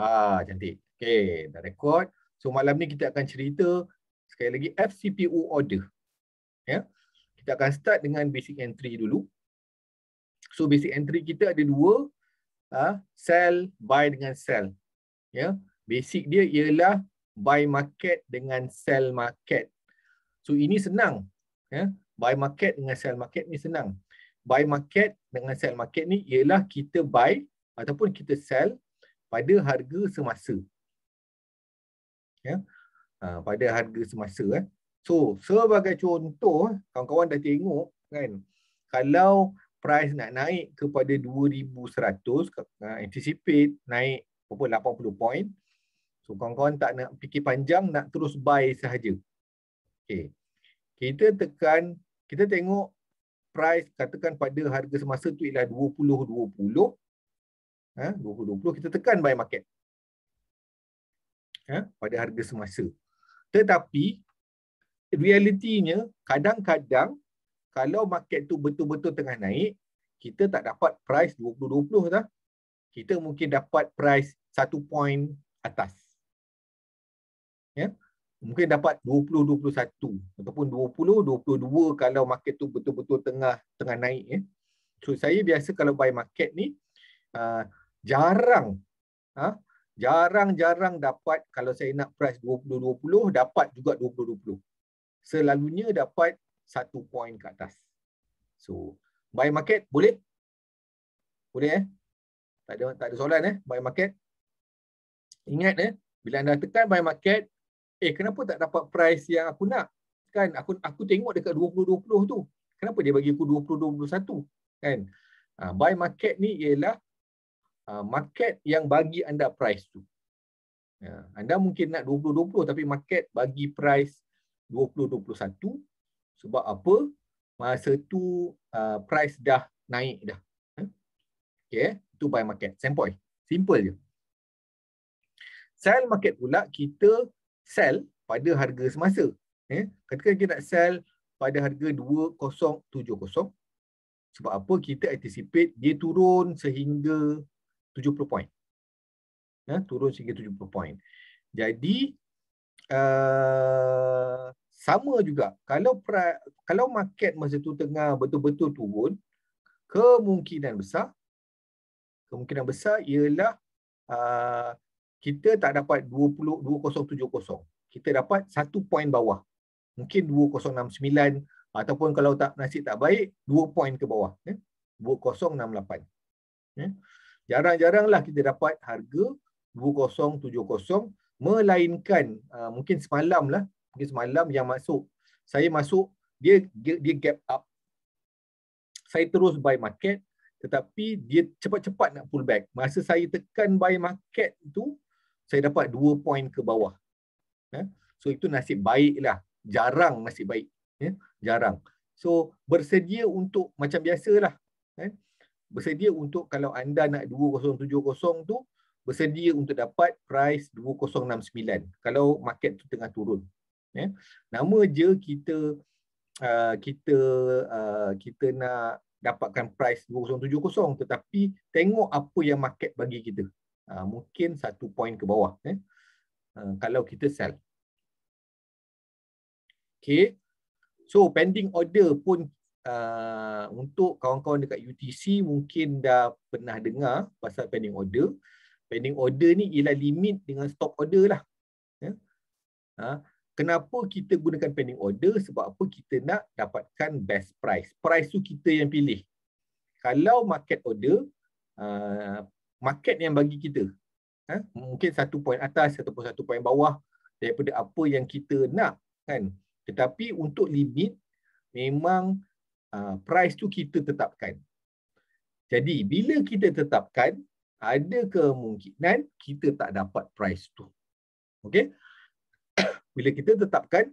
Ha, cantik. Okay, dah record. So malam ni kita akan cerita sekali lagi FCPU order. Ya. Yeah? Kita akan start dengan basic entry dulu. So basic entry kita ada dua. Uh, sell, buy dengan sell. Ya. Yeah? Basic dia ialah buy market dengan sell market. So ini senang. Ya. Yeah? Buy market dengan sell market ni senang. Buy market dengan sell market ni ialah kita buy ataupun kita sell pada harga semasa. Ya. Ha, pada harga semasa eh. So, sebagai contoh, eh, kawan-kawan dah tengok kan, kalau price nak naik kepada 2100, ha, anticipate naik berapa 80 point. So, kawan-kawan tak nak fikir panjang, nak terus buy sahaja. Okay. Kita tekan, kita tengok price katakan pada harga semasa tu ialah 2020. 2020 ha? kita tekan buy market ha? pada harga semasa. Tetapi realitinya kadang-kadang kalau market tu betul-betul tengah naik, kita tak dapat price 2020 dah. Kita mungkin dapat price satu point atas. Ya? Mungkin dapat 2021 ataupun 2022 kalau market tu betul-betul tengah tengah naik ya. So saya biasa kalau buy market ni uh, jarang ha? jarang-jarang dapat kalau saya nak price 2020 dapat juga 2020 selalunya dapat satu point ke atas so buy market boleh boleh eh tak ada tak ada soalan eh buy market ingat eh bila anda tekan buy market eh kenapa tak dapat price yang aku nak kan aku aku tengok dekat 2020 tu kenapa dia bagi aku 2021 kan ah, buy market ni ialah Ah, market yang bagi anda price tu. Ya, anda mungkin nak 20-20 tapi market bagi price 20-21 sebab apa? Masa tu ah, price dah naik dah. Eh? Okay, eh? itu buy market. Simple. Simple je. Sell market pula kita sell pada harga semasa. Eh, katakan kita nak sell pada harga 2070 sebab apa kita anticipate dia turun sehingga 70 point, Ya, turun sehingga 70 point. Jadi uh, sama juga kalau pra, kalau market masa tu tengah betul-betul turun kemungkinan besar kemungkinan besar ialah uh, kita tak dapat 20 2070. Kita dapat satu point bawah. Mungkin 2069 ataupun kalau tak nasib tak baik 2 point ke bawah ya. 2068. Ya jarang-jaranglah kita dapat harga 2070 melainkan uh, mungkin semalam lah mungkin semalam yang masuk saya masuk dia dia gap up saya terus buy market tetapi dia cepat-cepat nak pull back masa saya tekan buy market tu saya dapat 2 point ke bawah eh? so itu nasib baik lah jarang nasib baik eh? jarang so bersedia untuk macam biasalah eh? Ya bersedia untuk kalau anda nak 2070 tu bersedia untuk dapat price 2069 kalau market tu tengah turun ya nama je kita uh, kita uh, kita nak dapatkan price 2070 tetapi tengok apa yang market bagi kita uh, mungkin satu point ke bawah eh uh, kalau kita sell okey so pending order pun Ah, untuk kawan-kawan dekat UTC mungkin dah pernah dengar pasal pending order. Pending order ni ialah limit dengan stop order lah. Yeah. Ya. Uh, kenapa kita gunakan pending order? Sebab apa kita nak dapatkan best price. Price tu kita yang pilih. Kalau market order, uh, market yang bagi kita. Uh, mungkin satu poin atas satu poin satu poin bawah daripada apa yang kita nak. kan? Tetapi untuk limit, memang Ah, price tu kita tetapkan. Jadi bila kita tetapkan, ada kemungkinan kita tak dapat price tu. Okey. Bila kita tetapkan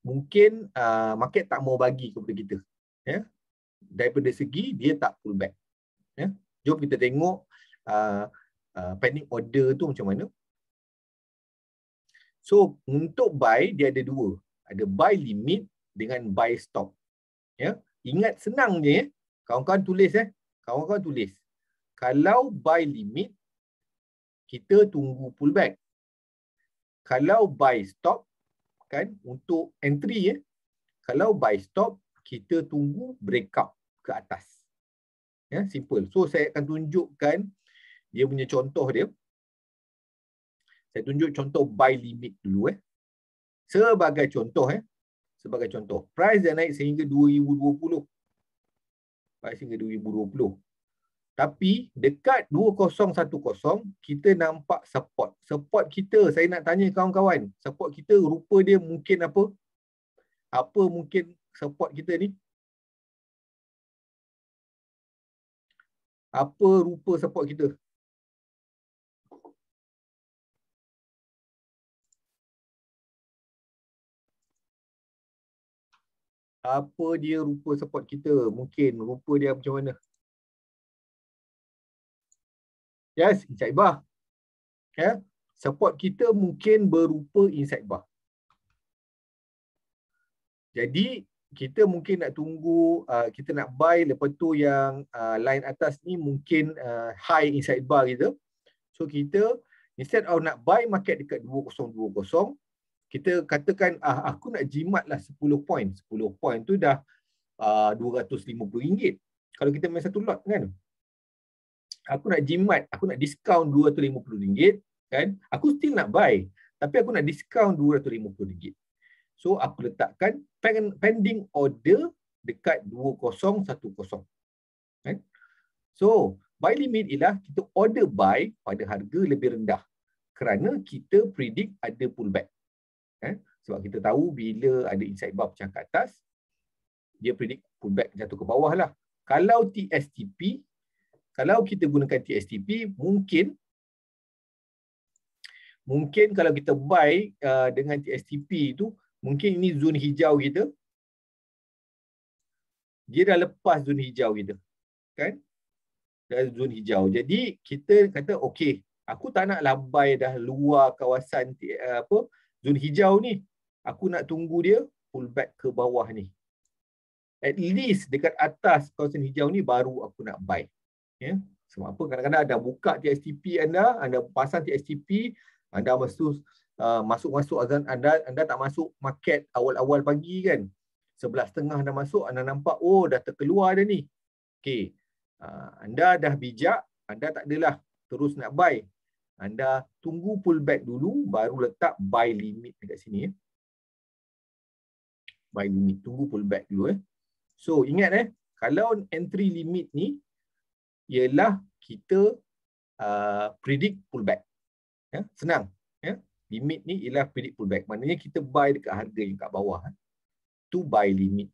mungkin uh, market tak mau bagi kepada kita. Ya. Yeah? Daripada segi dia tak pull back. Yeah? Jom kita tengok uh, uh, panic order tu macam mana. So untuk buy dia ada dua. Ada buy limit dengan buy stop ya ingat senang je ya? kawan-kawan tulis eh kawan-kawan tulis kalau buy limit kita tunggu pullback kalau buy stop kan untuk entry ya kalau buy stop kita tunggu breakout ke atas ya simple so saya akan tunjukkan dia punya contoh dia saya tunjuk contoh buy limit dulu eh sebagai contoh eh sebagai contoh price dia naik sehingga 2020 price sehingga 2020 tapi dekat 2010 kita nampak support support kita saya nak tanya kawan-kawan support kita rupa dia mungkin apa apa mungkin support kita ni apa rupa support kita apa dia rupa support kita mungkin rupa dia macam mana yes insight bar ya yeah. support kita mungkin berupa insight bar jadi kita mungkin nak tunggu uh, kita nak buy lepas tu yang uh, line atas ni mungkin uh, high insight bar gitu. so kita instead of nak buy market dekat 2020 kita katakan ah aku nak jimat lah 10 point 10 point tu dah ah uh, 250 ringgit kalau kita main satu lot kan aku nak jimat aku nak diskaun 250 ringgit kan aku still nak buy tapi aku nak diskaun 250 ringgit so aku letakkan pending order dekat 2010 kan so buy limit ialah kita order buy pada harga lebih rendah kerana kita predict ada pullback Eh? Sebab kita tahu bila ada inside bar pecah ke atas, dia predict pullback jatuh ke bawah lah. Kalau TSTP, kalau kita gunakan TSTP, mungkin mungkin kalau kita buy uh, dengan TSTP itu, mungkin ini zon hijau kita. Dia dah lepas zon hijau kita. Kan? Dah zon hijau. Jadi kita kata, okay, aku tak nak buy dah luar kawasan uh, apa, zon hijau ni aku nak tunggu dia pull back ke bawah ni at least dekat atas kawasan hijau ni baru aku nak buy ya yeah. sebab apa kadang-kadang ada buka TSTP anda anda pasang TSTP anda mesti uh, masuk-masuk azan anda anda tak masuk market awal-awal pagi kan sebelah setengah anda masuk anda nampak oh dah terkeluar dah ni Okay, uh, anda dah bijak anda tak adalah terus nak buy anda tunggu pullback dulu, baru letak buy limit dekat sini. Eh. Buy limit, tunggu pullback dulu. Eh. So ingat, eh, kalau entry limit ni, ialah kita uh, predict pullback. Ya, senang. Ya. Limit ni ialah predict pullback. Maknanya kita buy dekat harga yang kat bawah. Eh. To buy limit.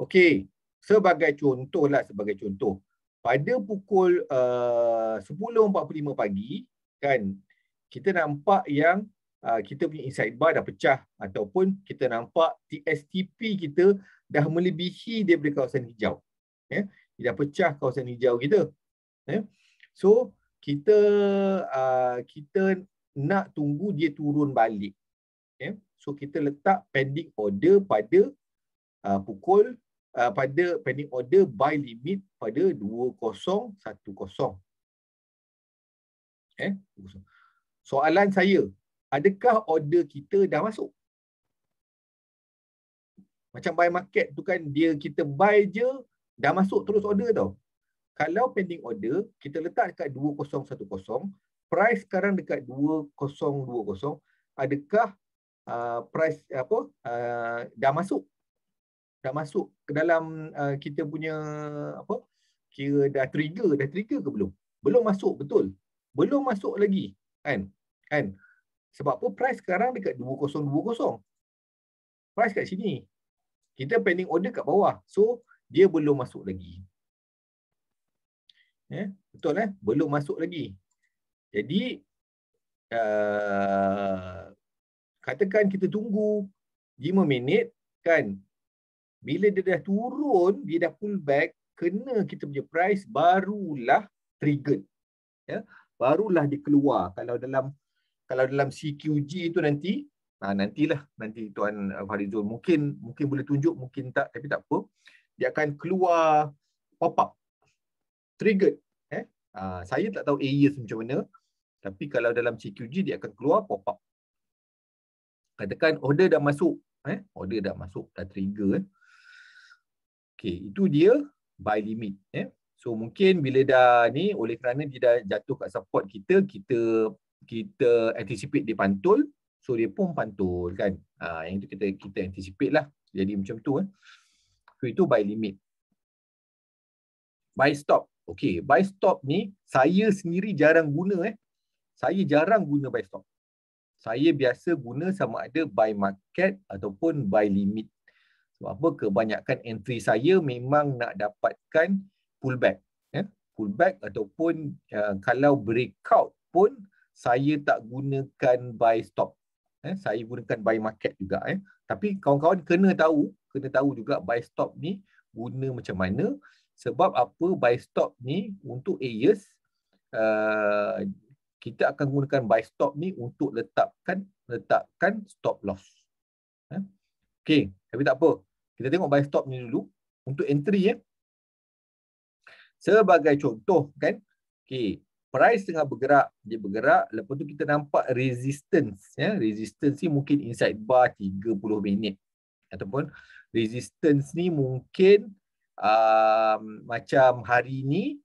Okay, Sebagai contoh lah, sebagai contoh pada pukul uh, 10.45 pagi kan kita nampak yang uh, kita punya inside bar dah pecah ataupun kita nampak TSTP kita dah melebihi daripada kawasan hijau. Ya, yeah? dah pecah kawasan hijau kita. Yeah? So kita uh, kita nak tunggu dia turun balik. Yeah? So kita letak pending order pada uh, pukul uh, pada pending order buy limit pada 2010. Eh? Soalan saya, adakah order kita dah masuk? Macam buy market tu kan dia kita buy je dah masuk terus order tau. Kalau pending order kita letak dekat 2010, price sekarang dekat 2020, adakah uh, price apa uh, dah masuk dah masuk ke dalam uh, kita punya apa kira dah trigger dah trigger ke belum belum masuk betul belum masuk lagi kan kan sebab apa price sekarang dekat 2020 price kat sini kita pending order kat bawah so dia belum masuk lagi ya yeah, betul eh belum masuk lagi jadi uh, katakan kita tunggu 5 minit kan bila dia dah turun dia dah pull back kena kita punya price barulah trigger ya barulah dia keluar kalau dalam kalau dalam CQG itu nanti nah ha, nantilah nanti tuan uh, Farizul mungkin mungkin boleh tunjuk mungkin tak tapi tak apa dia akan keluar pop up trigger eh ya. ha, saya tak tahu AES macam mana tapi kalau dalam CQG dia akan keluar pop up katakan order dah masuk eh order dah masuk dah trigger eh. Okey, itu dia buy limit. Eh. So mungkin bila dah ni oleh kerana dia dah jatuh kat support kita, kita kita anticipate dia pantul. So dia pun pantul kan. Ha, yang itu kita kita anticipate lah. Jadi macam tu Eh. So itu buy limit. buy stop. Okey, buy stop ni saya sendiri jarang guna eh. Saya jarang guna buy stop. Saya biasa guna sama ada buy market ataupun buy limit. Sebab apa? Kebanyakan entry saya memang nak dapatkan pullback. Ya? Pullback ataupun uh, kalau breakout pun saya tak gunakan buy stop. Eh? Saya gunakan buy market juga. Eh? Tapi kawan-kawan kena tahu, kena tahu juga buy stop ni guna macam mana. Sebab apa buy stop ni untuk AES, uh, kita akan gunakan buy stop ni untuk letakkan letakkan stop loss. Eh? Ya. Okay, tapi tak apa. Kita tengok buy stop ni dulu untuk entry ya. Sebagai contoh kan, okey, price tengah bergerak, dia bergerak, lepas tu kita nampak resistance ya. Resistance ni mungkin inside bar 30 minit ataupun resistance ni mungkin um, macam hari ni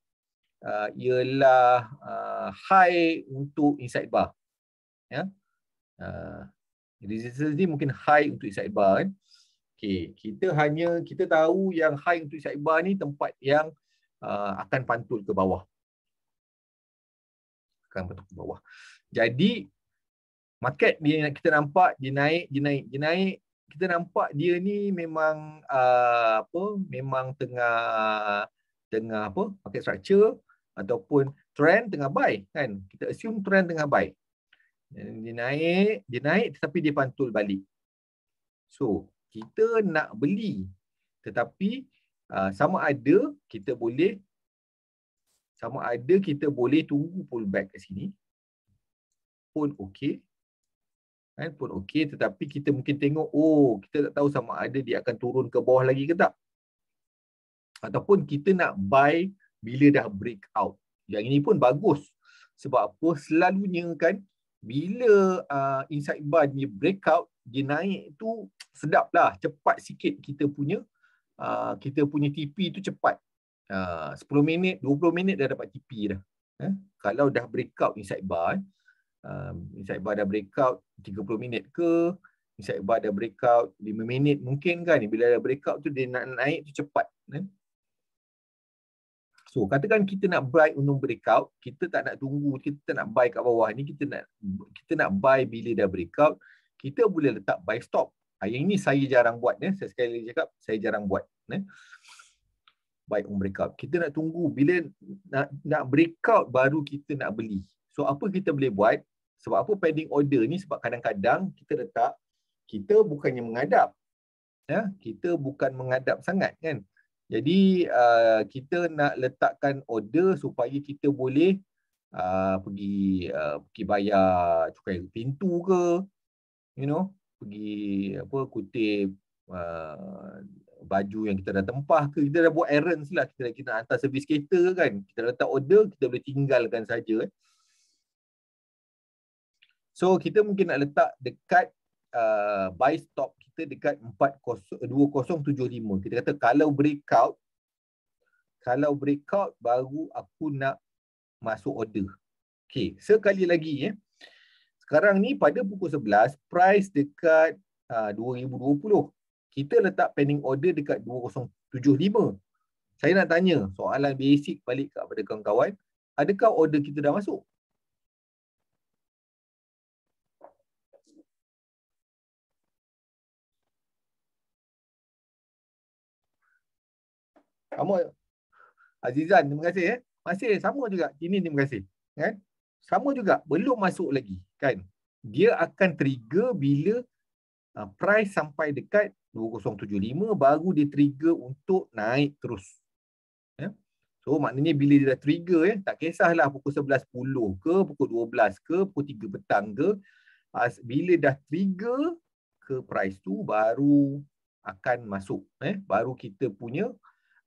uh, ialah uh, high untuk inside bar ya. Uh, resistance ni mungkin high untuk inside bar kan. Okay. Kita hanya kita tahu yang high untuk Syaibah ni tempat yang uh, akan pantul ke bawah. Akan pantul ke bawah. Jadi market dia yang kita nampak dia naik, dia naik, dia naik. Kita nampak dia ni memang uh, apa? Memang tengah tengah apa? Market structure ataupun trend tengah buy kan? Kita assume trend tengah buy. Dia naik, dia naik tetapi dia pantul balik. So, kita nak beli tetapi uh, sama ada kita boleh sama ada kita boleh tunggu pullback kat sini pun okey kan pun okey tetapi kita mungkin tengok oh kita tak tahu sama ada dia akan turun ke bawah lagi ke tak ataupun kita nak buy bila dah break out yang ini pun bagus sebab apa selalunya kan bila uh, inside buy ni breakout dia naik tu sedap lah cepat sikit kita punya uh, kita punya TP tu cepat ah, uh, 10 minit 20 minit dah dapat TP dah eh? kalau dah breakout inside bar eh? uh, inside bar dah breakout 30 minit ke inside bar dah breakout 5 minit mungkin kan bila dah breakout tu dia nak naik tu cepat eh? So katakan kita nak buy untuk breakout, kita tak nak tunggu, kita tak nak buy kat bawah ni, kita nak kita nak buy bila dah breakout, kita boleh letak buy stop. Ah, yang ini saya jarang buat. Ya. Saya sekali lagi cakap, saya jarang buat. Ya. Eh. Buy on breakout. Kita nak tunggu bila nak, nak breakout baru kita nak beli. So apa kita boleh buat? Sebab apa pending order ni? Sebab kadang-kadang kita letak, kita bukannya mengadap. Ya. Kita bukan mengadap sangat kan. Jadi uh, kita nak letakkan order supaya kita boleh uh, pergi uh, pergi bayar cukai pintu ke you know pergi apa kutip uh, baju yang kita dah tempah ke kita dah buat errands lah kita kita nak hantar servis kereta kan kita dah letak order kita boleh tinggalkan saja eh. so kita mungkin nak letak dekat uh, buy stop kita dekat 402075 kita kata kalau breakout kalau breakout baru aku nak masuk order Okay sekali lagi eh sekarang ni pada pukul 11 price dekat ah, uh, 2020 kita letak pending order dekat 2075 saya nak tanya soalan basic balik kepada kawan-kawan adakah order kita dah masuk Kamu Azizan terima kasih eh. Masih sama juga. Ini terima kasih. Kan? Eh? sama juga belum masuk lagi kan dia akan trigger bila uh, price sampai dekat 2075 baru dia trigger untuk naik terus yeah. so maknanya bila dia dah trigger ya eh, tak kisahlah pukul 11.10 ke pukul 12 ke pukul 3 petang ke uh, bila dah trigger ke price tu baru akan masuk eh baru kita punya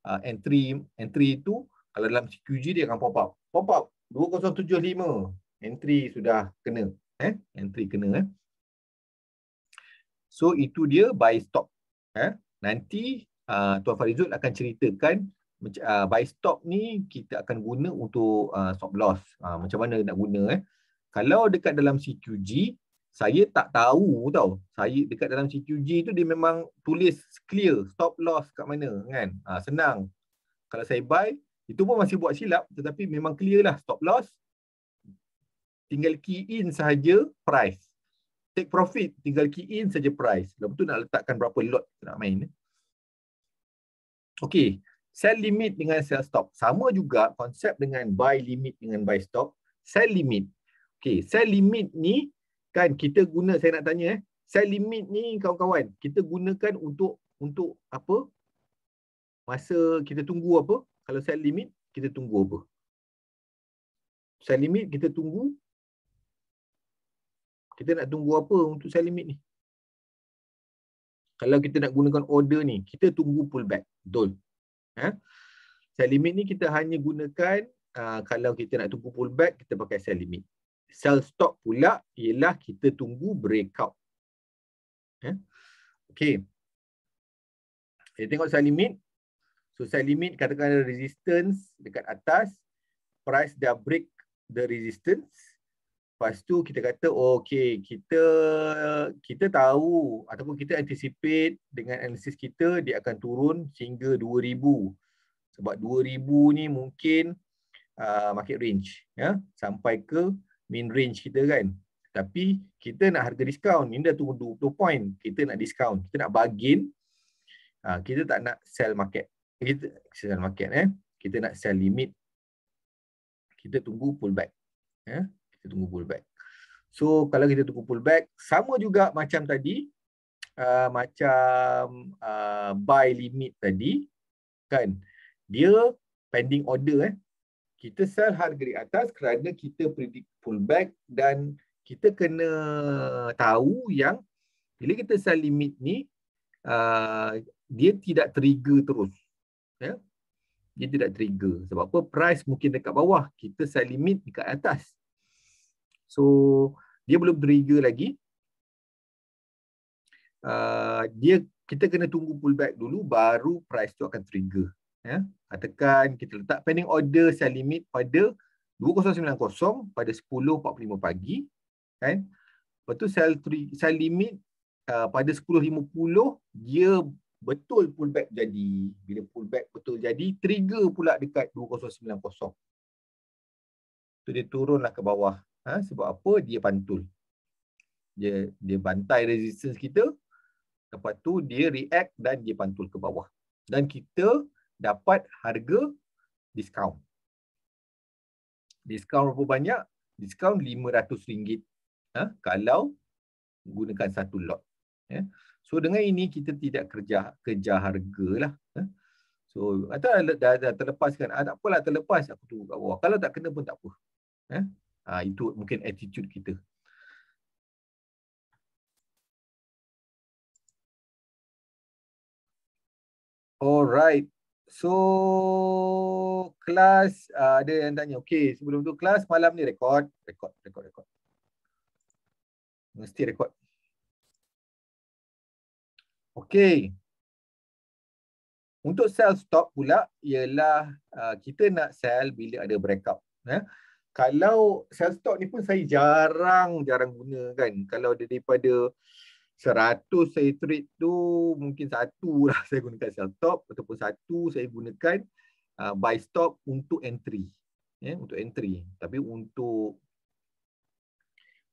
uh, entry entry itu kalau dalam CQG dia akan pop up pop up 2075 entry sudah kena eh entry kena eh so itu dia buy stop eh nanti uh, tuan Farizul akan ceritakan uh, buy stop ni kita akan guna untuk uh, stop loss uh, macam mana nak guna eh kalau dekat dalam CQG saya tak tahu tau saya dekat dalam CQG tu dia memang tulis clear stop loss kat mana kan uh, senang kalau saya buy itu pun masih buat silap tetapi memang clear lah stop loss. Tinggal key in sahaja price. Take profit tinggal key in sahaja price. Lepas tu nak letakkan berapa lot nak main. Eh. Okay. Sell limit dengan sell stop. Sama juga konsep dengan buy limit dengan buy stop. Sell limit. Okay. Sell limit ni kan kita guna, saya nak tanya eh. Sell limit ni kawan-kawan kita gunakan untuk untuk apa? Masa kita tunggu apa? kalau sell limit kita tunggu apa sell limit kita tunggu kita nak tunggu apa untuk sell limit ni kalau kita nak gunakan order ni kita tunggu pullback don ha sell limit ni kita hanya gunakan uh, kalau kita nak tunggu pullback kita pakai sell limit sell stop pula ialah kita tunggu breakout ha okey kita tengok sell limit So set limit katakan ada resistance dekat atas price dah break the resistance. Lepas tu kita kata okay kita kita tahu ataupun kita anticipate dengan analisis kita dia akan turun sehingga 2000. Sebab 2000 ni mungkin uh, market range ya sampai ke mean range kita kan. Tapi kita nak harga discount ini dah turun 20 point. Kita nak discount, kita nak bargain. Uh, kita tak nak sell market kita sell market eh kita nak sell limit kita tunggu pullback ya eh? kita tunggu pullback so kalau kita tunggu pullback sama juga macam tadi uh, macam uh, buy limit tadi kan dia pending order eh kita sell harga di atas kerana kita predict pullback dan kita kena tahu yang bila kita sell limit ni uh, dia tidak trigger terus ya dia tidak trigger sebab apa price mungkin dekat bawah kita set limit dekat atas so dia belum trigger lagi uh, dia kita kena tunggu pullback dulu baru price tu akan trigger ya katakan kita letak pending order set limit pada 2090 pada 10.45 pagi kan lepas tu sell, sell limit uh, pada 10.50 dia betul pullback jadi, bila pullback betul jadi, trigger pula dekat 2090. Tu dia turunlah ke bawah. Ha? Sebab apa? Dia pantul. Dia dia bantai resistance kita. Lepas tu dia react dan dia pantul ke bawah. Dan kita dapat harga diskaun. Diskaun berapa banyak? Diskaun RM500 ha? kalau gunakan satu lot. Yeah. So dengan ini kita tidak kerja kerja harga lah. Eh. So atau dah, dah, dah terlepaskan. Ah, tak apalah terlepas aku tunggu kat bawah. Kalau tak kena pun tak apa. Ha? itu mungkin attitude kita. Alright. So kelas ah, ada yang tanya. Okay sebelum tu kelas malam ni record. Record, record, record. Mesti record. Okey. Untuk sell stop pula ialah uh, kita nak sell bila ada breakout. Eh? Kalau sell stop ni pun saya jarang jarang guna kan. Kalau dia daripada 100 saya trade tu mungkin satu lah saya gunakan sell stop ataupun satu saya gunakan uh, buy stop untuk entry. Eh? Untuk entry. Tapi untuk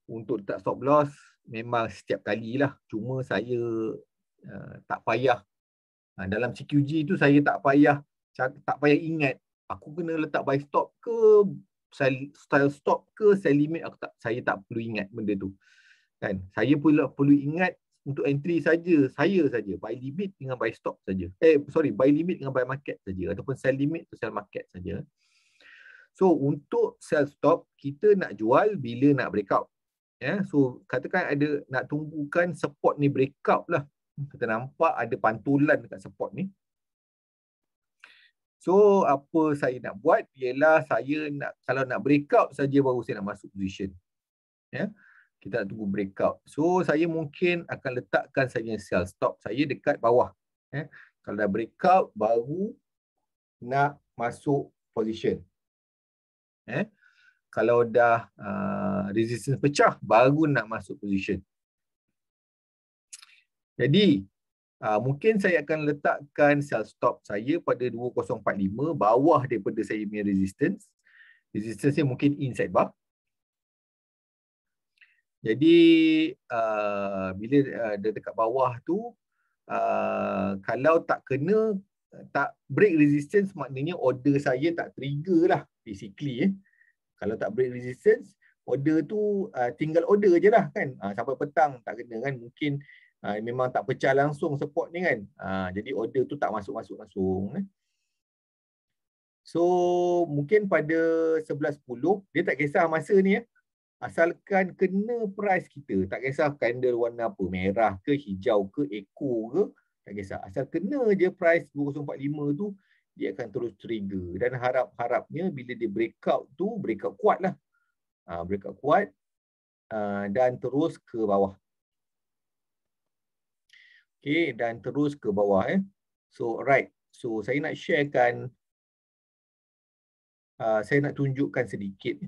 untuk letak stop loss memang setiap kali lah. Cuma saya Eh, tak payah uh, dalam CQG tu saya tak payah tak payah ingat aku kena letak by stop ke style stop ke style limit aku tak saya tak perlu ingat benda tu kan saya pula perlu ingat untuk entry saja saya saja buy limit dengan buy stop saja eh sorry buy limit dengan buy market saja ataupun sell limit atau sell market saja so untuk sell stop kita nak jual bila nak breakout ya yeah? so katakan ada nak tunggukan support ni breakout lah kita nampak ada pantulan dekat support ni so apa saya nak buat ialah saya nak kalau nak breakout saja baru saya nak masuk position ya yeah. kita nak tunggu breakout so saya mungkin akan letakkan saya sell stop saya dekat bawah yeah. kalau dah breakout baru nak masuk position yeah. kalau dah uh, resistance pecah baru nak masuk position jadi uh, mungkin saya akan letakkan sell stop saya pada 2045 bawah daripada saya punya resistance. Resistance dia mungkin inside bar. Jadi uh, bila ada ah, uh, dekat bawah tu uh, kalau tak kena tak break resistance maknanya order saya tak trigger lah basically eh. Kalau tak break resistance order tu uh, tinggal order je lah kan. Uh, sampai petang tak kena kan mungkin ha, memang tak pecah langsung support ni kan ha, jadi order tu tak masuk masuk langsung eh. so mungkin pada 11.10 dia tak kisah masa ni eh. asalkan kena price kita tak kisah candle warna apa merah ke hijau ke eco ke tak kisah asal kena je price 2045 tu dia akan terus trigger dan harap-harapnya bila dia breakout tu breakout kuat lah ha, breakout kuat Uh, dan terus ke bawah Okay, dan terus ke bawah. Eh. So, right. So, saya nak sharekan. Uh, saya nak tunjukkan sedikit.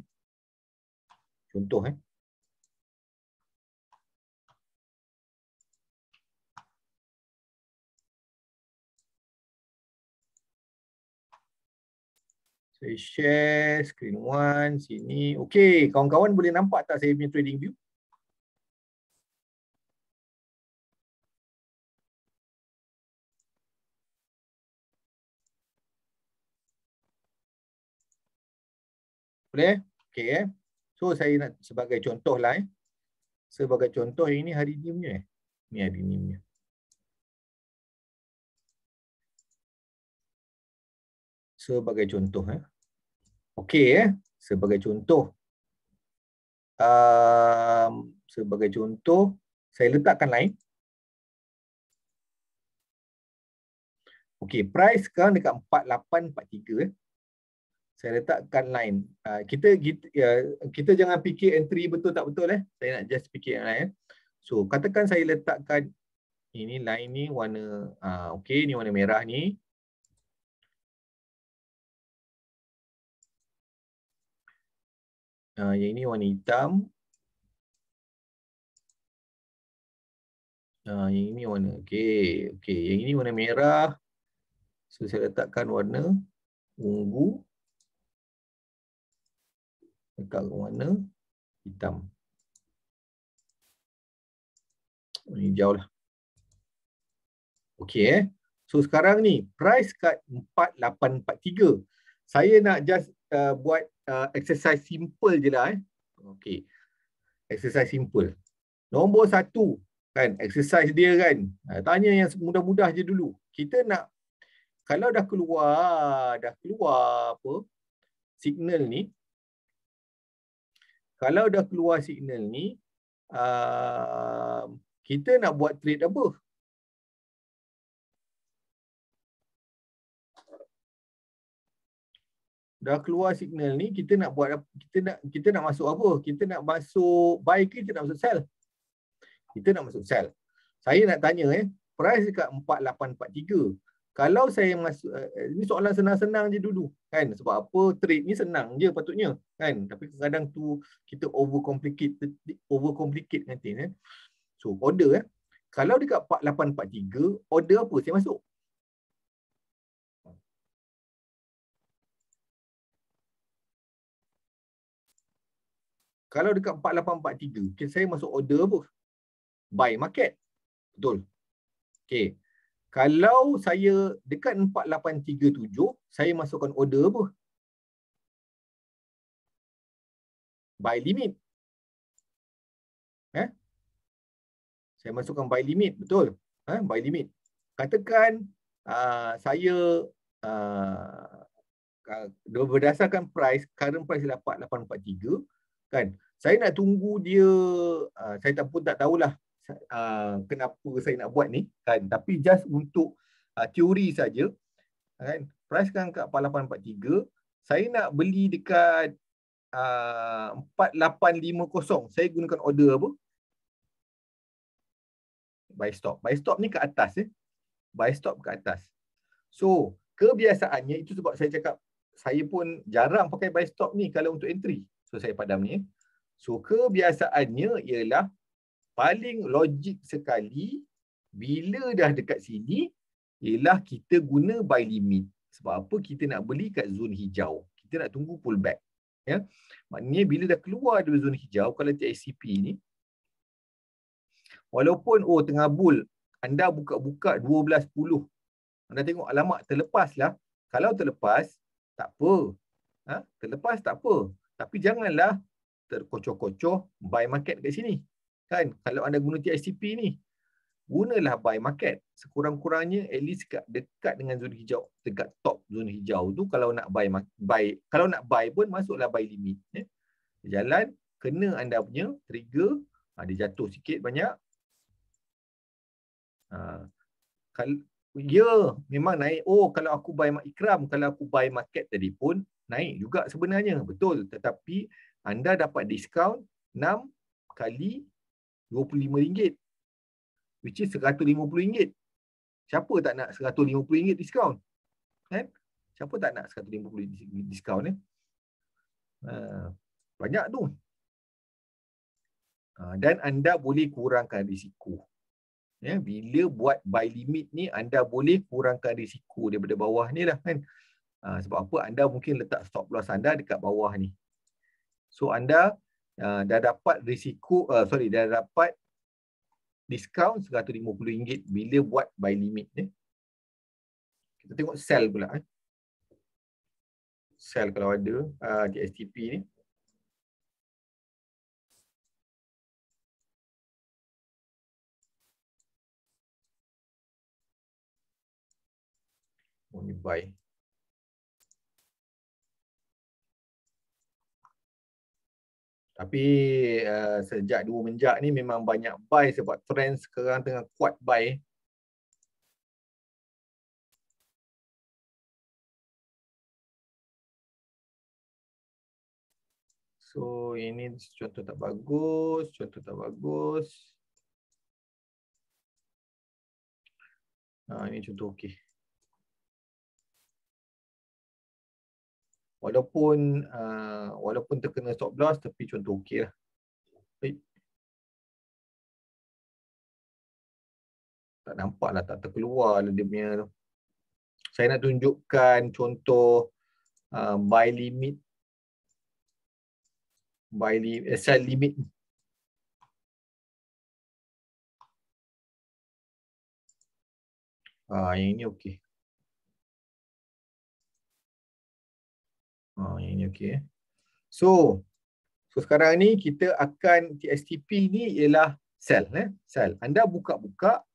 Contoh. Eh. Saya share screen one sini. Okay, kawan-kawan boleh nampak tak saya punya trading view? Boleh? Okey eh. So saya nak sebagai contohlah eh. Sebagai contoh ini hari dimnya eh. Ni hari ni dimnya. Sebagai contoh eh. Okey eh. Sebagai contoh. Um, sebagai contoh saya letakkan lain. Okey, price sekarang dekat 4843 eh saya letakkan line. Uh, kita kita, ya, uh, kita jangan fikir entry betul tak betul eh. Saya nak just fikir yang lain. Eh. So katakan saya letakkan ini line ni warna uh, okay ni warna merah ni. Uh, yang ini warna hitam. Uh, yang ini warna okay okay. Yang ini warna merah. So saya letakkan warna ungu dekat warna hitam. Warna hijau lah. Okay. Eh. So sekarang ni price kat 4843. Saya nak just uh, buat uh, exercise simple je lah. Eh. Okay. Exercise simple. Nombor satu kan exercise dia kan. Ha, tanya yang mudah-mudah je dulu. Kita nak kalau dah keluar, dah keluar apa signal ni, kalau dah keluar signal ni uh, kita nak buat trade apa dah keluar signal ni kita nak buat kita nak kita nak masuk apa kita nak masuk buy ke kita nak masuk sell kita nak masuk sell saya nak tanya eh price dekat 4843 kalau saya masuk, eh, ini soalan senang-senang je dulu kan sebab apa trade ni senang je patutnya kan tapi kadang kadang tu kita over complicate over complicate nanti eh. So order eh. Kalau dekat 4843 order apa saya masuk? Kalau dekat 4843, saya masuk order apa? Buy market. Betul. Okay. Kalau saya dekat 4837, saya masukkan order apa? Buy limit. Eh? Saya masukkan buy limit, betul? Eh? Buy limit. Katakan uh, saya uh, berdasarkan price, current price dapat 843, kan? Saya nak tunggu dia, uh, saya pun tak tahulah Ah, kenapa saya nak buat ni kan tapi just untuk uh, teori saja kan price kan kat 8843 saya nak beli dekat uh, ah, 4850 saya gunakan order apa buy stop buy stop ni ke atas ya eh? buy stop ke atas so kebiasaannya itu sebab saya cakap saya pun jarang pakai buy stop ni kalau untuk entry so saya padam ni eh? so kebiasaannya ialah paling logik sekali bila dah dekat sini ialah kita guna buy limit. Sebab apa kita nak beli kat zon hijau. Kita nak tunggu pullback. Ya. Maknanya bila dah keluar dari zon hijau, kalau TICP ni, walaupun oh tengah bull, anda buka-buka 12.10. Anda tengok alamat terlepas lah. Kalau terlepas, tak apa. Ha? Terlepas tak apa. Tapi janganlah terkocoh-kocoh buy market kat sini kan kalau anda guna TICP ni gunalah buy market sekurang-kurangnya at least dekat, dekat dengan zon hijau dekat top zon hijau tu kalau nak buy buy kalau nak buy pun masuklah buy limit ya eh. jalan kena anda punya trigger ha, dia jatuh sikit banyak ha, kalau ya memang naik oh kalau aku buy mak ikram kalau aku buy market tadi pun naik juga sebenarnya betul tetapi anda dapat diskaun 6 kali RM25 which is RM150 siapa tak nak RM150 diskaun kan siapa tak nak RM150 diskaun ni eh? uh, banyak tu uh, dan anda boleh kurangkan risiko ya yeah, bila buat buy limit ni anda boleh kurangkan risiko daripada bawah ni lah kan uh, sebab apa anda mungkin letak stop loss anda dekat bawah ni so anda dah dapat risiko uh, sorry dah dapat diskaun RM150 bila buat buy limit eh. Kita tengok sell pula eh. Sell kalau ada uh, di STP ni. Oh, ni buy. Tapi uh, sejak dua menjak ni memang banyak buy sebab trend sekarang tengah kuat buy. So ini contoh tak bagus, contoh tak bagus. Ah uh, ini contoh okey. Walaupun uh, walaupun terkena stop loss tapi contoh okey lah. Baik. Tak nampak lah tak terkeluar lah dia punya. Saya nak tunjukkan contoh uh, buy limit. Buy limit, eh, sell limit Ah, yang ini okey. Ha, yang ini okey. So, so sekarang ni kita akan TSTP ni ialah sell. Eh? Sell. Anda buka-buka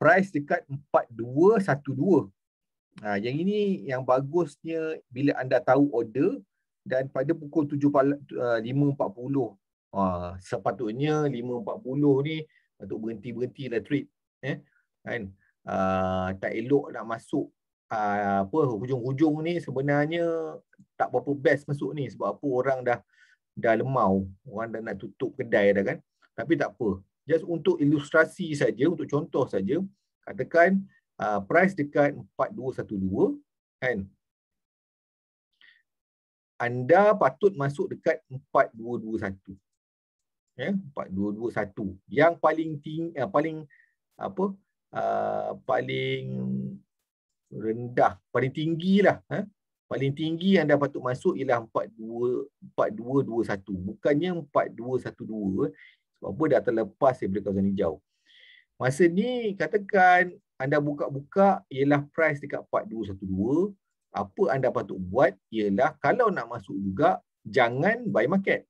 price dekat 4212. Ha, yang ini yang bagusnya bila anda tahu order dan pada pukul 7.540 uh, eh, ha, sepatutnya 5.40 ni untuk berhenti-berhenti lah trade eh? kan? Uh, tak elok nak masuk Ah, apa hujung-hujung ni sebenarnya tak berapa best masuk ni sebab apa orang dah dah lemau, orang dah nak tutup kedai dah kan. Tapi tak apa. Just untuk ilustrasi saja, untuk contoh saja, katakan uh, price dekat 4212 kan. Anda patut masuk dekat 4221. Ya, yeah? 4221. Yang paling tinggi uh, eh, paling apa? Uh, paling rendah paling tinggi lah eh? paling tinggi anda patut masuk ialah 42 4221 bukannya 4212 sebab apa dah terlepas daripada kawasan hijau masa ni katakan anda buka-buka ialah price dekat 4212 apa anda patut buat ialah kalau nak masuk juga jangan buy market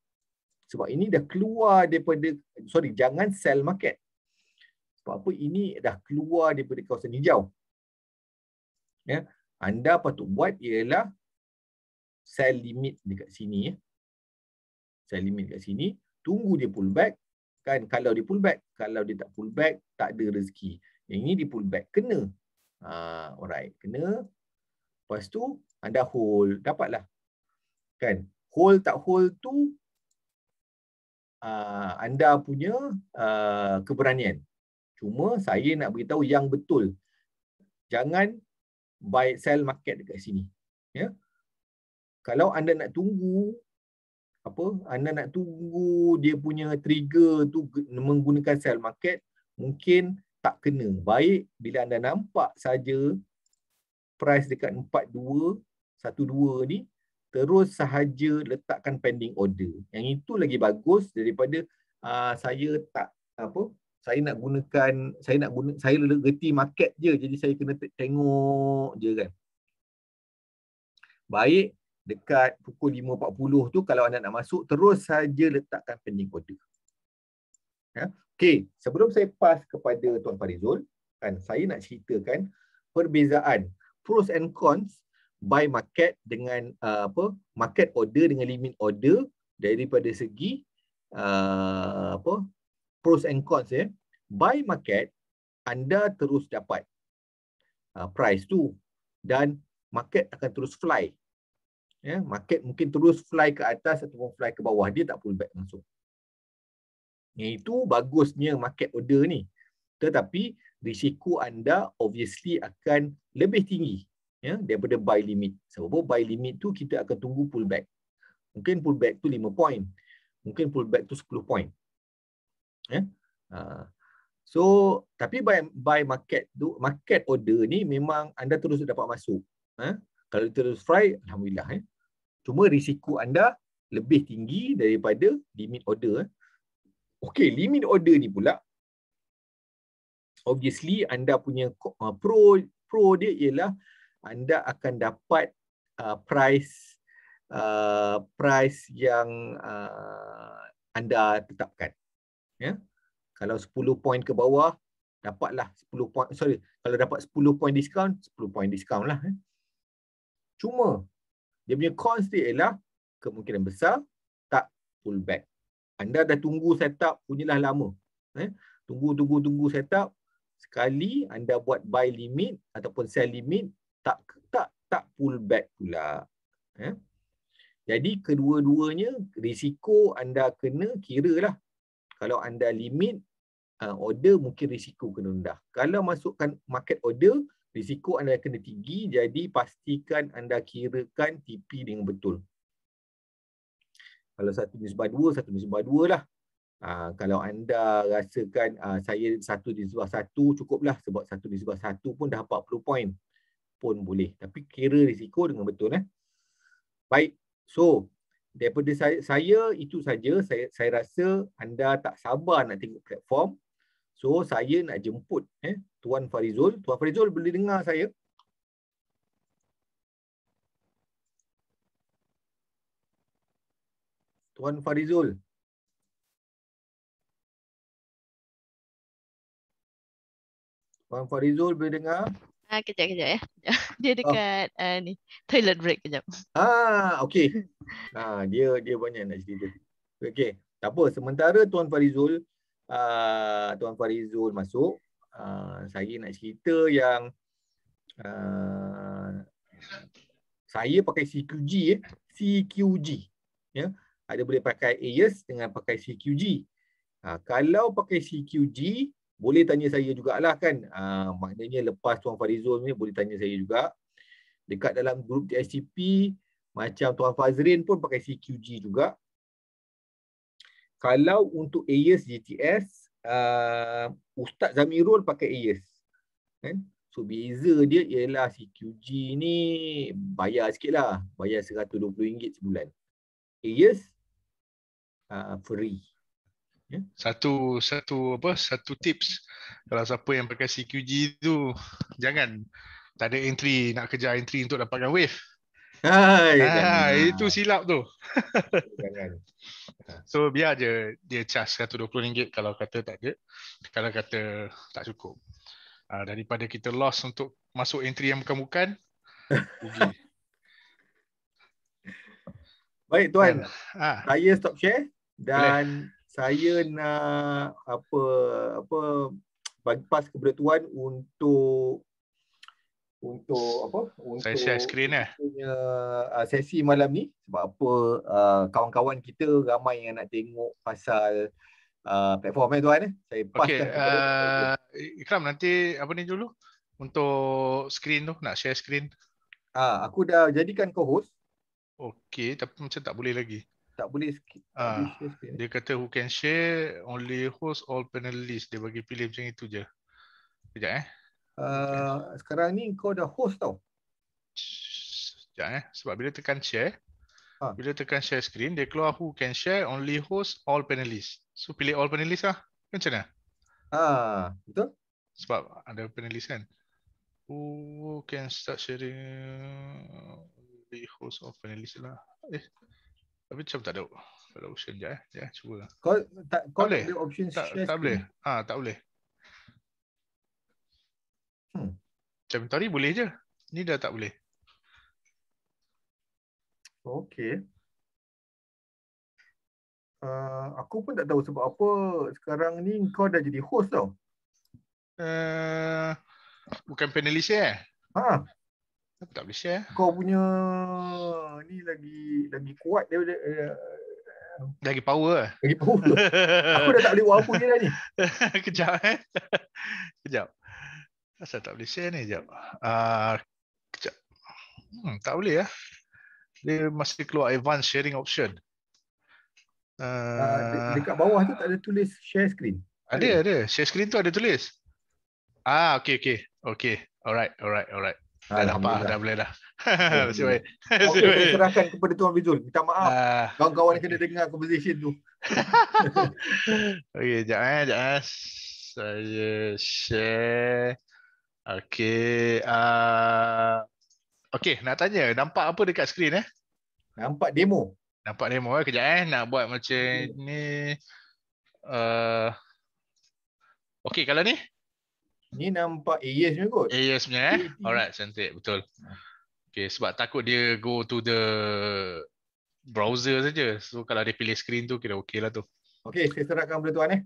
sebab ini dah keluar daripada sorry jangan sell market sebab apa ini dah keluar daripada kawasan hijau ya anda patut buat ialah sell limit dekat sini ya sell limit dekat sini tunggu dia pull back kan kalau dia pull back kalau dia tak pull back tak ada rezeki yang ini dia pull back kena ha, alright kena lepas tu anda hold dapatlah kan hold tak hold tu uh, anda punya uh, keberanian cuma saya nak beritahu yang betul jangan buy sell market dekat sini ya kalau anda nak tunggu apa anda nak tunggu dia punya trigger tu menggunakan sell market mungkin tak kena baik bila anda nampak saja price dekat 42 12 ni terus sahaja letakkan pending order yang itu lagi bagus daripada uh, saya tak apa saya nak gunakan saya nak guna saya lebih reti market je jadi saya kena tengok je kan baik dekat pukul 5.40 tu kalau anda nak masuk terus saja letakkan pending order ya okey sebelum saya pass kepada tuan Farizul kan saya nak ceritakan perbezaan pros and cons buy market dengan uh, apa market order dengan limit order daripada segi uh, apa pros and cons eh. Buy market, anda terus dapat uh, price tu. Dan market akan terus fly. Yeah, market mungkin terus fly ke atas ataupun fly ke bawah. Dia tak perlu back langsung. Itu bagusnya market order ni. Tetapi risiko anda obviously akan lebih tinggi ya daripada buy limit. Sebab buy limit tu kita akan tunggu pullback. Mungkin pullback tu 5 point. Mungkin pullback tu 10 point. Yeah. Ha. Uh, so tapi by by market tu market order ni memang anda terus dapat masuk. Eh? Kalau terus fry alhamdulillah eh. Cuma risiko anda lebih tinggi daripada limit order eh. Okey, limit order ni pula obviously anda punya uh, pro pro dia ialah anda akan dapat uh, price uh, price yang uh, anda tetapkan ya kalau 10 point ke bawah dapatlah 10 point sorry kalau dapat 10 point discount 10 point discount lah eh. cuma dia punya cons dia ialah kemungkinan besar tak pull back anda dah tunggu setup punyalah lama eh. tunggu tunggu tunggu setup sekali anda buat buy limit ataupun sell limit tak tak tak pull back pula eh. Jadi kedua-duanya risiko anda kena kira lah kalau anda limit uh, order mungkin risiko kena rendah kalau masukkan market order risiko anda kena tinggi jadi pastikan anda kirakan TP dengan betul kalau satu nisbah dua satu nisbah dua lah uh, kalau anda rasakan uh, saya satu nisbah satu cukuplah sebab satu nisbah satu pun dah 40 poin pun boleh tapi kira risiko dengan betul eh baik so daripada saya, saya itu saja saya saya rasa anda tak sabar nak tengok platform so saya nak jemput eh tuan Farizul tuan Farizul boleh dengar saya tuan Farizul tuan Farizul boleh dengar Ah uh, kejap kejap ya. Dia oh. dekat oh. uh, ni toilet break kejap. Ah okey. ha ah, dia dia banyak nak cerita. Okey. Tak apa sementara Tuan Farizul uh, Tuan Farizul masuk uh, saya nak cerita yang uh, saya pakai CQG ya. Eh. CQG. Ya. Ada boleh pakai AES dengan pakai CQG. Ha, kalau pakai CQG boleh tanya saya jugalah kan uh, maknanya lepas Tuan Farizul ni boleh tanya saya juga dekat dalam grup DSCP macam Tuan Fazrin pun pakai CQG juga kalau untuk AES GTS uh, ah, Ustaz Zamirul pakai AES kan so beza dia ialah CQG ni bayar sikit lah bayar RM120 sebulan AES uh, ah, free Ya. Satu satu apa satu tips kalau siapa yang pakai CQG tu jangan tak ada entry nak kejar entry untuk dapatkan wave. Hai, ah, itu silap tu. so biar je dia charge RM120 kalau kata tak ada. Kalau kata tak cukup. Uh, daripada kita loss untuk masuk entry yang bukan-bukan. Baik tuan. Dan, saya ah. stop share dan boleh saya nak apa apa bagi pas kepada tuan untuk untuk apa untuk sesi screen eh punya ah, sesi malam ni sebab apa ah, kawan-kawan kita ramai yang nak tengok pasal ah, platform eh tuan eh saya pas okay. uh, Ikram nanti apa ni dulu untuk screen tu nak share screen ah aku dah jadikan co-host Okey, tapi macam tak boleh lagi tak boleh ah, sikit. Ha, dia kata who can share only host all panelists. Dia bagi pilih macam itu je. Sekejap eh. Uh, Sekarang ni kau dah host tau. Sekejap eh. Sebab bila tekan share. Ha. Bila tekan share screen, dia keluar who can share only host all panelists. So pilih all panelists lah. Macam mana? Ha, betul. Sebab ada panelist kan. Who can start sharing the host all panelists lah. Eh, tapi macam tak ada Kalau option je eh. Ya, cuba. Kau tak kau boleh. ada option tak, share tak boleh. Ah, ha, tak boleh. Hmm. Macam tadi boleh je. Ni dah tak boleh. Okay. Uh, ah, aku pun tak tahu sebab apa sekarang ni kau dah jadi host tau. Uh, bukan panelis eh? Ha. Aku tak boleh share. Kau punya ni lagi lagi kuat dia. dia, lagi power lah. Lagi power. Aku dah tak boleh buat apa dia ni. Kejap eh. Kejap. Kenapa tak boleh share ni? Kejap. Uh, ah, kejap. Hmm, tak boleh lah. Eh. Dia masih keluar advanced sharing option. Uh, uh, dekat bawah tu tak ada tulis share screen. Ada, ada. ada. Share screen tu ada tulis. Ah, okay, okay. Okay. Alright, alright, alright. Ah, dah nampak, dah boleh dah. Terima kasih, Serahkan kepada Tuan Fizul. Minta maaf. Uh, Kawan-kawan kena dengar conversation tu. Okey, sekejap eh. Sekejap eh. Saya share. Okay. Uh, ah. okey. nak tanya. Nampak apa dekat skrin eh? Nampak demo. Nampak demo eh. Kejap eh. Nak buat macam yeah. ni. Uh, okay, kalau ni. Ni nampak AES punya kot. AES punya eh. E Alright, cantik. Betul. Okay, sebab takut dia go to the browser saja. So kalau dia pilih screen tu, kira okey lah tu. Okay, saya serahkan kepada tuan eh.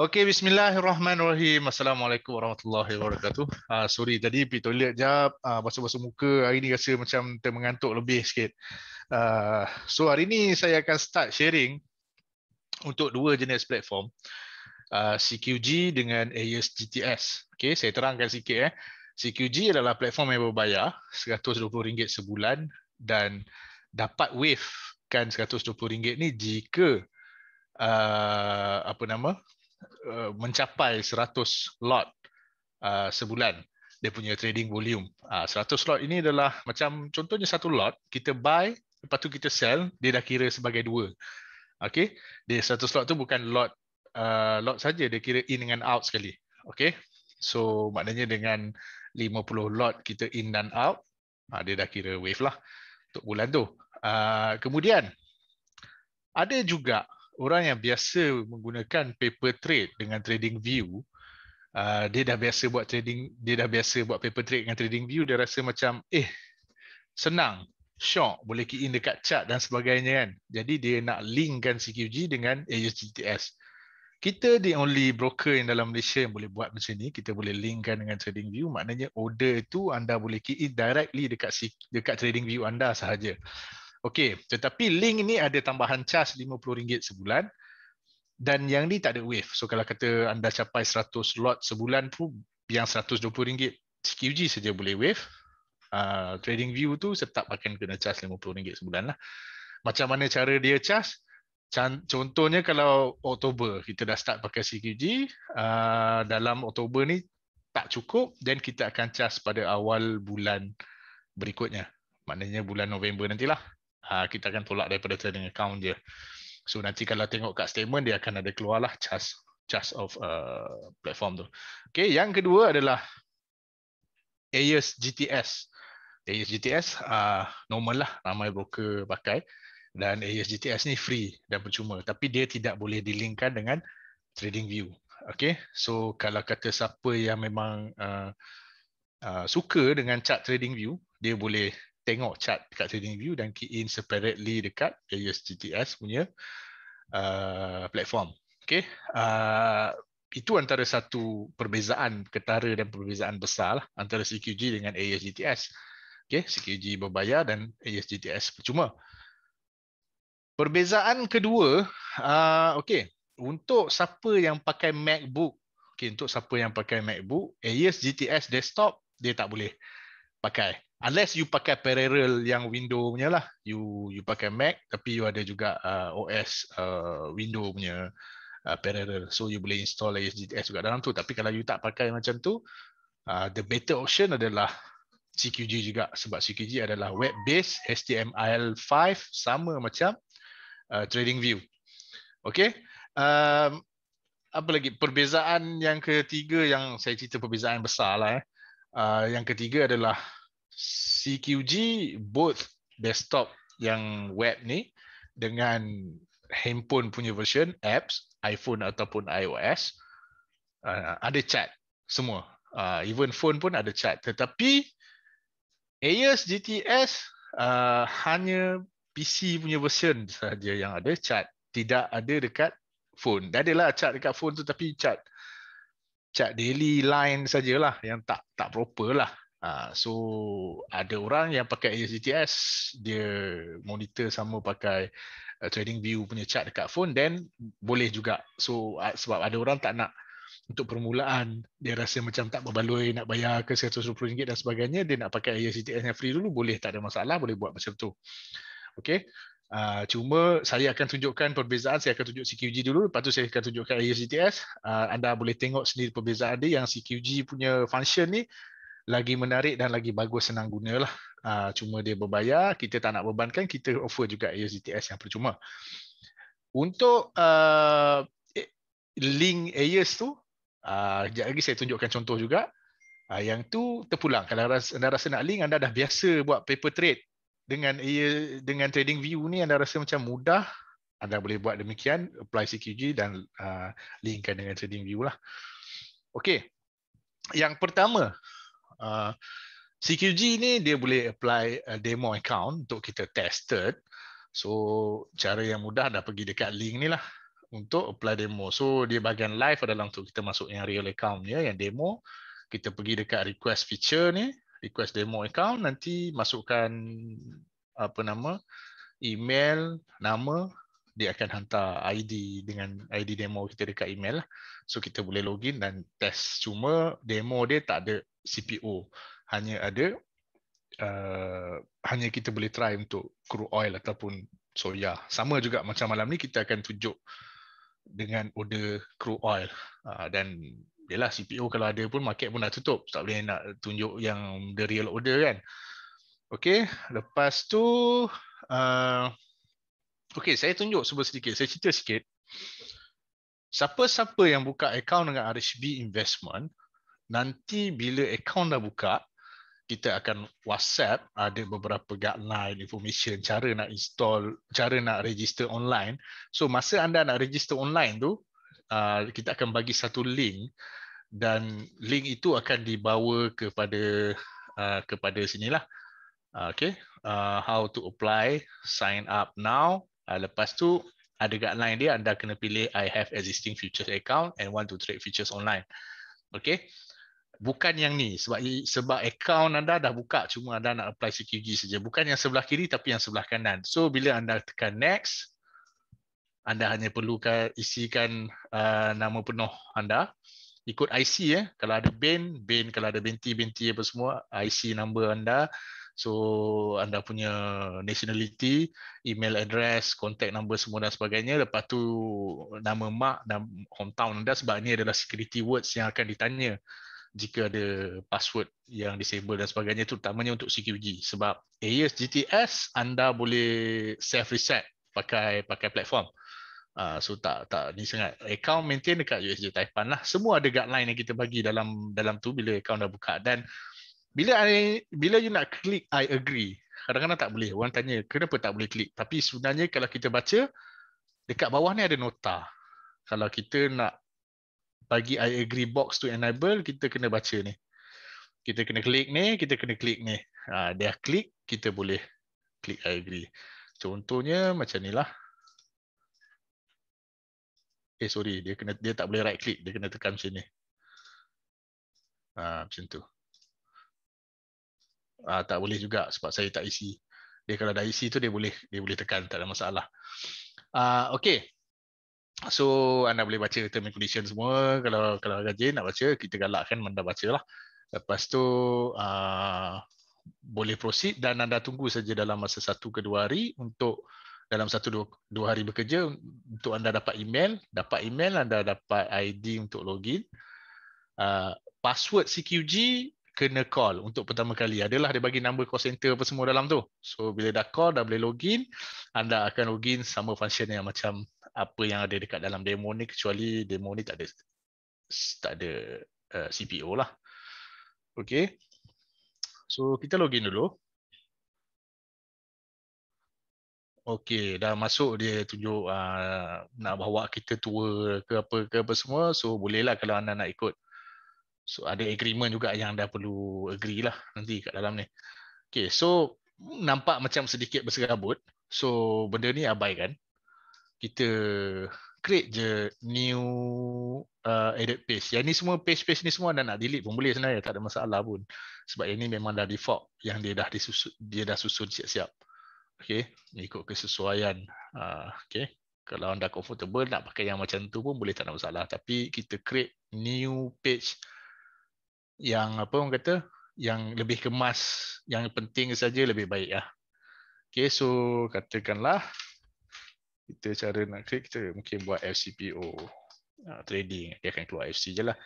Okay, bismillahirrahmanirrahim. Assalamualaikum warahmatullahi wabarakatuh. Uh, sorry, tadi pergi toilet jap. Uh, basuh-basuh muka. Hari ni rasa macam termengantuk lebih sikit. Uh, so hari ni saya akan start sharing untuk dua jenis platform. Uh, Uh, CQG dengan AES GTS. Okey, saya terangkan sikit eh. CQG adalah platform yang berbayar RM120 sebulan dan dapat wave kan RM120 ni jika uh, apa nama uh, mencapai 100 lot uh, sebulan dia punya trading volume. Uh, ah, 100 lot ini adalah macam contohnya satu lot kita buy lepas tu kita sell dia dah kira sebagai dua. Okey, dia satu slot tu bukan lot uh, lot saja dia kira in dengan out sekali. Okay. So maknanya dengan 50 lot kita in dan out, uh, dia dah kira wave lah untuk bulan tu. Uh, kemudian, ada juga orang yang biasa menggunakan paper trade dengan trading view, Uh, dia dah biasa buat trading dia dah biasa buat paper trade dengan trading view dia rasa macam eh senang syok boleh key in dekat chart dan sebagainya kan jadi dia nak linkkan CQG dengan AUTTS kita the only broker yang dalam Malaysia yang boleh buat macam ni kita boleh linkkan dengan trading view maknanya order itu anda boleh key in directly dekat si dekat trading view anda sahaja okey tetapi link ini ada tambahan charge RM50 sebulan dan yang ni tak ada wave so kalau kata anda capai 100 lot sebulan pun yang RM120 CQG saja boleh wave Uh, ah, trading view tu tetap akan kena charge RM50 sebulan lah. Macam mana cara dia charge? Contohnya kalau Oktober kita dah start pakai CQG, uh, ah, dalam Oktober ni tak cukup, dan kita akan charge pada awal bulan berikutnya. Maknanya bulan November nantilah. Uh, kita akan tolak daripada trading account dia. So nanti kalau tengok kat statement, dia akan ada keluarlah charge, charge of uh, platform tu. Okay, yang kedua adalah AES GTS. AES GTS uh, normal lah, ramai broker pakai dan ASGTS ni free dan percuma tapi dia tidak boleh dilinkkan dengan Trading View. Okey. So kalau kata siapa yang memang uh, uh, suka dengan chart Trading View, dia boleh tengok chart dekat View dan key in separately dekat ASGTS punya uh, platform. Okey. Uh, itu antara satu perbezaan ketara dan perbezaan besar lah, antara CQG dengan ASGTS. Okey, CQG berbayar dan ASGTS percuma. Perbezaan kedua, uh, okay, untuk siapa yang pakai MacBook, okay, untuk siapa yang pakai MacBook, AES GTS desktop dia tak boleh pakai. Unless you pakai parallel yang window punya lah. You you pakai Mac tapi you ada juga uh, OS uh, window punya uh, parallel. So you boleh install AES GTS juga dalam tu. Tapi kalau you tak pakai macam tu, uh, the better option adalah CQG juga sebab CQG adalah web-based HTML5 sama macam Uh, trading view. Okay, Um, apa lagi perbezaan yang ketiga yang saya cerita perbezaan besar lah. Eh. Uh, yang ketiga adalah CQG both desktop yang web ni dengan handphone punya version apps iPhone ataupun iOS uh, ada chat semua uh, even phone pun ada chat tetapi AES GTS uh, hanya PC punya version saja yang ada chat. Tidak ada dekat phone. Dah ada lah chat dekat phone tu tapi chat chat daily line sajalah yang tak tak proper lah. Ha, so ada orang yang pakai ASTS dia monitor sama pakai uh, trading view punya chat dekat phone then boleh juga. So sebab ada orang tak nak untuk permulaan dia rasa macam tak berbaloi nak bayar ke RM120 dan sebagainya dia nak pakai ASTS yang free dulu boleh tak ada masalah boleh buat macam tu. Okey. Uh, cuma saya akan tunjukkan perbezaan saya akan tunjuk CQG dulu lepas tu saya akan tunjukkan AUCTS uh, ah, anda boleh tengok sendiri perbezaan dia yang CQG punya function ni lagi menarik dan lagi bagus senang gunalah uh, ah, cuma dia berbayar kita tak nak bebankan kita offer juga AUCTS yang percuma untuk uh, link AUS tu uh, sekejap lagi saya tunjukkan contoh juga uh, yang tu terpulang kalau anda rasa nak link anda dah biasa buat paper trade dengan ia dengan trading view ni anda rasa macam mudah anda boleh buat demikian apply CQG dan uh, linkkan dengan trading view lah okey yang pertama uh, ah, CQG ni dia boleh apply demo account untuk kita tested so cara yang mudah dah pergi dekat link ni lah untuk apply demo so dia bahagian live adalah untuk kita masuk yang real account ya yang demo kita pergi dekat request feature ni request demo account nanti masukkan apa nama email nama dia akan hantar ID dengan ID demo kita dekat email lah. So kita boleh login dan test. Cuma demo dia tak ada CPU. Hanya ada uh, hanya kita boleh try untuk crude oil ataupun soya. Sama juga macam malam ni kita akan tunjuk dengan order crude oil uh, dan yalah CPO kalau ada pun market pun dah tutup tak boleh nak tunjuk yang the real order kan okey lepas tu uh, okey saya tunjuk sebab sedikit saya cerita sikit siapa-siapa yang buka akaun dengan RHB investment nanti bila akaun dah buka kita akan WhatsApp ada beberapa guideline information cara nak install cara nak register online so masa anda nak register online tu uh, kita akan bagi satu link dan link itu akan dibawa kepada uh, kepada sinilah. Uh, okay, uh, how to apply, sign up now. Uh, lepas tu ada lain dia anda kena pilih I have existing futures account and want to trade futures online. Okay, bukan yang ni sebab sebab account anda dah buka cuma anda nak apply CQG saja. Bukan yang sebelah kiri tapi yang sebelah kanan. So bila anda tekan next, anda hanya perlukan isikan uh, nama penuh anda ikut IC ya eh. kalau ada bin bin kalau ada binti binti apa semua IC number anda so anda punya nationality email address contact number semua dan sebagainya lepas tu nama mak dan hometown anda sebab ini adalah security words yang akan ditanya jika ada password yang disable dan sebagainya itu utamanya untuk CQG sebab AES GTS anda boleh self reset pakai pakai platform Uh, so tak tak ni sangat account maintain dekat USJ Taipan lah. Semua ada guideline yang kita bagi dalam dalam tu bila account dah buka dan bila I, bila you nak klik I agree. Kadang-kadang tak boleh. Orang tanya kenapa tak boleh klik. Tapi sebenarnya kalau kita baca dekat bawah ni ada nota. Kalau kita nak bagi I agree box to enable kita kena baca ni. Kita kena klik ni, kita kena klik ni. Uh, dia klik kita boleh klik I agree. Contohnya macam ni lah eh sorry dia kena dia tak boleh right click dia kena tekan sini ah ha, macam tu ah tak boleh juga sebab saya tak isi dia kalau dah isi tu dia boleh dia boleh tekan tak ada masalah ah okey So anda boleh baca term and condition semua kalau kalau rajin nak baca kita galakkan anda bacalah. Lepas tu uh, boleh proceed dan anda tunggu saja dalam masa satu ke dua hari untuk dalam satu dua, dua hari bekerja untuk anda dapat email, dapat email anda dapat ID untuk login. Uh, password CQG kena call untuk pertama kali. Adalah dia bagi nombor call center apa semua dalam tu. So bila dah call dah boleh login, anda akan login sama function yang macam apa yang ada dekat dalam demo ni kecuali demo ni tak ada tak ada uh, eh, CPO lah. Okay. So kita login dulu. Okey, dah masuk dia tunjuk uh, nak bawa kita tua ke apa ke apa semua. So bolehlah kalau anda nak ikut. So ada agreement juga yang dah perlu agree lah nanti kat dalam ni. Okey, so nampak macam sedikit berserabut. So benda ni abaikan. Kita create je new uh, edit page. Yang ni semua page-page ni semua anda nak delete pun boleh sebenarnya. Tak ada masalah pun. Sebab ini memang dah default yang dia dah, disusun, dia dah susun siap-siap okey ikut kesesuaian uh, okey kalau anda comfortable nak pakai yang macam tu pun boleh tak ada masalah tapi kita create new page yang apa orang kata yang lebih kemas yang penting saja lebih baik ya. okey so katakanlah kita cara nak create kita mungkin buat fcpo uh, ah, trading dia akan keluar fc lah,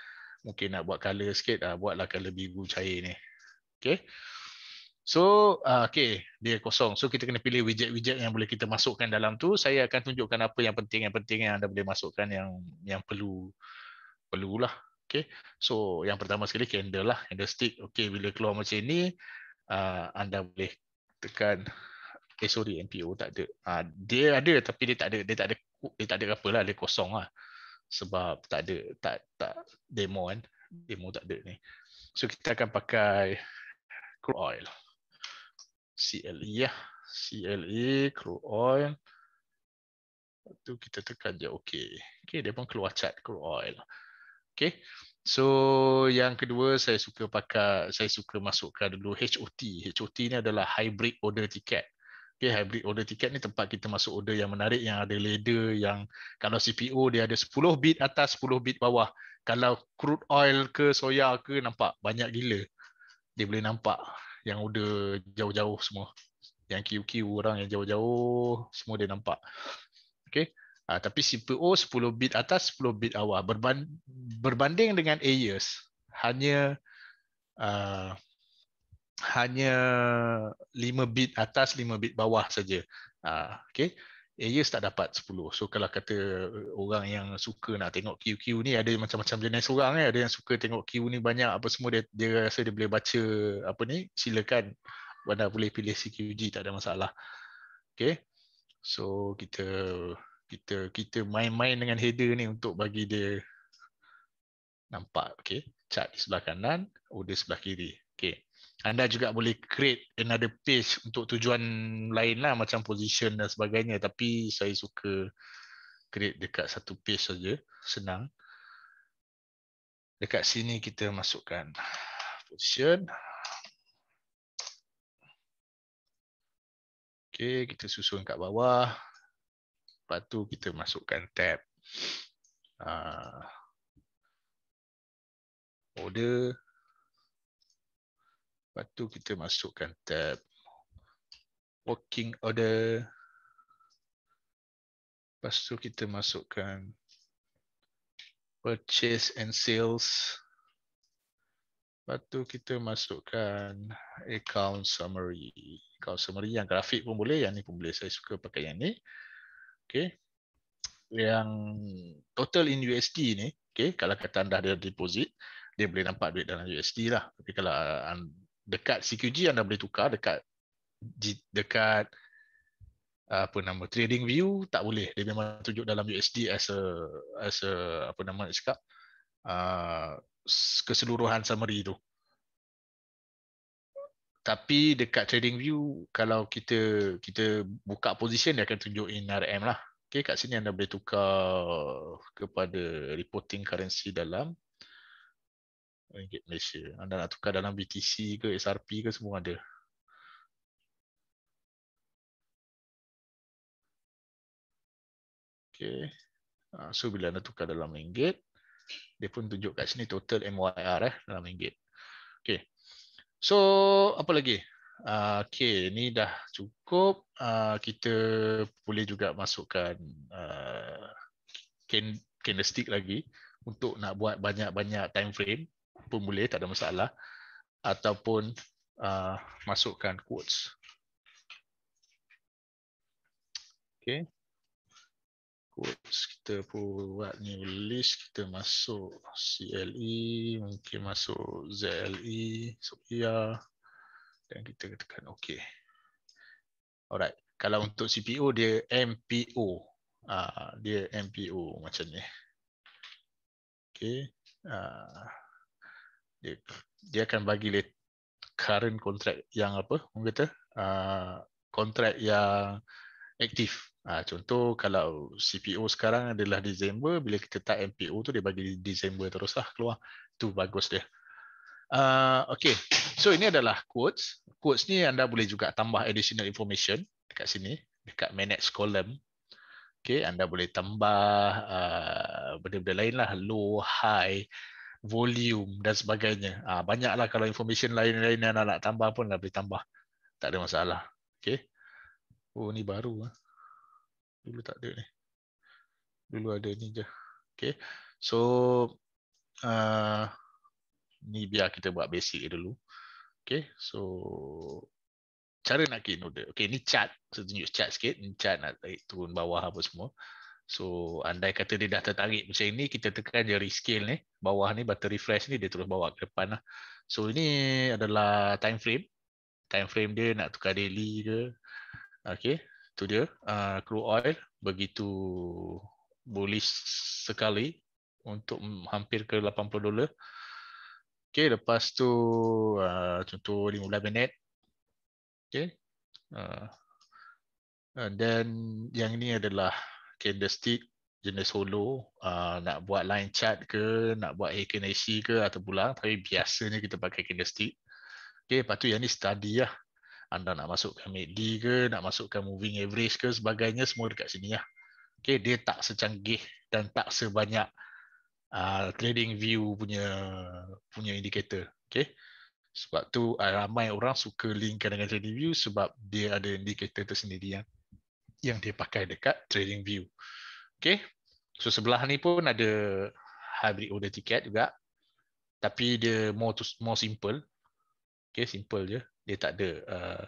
mungkin nak buat color sikit uh, buatlah color biru cair ni Okay. So ah, okay, dia kosong. So kita kena pilih widget-widget yang boleh kita masukkan dalam tu. Saya akan tunjukkan apa yang penting yang penting yang anda boleh masukkan yang yang perlu perlu lah. Okay. So yang pertama sekali candle lah, candle stick. Okay, bila keluar macam ni, uh, anda boleh tekan eh sorry NPO tak ada. Uh, dia ada tapi dia tak ada dia tak ada dia tak ada apa lah, dia kosong lah. Sebab tak ada tak tak demo kan. Demo tak ada ni. So kita akan pakai crude oil. CLE ya. CLE, crude oil. Tu kita tekan je, okay. Okay, dia pun keluar chat crude oil. Okay, so yang kedua saya suka pakai, saya suka masukkan dulu HOT. HOT ni adalah hybrid order ticket. Okay, hybrid order ticket ni tempat kita masuk order yang menarik yang ada ladder yang kalau CPO dia ada 10 bit atas 10 bit bawah. Kalau crude oil ke soya ke nampak banyak gila. Dia boleh nampak yang order jauh-jauh semua. Yang QQ orang yang jauh-jauh semua dia nampak. okay? Ha, tapi CPO 10 bit atas 10 bit awal Berban- berbanding dengan AES hanya uh, hanya 5 bit atas 5 bit bawah saja. Ha, ah, okey. Aries eh, tak dapat 10. So kalau kata uh, orang yang suka nak tengok QQ ni ada macam-macam jenis orang eh. Ada yang suka tengok Q ni banyak apa semua dia, dia rasa dia boleh baca apa ni. Silakan anda boleh pilih CQG tak ada masalah. Okay. So kita kita kita main-main dengan header ni untuk bagi dia nampak. Okay. Chart di sebelah kanan, order sebelah kiri. Okay anda juga boleh create another page untuk tujuan lain lah macam position dan sebagainya tapi saya suka create dekat satu page saja senang dekat sini kita masukkan position okey kita susun kat bawah lepas tu kita masukkan tab uh, order Lepas tu kita masukkan tab working order. Lepas tu kita masukkan purchase and sales. Lepas tu kita masukkan account summary. Account summary yang grafik pun boleh, yang ni pun boleh. Saya suka pakai yang ni. Okay. Yang total in USD ni, okay, kalau kata anda ada deposit, dia boleh nampak duit dalam USD lah. Tapi kalau uh, dekat CQG anda boleh tukar dekat dekat ah, apa nama trading view tak boleh dia memang tunjuk dalam USD as a as a apa nama nak cakap uh, keseluruhan summary tu tapi dekat trading view kalau kita kita buka position dia akan tunjuk in RM lah okey kat sini anda boleh tukar kepada reporting currency dalam ringgit Malaysia. Anda nak tukar dalam BTC ke SRP ke semua ada. Okay. Ah, so bila anda tukar dalam ringgit, dia pun tunjuk kat sini total MYR eh, dalam ringgit. Okay. So apa lagi? Ah, okay, ni dah cukup. Ah, kita boleh juga masukkan candlestick lagi untuk nak buat banyak-banyak time frame pun boleh tak ada masalah ataupun uh, masukkan quotes okey quotes kita buat new list kita masuk CLE mungkin masuk ZLE Sophia e dan kita tekan okey alright kalau untuk CPU dia MPU uh, ah, dia MPO macam ni okey uh, ah dia, dia akan bagi dia current contract yang apa orang kata kontrak ah, uh, yang aktif Ha, ah, contoh kalau CPO sekarang adalah Disember, bila kita tak MPO tu dia bagi Disember teruslah keluar. Tu bagus dia. Uh, okay, so ini adalah quotes. Quotes ni anda boleh juga tambah additional information dekat sini, dekat manage column. Okay, anda boleh tambah uh, benda-benda lain lah. low, high volume dan sebagainya. Ah ha, banyaklah kalau information lain-lain yang nak tambah pun dah boleh tambah. Tak ada masalah. Okey. Oh ni baru ah. Dulu tak ada ni. Dulu ada ni je. Okey. So uh, ni biar kita buat basic dulu. Okey. So cara nak key node. Okey ni chart, saya tunjuk chart sikit, ni chart nak turun bawah apa semua. So andai kata dia dah tertarik macam ini, kita tekan je rescale ni. Bawah ni, button refresh ni, dia terus bawa ke depan lah. So ini adalah time frame. Time frame dia nak tukar daily ke. Okay, tu dia. Uh, crude oil begitu bullish sekali untuk hampir ke 80 dolar. Okay, lepas tu uh, contoh 15 minit. Okay. Uh, and yang ini adalah candlestick jenis solo uh, nak buat line chart ke nak buat hekinesi ke atau bulang tapi biasanya kita pakai candlestick Okay, lepas tu yang ni study lah anda nak masukkan MACD ke nak masukkan moving average ke sebagainya semua dekat sini lah Okay, dia tak secanggih dan tak sebanyak uh, trading view punya punya indikator. Okay, sebab tu uh, ramai orang suka linkkan dengan trading view sebab dia ada indikator tersendiri yang lah yang dia pakai dekat trading view. okay. So sebelah ni pun ada hybrid order ticket juga. Tapi dia more to, more simple. okay, simple je. Dia tak ada uh,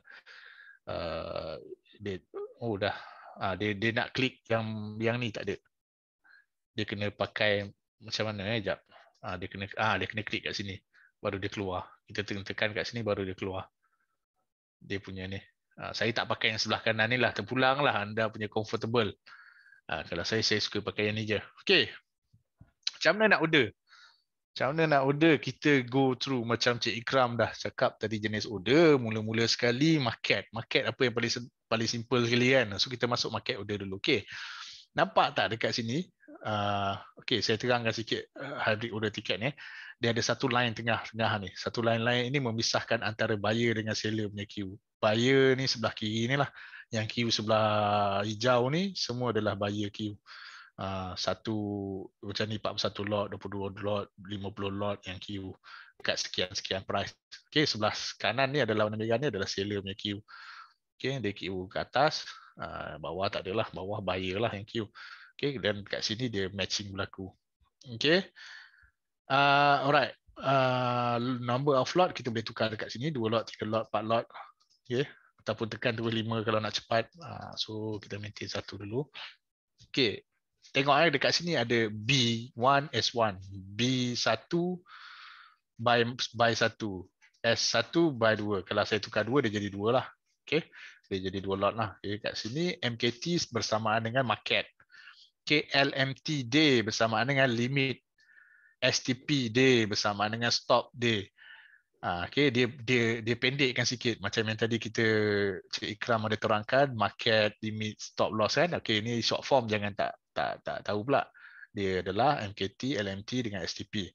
uh, dia oh dah. Ah uh, dia dia nak klik yang yang ni tak ada. Dia kena pakai macam mana eh jap. Ah uh, dia kena ah uh, dia kena klik kat sini baru dia keluar. Kita tekan kat sini baru dia keluar. Dia punya ni. Ah, saya tak pakai yang sebelah kanan ni lah terpulang lah anda punya comfortable ah, kalau saya saya suka pakai yang ni je okey macam mana nak order macam mana nak order kita go through macam cik ikram dah cakap tadi jenis order mula-mula sekali market market apa yang paling paling simple sekali kan so kita masuk market order dulu okey nampak tak dekat sini uh, okey saya terangkan sikit uh, hybrid order tiket ni dia ada satu line tengah-tengah ni. Satu line-line ini memisahkan antara buyer dengan seller punya queue buyer ni sebelah kiri ni lah. Yang kiu sebelah hijau ni semua adalah buyer kiu ah, satu macam ni 41 lot, 22 lot, 50 lot yang kiu. dekat sekian-sekian price. Okay, sebelah kanan ni adalah warna merah ni adalah seller punya kiu. Okay, dia kiu ke atas, ah, bawah tak adalah, bawah buyer lah yang kiu. Okay, dan kat sini dia matching berlaku. Okay. Uh, ah, alright. Uh, number of lot kita boleh tukar dekat sini. 2 lot, 3 lot, 4 lot yeah. ataupun tekan 25 kalau nak cepat ha, so kita maintain satu dulu Okay, tengok eh dekat sini ada b1 s1 b1 by by 1 s1 by 2 kalau saya tukar 2 dia jadi 2 lah Okay, dia jadi 2 lot lah okay. dekat sini mkt bersamaan dengan market okey lmtd bersamaan dengan limit STP day bersamaan dengan stop day. Ah, okay, dia dia dia pendekkan sikit macam yang tadi kita Cik Ikram ada terangkan market limit stop loss kan. Okay, ini short form jangan tak tak tak tahu pula. Dia adalah MKT, LMT dengan STP.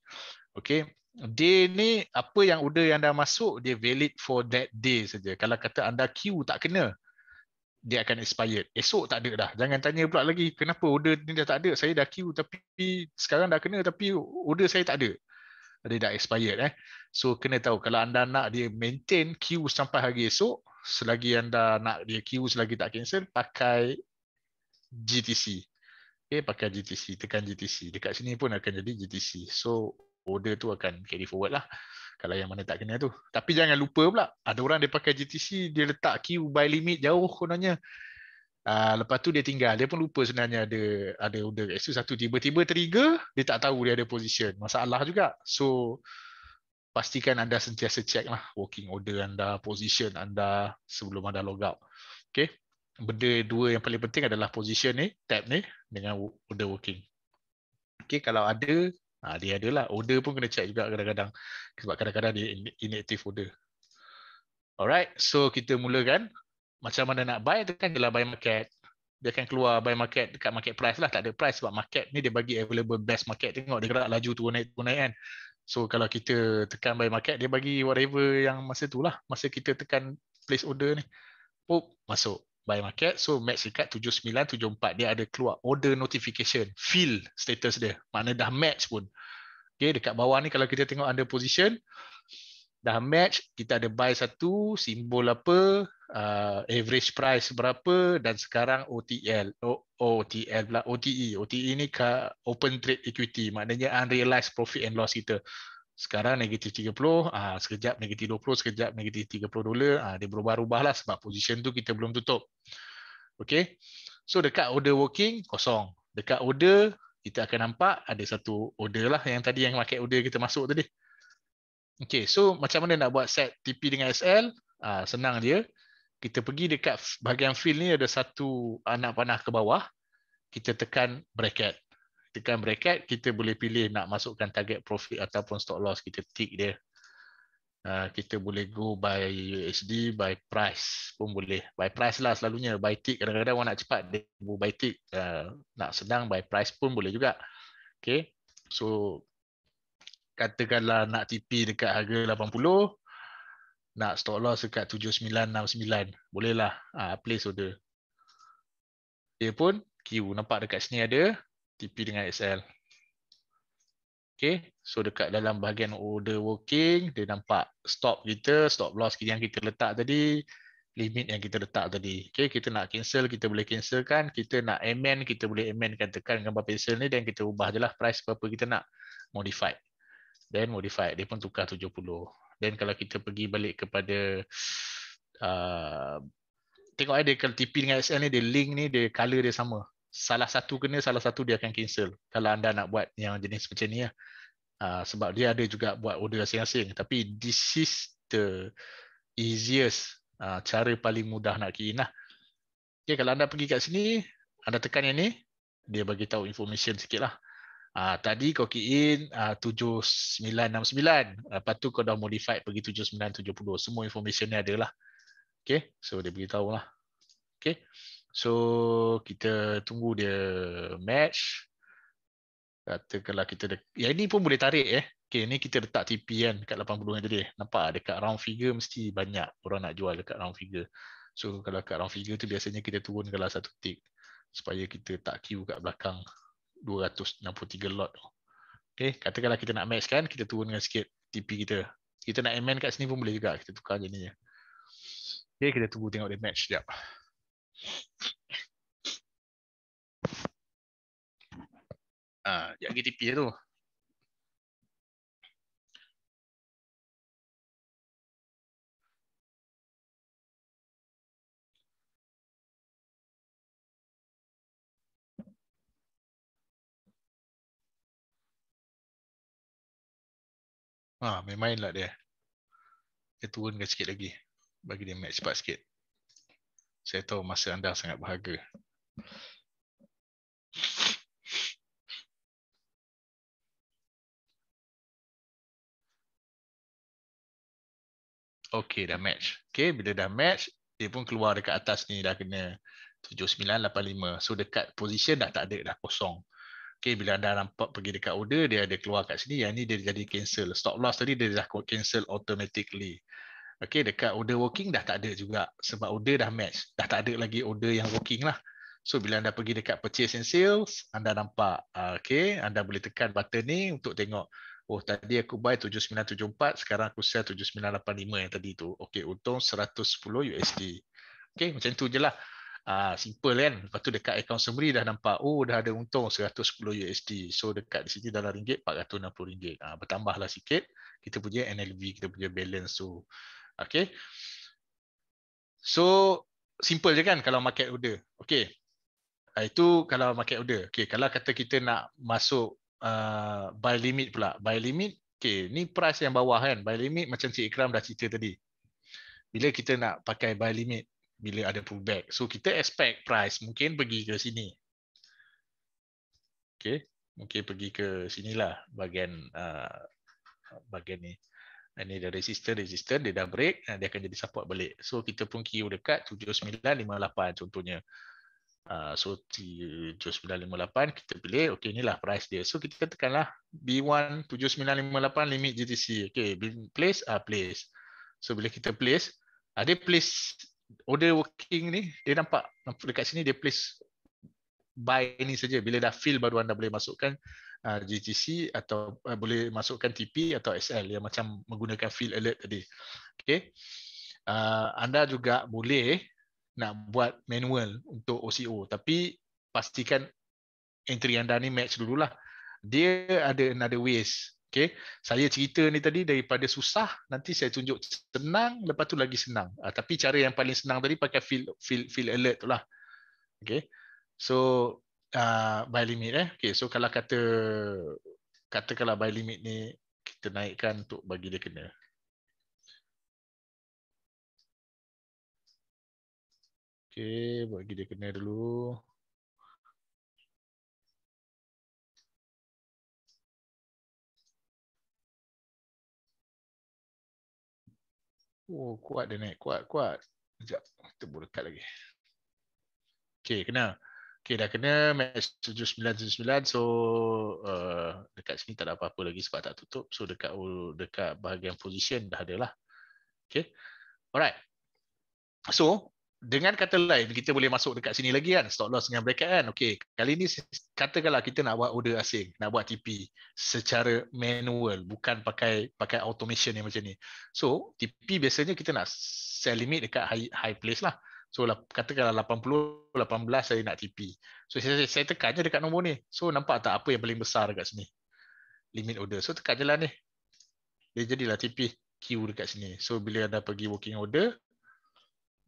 Okay, day ni apa yang order yang dah masuk dia valid for that day saja. Kalau kata anda queue tak kena dia akan expired. Esok tak ada dah. Jangan tanya pula lagi kenapa order ni dah tak ada. Saya dah queue tapi sekarang dah kena tapi order saya tak ada dia dah expired eh. So kena tahu kalau anda nak dia maintain queue sampai hari esok, selagi anda nak dia queue selagi tak cancel, pakai GTC. Okay, eh, pakai GTC, tekan GTC. Dekat sini pun akan jadi GTC. So order tu akan carry forward lah. Kalau yang mana tak kena tu. Tapi jangan lupa pula, ada orang dia pakai GTC, dia letak queue by limit jauh kononnya. Uh, lepas tu dia tinggal. Dia pun lupa sebenarnya ada ada order kat situ. Satu tiba-tiba trigger, dia tak tahu dia ada position. Masalah juga. So pastikan anda sentiasa check lah working order anda, position anda sebelum anda log out. okey Benda dua yang paling penting adalah position ni, tab ni dengan order working. okey kalau ada, uh, dia ada lah. Order pun kena check juga kadang-kadang. Sebab kadang-kadang dia inactive order. Alright, so kita mulakan macam mana nak buy tu kan ialah buy market dia akan keluar buy market dekat market price lah tak ada price sebab market ni dia bagi available best market tengok dia gerak laju turun naik turun naik kan so kalau kita tekan buy market dia bagi whatever yang masa tu lah masa kita tekan place order ni pop masuk buy market so max dekat 7974 dia ada keluar order notification fill status dia mana dah match pun okay, dekat bawah ni kalau kita tengok under position dah match kita ada buy satu simbol apa uh, average price berapa dan sekarang OTL O OTL pula OTE OTE ni open trade equity maknanya unrealized profit and loss kita sekarang negatif 30 uh, ah, sekejap negatif 20 sekejap negatif 30 dolar uh, dia berubah ubahlah sebab position tu kita belum tutup okay so dekat order working kosong dekat order kita akan nampak ada satu order lah yang tadi yang market order kita masuk tadi Okay, so macam mana nak buat set TP dengan SL? Ah, senang dia. Kita pergi dekat bahagian fill ni ada satu anak panah ke bawah. Kita tekan bracket. Tekan bracket, kita boleh pilih nak masukkan target profit ataupun stock loss. Kita tick dia. Ah, kita boleh go by USD, by price pun boleh. By price lah selalunya. By tick, kadang-kadang orang nak cepat, dia buat by tick. Ah, nak senang, by price pun boleh juga. Okay. So katakanlah nak TP dekat harga 80 nak stop loss dekat 7969 bolehlah ah uh, place order dia pun Q nampak dekat sini ada TP dengan SL. Okay. So dekat dalam bahagian order working, dia nampak stop kita, stop loss yang kita letak tadi, limit yang kita letak tadi. Okay. Kita nak cancel, kita boleh cancel kan? Kita nak amend, kita boleh amendkan tekan gambar pencil ni dan kita ubah je lah price berapa kita nak modify then modified dia pun tukar 70 then kalau kita pergi balik kepada uh, tengok ada kalau TP dengan SL ni dia link ni dia color dia sama salah satu kena salah satu dia akan cancel kalau anda nak buat yang jenis macam ni ya. uh, sebab dia ada juga buat order asing-asing tapi this is the easiest uh, cara paling mudah nak key in lah. okay, kalau anda pergi kat sini anda tekan yang ni dia bagi tahu information sikit lah. Uh, tadi kau key in ah, uh, 7969. Lepas tu kau dah modify pergi 7970. Semua information ni ada lah. Okay. So dia beritahu lah. Okay. So kita tunggu dia match. kalau kita dek- Ya ini pun boleh tarik eh. Okay. Ni kita letak TP kan dekat 80 yang tadi. Nampak dekat round figure mesti banyak orang nak jual dekat round figure. So kalau kat round figure tu biasanya kita turunkanlah satu tick. Supaya kita tak queue kat belakang. 263 lot tu. Okay, katakanlah kita nak max kan, kita turunkan sikit TP kita. Kita nak amend kat sini pun boleh juga, kita tukar je ni. Okay, kita tunggu tengok dia match sekejap. Ah, uh, jangan TP tu. Ha, main-main lah dia. Dia turunkan sikit lagi. Bagi dia match cepat sikit. Saya tahu masa anda sangat berharga. Okey, dah match. Okey, bila dah match, dia pun keluar dekat atas ni. Dah kena 7, 9, 8, 5. So, dekat position dah tak ada. Dah kosong. Okay, bila anda nampak pergi dekat order, dia ada keluar kat sini. Yang ni dia jadi cancel. Stop loss tadi dia dah cancel automatically. Okay, dekat order working dah tak ada juga. Sebab order dah match. Dah tak ada lagi order yang working lah. So, bila anda pergi dekat purchase and sales, anda nampak. Ah, okay, anda boleh tekan button ni untuk tengok. Oh, tadi aku buy 7974, sekarang aku sell 7985 yang tadi tu. Okay, untung 110 USD. Okay, macam tu je lah. Ah simple kan. Lepas tu dekat account summary dah nampak oh dah ada untung 110 USD. So dekat di sini dalam ringgit 460 ringgit. Ah bertambahlah sikit kita punya NLV, kita punya balance tu. Okay. So simple je kan kalau market order. Okay. Ah, itu kalau market order. Okay. Kalau kata kita nak masuk uh, buy limit pula. Buy limit. Okay. Ni price yang bawah kan. Buy limit macam si Ikram dah cerita tadi. Bila kita nak pakai buy limit bila ada pullback. So kita expect price mungkin pergi ke sini. Okay, mungkin pergi ke sinilah bahagian uh, bahagian ni. Ini dia resistor, resistor dia dah break, uh, dia akan jadi support balik. So kita pun queue dekat 7958 contohnya. Uh, so 7958 kita pilih, okey inilah price dia. So kita tekanlah B1 7958 limit GTC. Okey, place ah uh, place. So bila kita place, ada place order oh, working ni dia nampak nampak dekat sini dia place buy ni saja bila dah fill baru anda boleh masukkan uh, GTC atau uh, boleh masukkan TP atau SL yang macam menggunakan fill alert tadi. Okey. Uh, anda juga boleh nak buat manual untuk OCO tapi pastikan entry anda ni match dululah. Dia ada another ways Okay. Saya cerita ni tadi daripada susah, nanti saya tunjuk senang, lepas tu lagi senang. Uh, tapi cara yang paling senang tadi pakai feel, feel, feel alert tu lah. Okay. So, uh, by limit. Eh. Okay. So, kalau kata kata kalau by limit ni, kita naikkan untuk bagi dia kena. Okay, bagi dia kena dulu. Oh, kuat dia naik. Kuat, kuat. Sekejap. Kita boleh dekat lagi. Okay, kena. Okay, dah kena. Match 7.9.9. So, uh, dekat sini tak ada apa-apa lagi sebab tak tutup. So, dekat dekat bahagian position dah ada lah. Okay. Alright. So, dengan kata lain kita boleh masuk dekat sini lagi kan stop loss dengan bracket kan okey kali ni katakanlah kita nak buat order asing nak buat TP secara manual bukan pakai pakai automation yang macam ni so TP biasanya kita nak sell limit dekat high, high place lah so katakanlah 80 18 saya nak TP so saya, saya, saya tekan je dekat nombor ni so nampak tak apa yang paling besar dekat sini limit order so tekan je lah ni dia jadilah TP queue dekat sini so bila anda pergi working order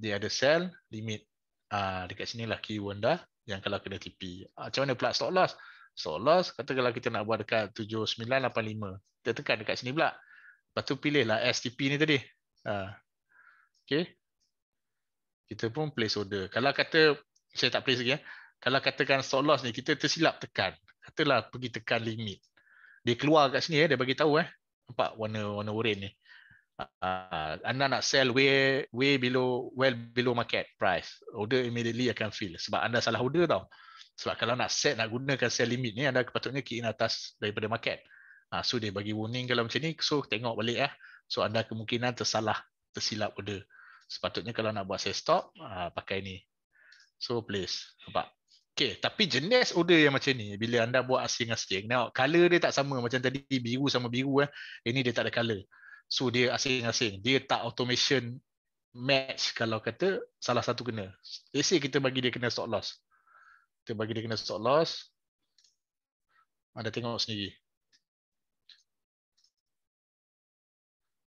the other sell limit uh, dekat sini lah key rendah yang kalau kena TP. Uh, ah, macam mana pula stop loss? Stop loss kata kalau kita nak buat dekat 7985. Kita tekan dekat sini pula. Lepas tu lah STP ni tadi. Ha. Ah, okay. Kita pun place order. Kalau kata saya tak place lagi ya. Kalau katakan stop loss ni kita tersilap tekan. Katalah pergi tekan limit. Dia keluar kat sini ya, dia bagi tahu eh. Nampak warna warna oren ni uh, ah, anda nak sell way way below well below market price order immediately akan fail sebab anda salah order tau sebab kalau nak set nak gunakan sell limit ni anda kepatutnya key in atas daripada market uh, so dia bagi warning kalau macam ni so tengok balik eh so anda kemungkinan tersalah tersilap order sepatutnya kalau nak buat sell stop uh, ah, pakai ni so please nampak Okay, tapi jenis order yang macam ni, bila anda buat asing-asing, now, color dia tak sama macam tadi, biru sama biru. Eh. Ini dia tak ada color. So dia asing-asing. Dia tak automation match kalau kata salah satu kena. Let's say kita bagi dia kena stop loss. Kita bagi dia kena stop loss. Anda tengok sendiri.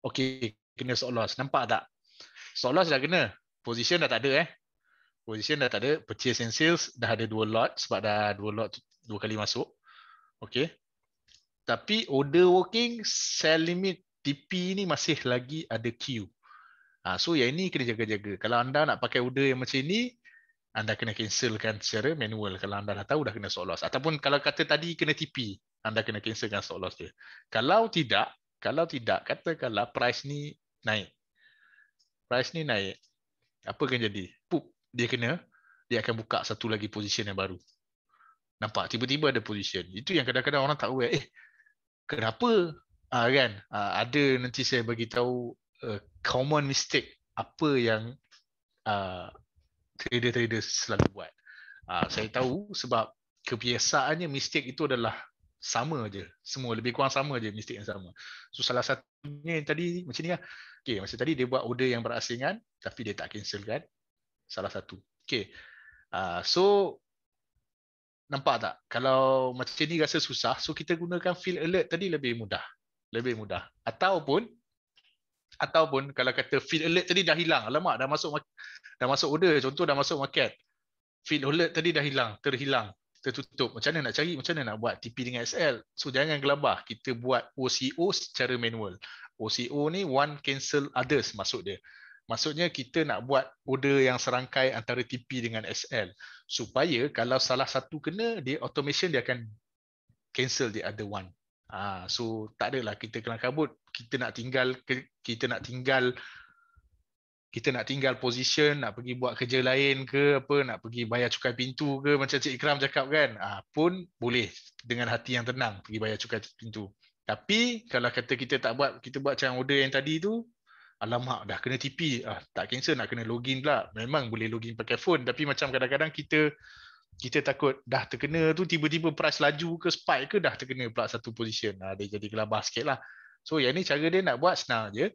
Okay, kena stop loss. Nampak tak? Stop loss dah kena. Position dah tak ada eh. Position dah tak ada. Purchase and sales dah ada dua lot sebab dah dua lot dua kali masuk. Okay. Tapi order working, sell limit TP ni masih lagi ada queue. Ha, so yang ini kena jaga-jaga. Kalau anda nak pakai order yang macam ni, anda kena cancelkan secara manual. Kalau anda dah tahu, dah kena stop loss. Ataupun kalau kata tadi kena TP, anda kena cancelkan stop loss dia. Kalau tidak, kalau tidak, katakanlah price ni naik. Price ni naik, apa akan jadi? Pup, dia kena, dia akan buka satu lagi position yang baru. Nampak? Tiba-tiba ada position. Itu yang kadang-kadang orang tak aware. Eh, kenapa uh, kan uh, ada nanti saya bagi tahu uh, common mistake apa yang uh, trader-trader selalu buat. Uh, saya tahu sebab kebiasaannya mistake itu adalah sama aje. Semua lebih kurang sama aje mistake yang sama. So salah satunya yang tadi macam ni lah. Okay, macam tadi dia buat order yang berasingan tapi dia tak cancel kan. Salah satu. Okay. Uh, so nampak tak? Kalau macam ni rasa susah, so kita gunakan fill alert tadi lebih mudah lebih mudah ataupun ataupun kalau kata feed alert tadi dah hilang alamak dah masuk dah masuk order contoh dah masuk market feed alert tadi dah hilang terhilang tertutup macam mana nak cari macam mana nak buat TP dengan SL so jangan gelabah kita buat OCO secara manual OCO ni one cancel others maksud dia maksudnya kita nak buat order yang serangkai antara TP dengan SL supaya kalau salah satu kena dia automation dia akan cancel the other one Ha, so tak adalah kita kena kabut, kita nak tinggal kita nak tinggal kita nak tinggal position, nak pergi buat kerja lain ke apa, nak pergi bayar cukai pintu ke macam Cik Ikram cakap kan. Ha, pun boleh dengan hati yang tenang pergi bayar cukai pintu. Tapi kalau kata kita tak buat, kita buat macam order yang tadi tu, alamak dah kena tipi, ah, tak cancel nak kena login pula. Memang boleh login pakai phone tapi macam kadang-kadang kita kita takut dah terkena tu tiba-tiba price laju ke spike ke dah terkena pula satu position ha, dia jadi kelabah sikit lah so yang ni cara dia nak buat senang je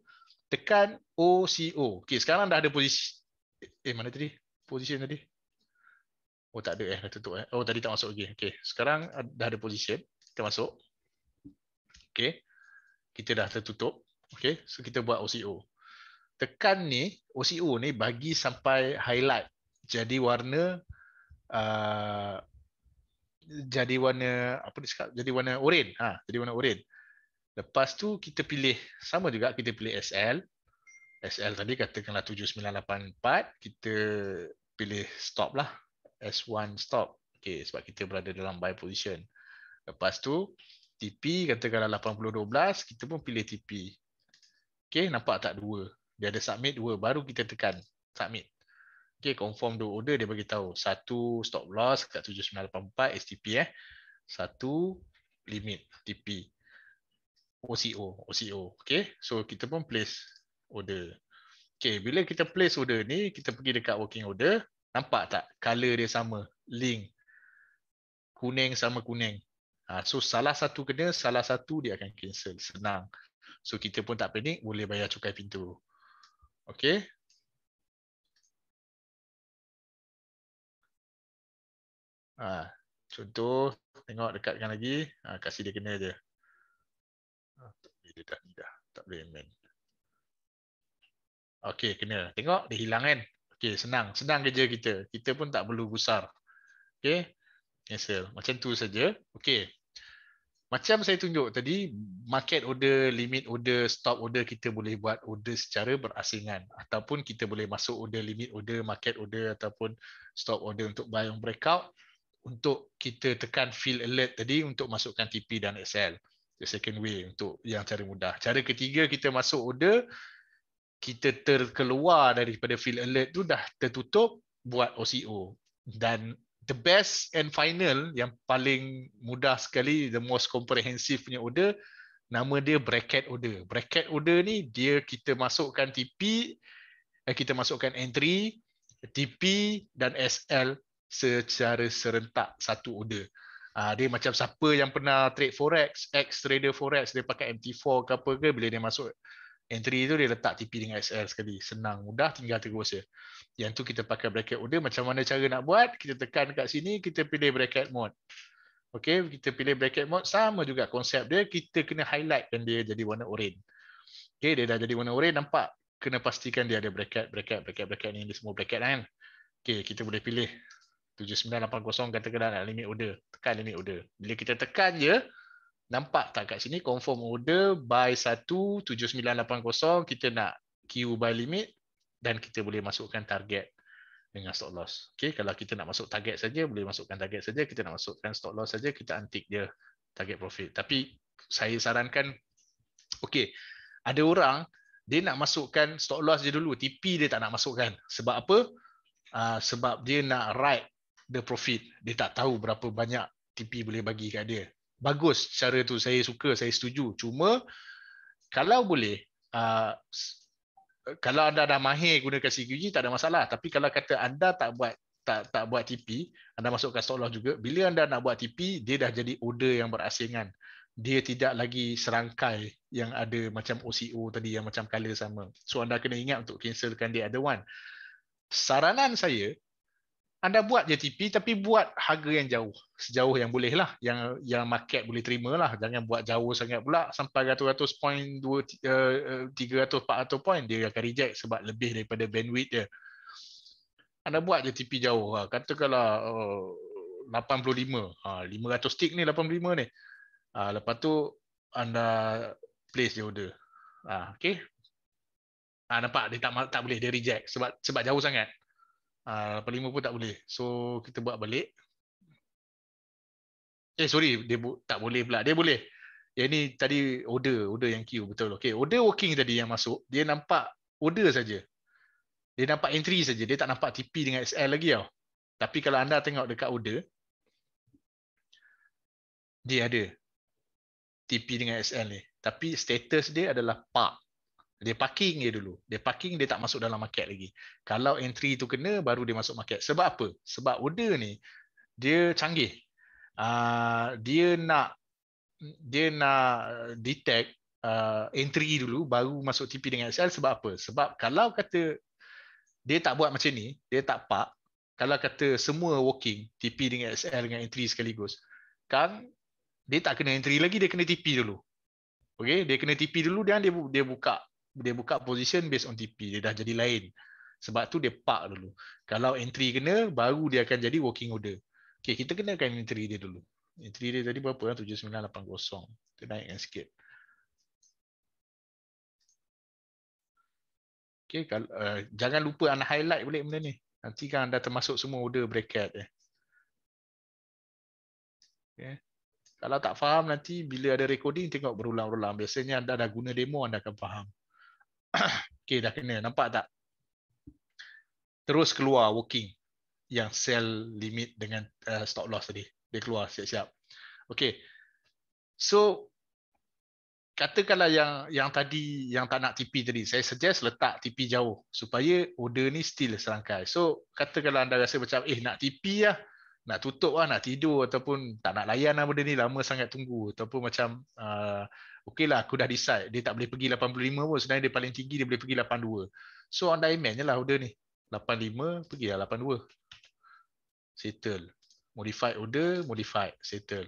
tekan OCO ok sekarang dah ada posisi eh mana tadi position tadi oh tak ada eh dah tutup eh oh tadi tak masuk lagi ok sekarang dah ada position kita masuk ok kita dah tertutup ok so kita buat OCO tekan ni OCO ni bagi sampai highlight jadi warna Uh, jadi warna apa dia cakap jadi warna oren ha jadi warna oren lepas tu kita pilih sama juga kita pilih SL SL tadi katakanlah 7984 kita pilih stop lah S1 stop okey sebab kita berada dalam buy position lepas tu TP katakanlah 8012 kita pun pilih TP okey nampak tak dua dia ada submit dua baru kita tekan submit Okay, confirm the order dia bagi tahu. Satu stop loss kat 7984 STP eh. Satu limit TP. OCO, OCO. Okay, so kita pun place order. Okay, bila kita place order ni, kita pergi dekat working order. Nampak tak? Color dia sama. Link. Kuning sama kuning. Ha, so, salah satu kena, salah satu dia akan cancel. Senang. So, kita pun tak panik, boleh bayar cukai pintu. Okay, Ha, contoh, tengok dekatkan lagi. Ha, kasih dia kena je. Ha, dia dah, dah. Tak boleh main. Okey, kena. Tengok, dia hilang kan? Okey, senang. Senang kerja kita. Kita pun tak perlu besar. Okey? Cancel. Macam tu saja. Okey. Macam saya tunjuk tadi, market order, limit order, stop order, kita boleh buat order secara berasingan. Ataupun kita boleh masuk order, limit order, market order, ataupun stop order untuk buy on breakout untuk kita tekan fill alert tadi untuk masukkan TP dan XL. The second way untuk yang cara mudah. Cara ketiga kita masuk order, kita terkeluar daripada fill alert tu dah tertutup buat OCO. Dan the best and final yang paling mudah sekali, the most comprehensive punya order, nama dia bracket order. Bracket order ni dia kita masukkan TP, eh, kita masukkan entry, TP dan SL secara serentak satu order. Uh, dia macam siapa yang pernah trade forex, ex trader forex dia pakai MT4 ke apa ke bila dia masuk entry tu dia letak TP dengan SL sekali. Senang mudah tinggal terus je. Yang tu kita pakai bracket order macam mana cara nak buat? Kita tekan kat sini, kita pilih bracket mode. Okay kita pilih bracket mode sama juga konsep dia kita kena highlight dan dia jadi warna orange. Okay dia dah jadi warna orange nampak. Kena pastikan dia ada bracket, bracket, bracket, bracket ni semua bracket kan. Okay kita boleh pilih 7980 kata kena nak limit order. Tekan limit order. Bila kita tekan je, nampak tak kat sini confirm order buy 17980 kita nak queue buy limit dan kita boleh masukkan target dengan stop loss. Okay, kalau kita nak masuk target saja, boleh masukkan target saja, kita nak masukkan stop loss saja, kita antik dia target profit. Tapi saya sarankan okay, ada orang dia nak masukkan stop loss dia dulu, TP dia tak nak masukkan. Sebab apa? Uh, sebab dia nak ride the profit. Dia tak tahu berapa banyak TP boleh bagi kat dia. Bagus cara tu. Saya suka, saya setuju. Cuma kalau boleh, ah, kalau anda dah mahir guna gunakan CQG, tak ada masalah. Tapi kalau kata anda tak buat tak tak buat TP, anda masuk stop loss juga. Bila anda nak buat TP, dia dah jadi order yang berasingan. Dia tidak lagi serangkai yang ada macam OCO tadi yang macam color sama. So anda kena ingat untuk cancelkan dia ada one. Saranan saya anda buat JTP tapi buat harga yang jauh sejauh yang boleh lah yang yang market boleh terima lah jangan buat jauh sangat pula sampai ratus point poin dua eh, eh, tiga ratus empat ratus poin dia akan reject sebab lebih daripada bandwidth dia anda buat JTP jauh lah katakanlah eh, uh, 85 ha, uh, 500 stick ni 85 ni uh, lepas tu anda place dia order ha, uh, okay ha, uh, nampak dia tak tak boleh dia reject sebab sebab jauh sangat 85 ah, pun tak boleh. So kita buat balik. Eh sorry, dia bu- tak boleh pula. Dia boleh. Yang ni tadi order, order yang queue betul. Okay, order working tadi yang masuk, dia nampak order saja. Dia nampak entry saja. Dia tak nampak TP dengan SL lagi tau. Tapi kalau anda tengok dekat order, dia ada TP dengan SL ni. Tapi status dia adalah park. Dia parking dia dulu. Dia parking, dia tak masuk dalam market lagi. Kalau entry tu kena, baru dia masuk market. Sebab apa? Sebab order ni, dia canggih. Uh, dia nak dia nak detect uh, entry dulu, baru masuk TP dengan SL. Sebab apa? Sebab kalau kata dia tak buat macam ni, dia tak park, kalau kata semua working, TP dengan SL dengan entry sekaligus, kan dia tak kena entry lagi, dia kena TP dulu. Okay, dia kena TP dulu dan dia dia buka dia buka position based on TP dia dah jadi lain sebab tu dia park dulu kalau entry kena baru dia akan jadi working order okey kita kena kenalkan entry dia dulu entry dia tadi berapa 7980 kita naikkan sikit okey kalau uh, eh, jangan lupa anda highlight balik benda ni nanti kan anda termasuk semua order bracket eh okay. kalau tak faham nanti bila ada recording tengok berulang-ulang biasanya anda dah guna demo anda akan faham okay, dah kena. Nampak tak? Terus keluar working yang sell limit dengan uh, stop loss tadi. Dia keluar siap-siap. Okay. So, katakanlah yang yang tadi, yang tak nak TP tadi. Saya suggest letak TP jauh supaya order ni still serangkai. So, katakanlah anda rasa macam, eh nak TP lah. Ya nak tutup lah, nak tidur ataupun tak nak layan lah benda ni lama sangat tunggu ataupun macam uh, okey lah aku dah decide dia tak boleh pergi 85 pun sebenarnya dia paling tinggi dia boleh pergi 82 so on diamond je lah order ni 85 pergi lah 82 settle modified order modified settle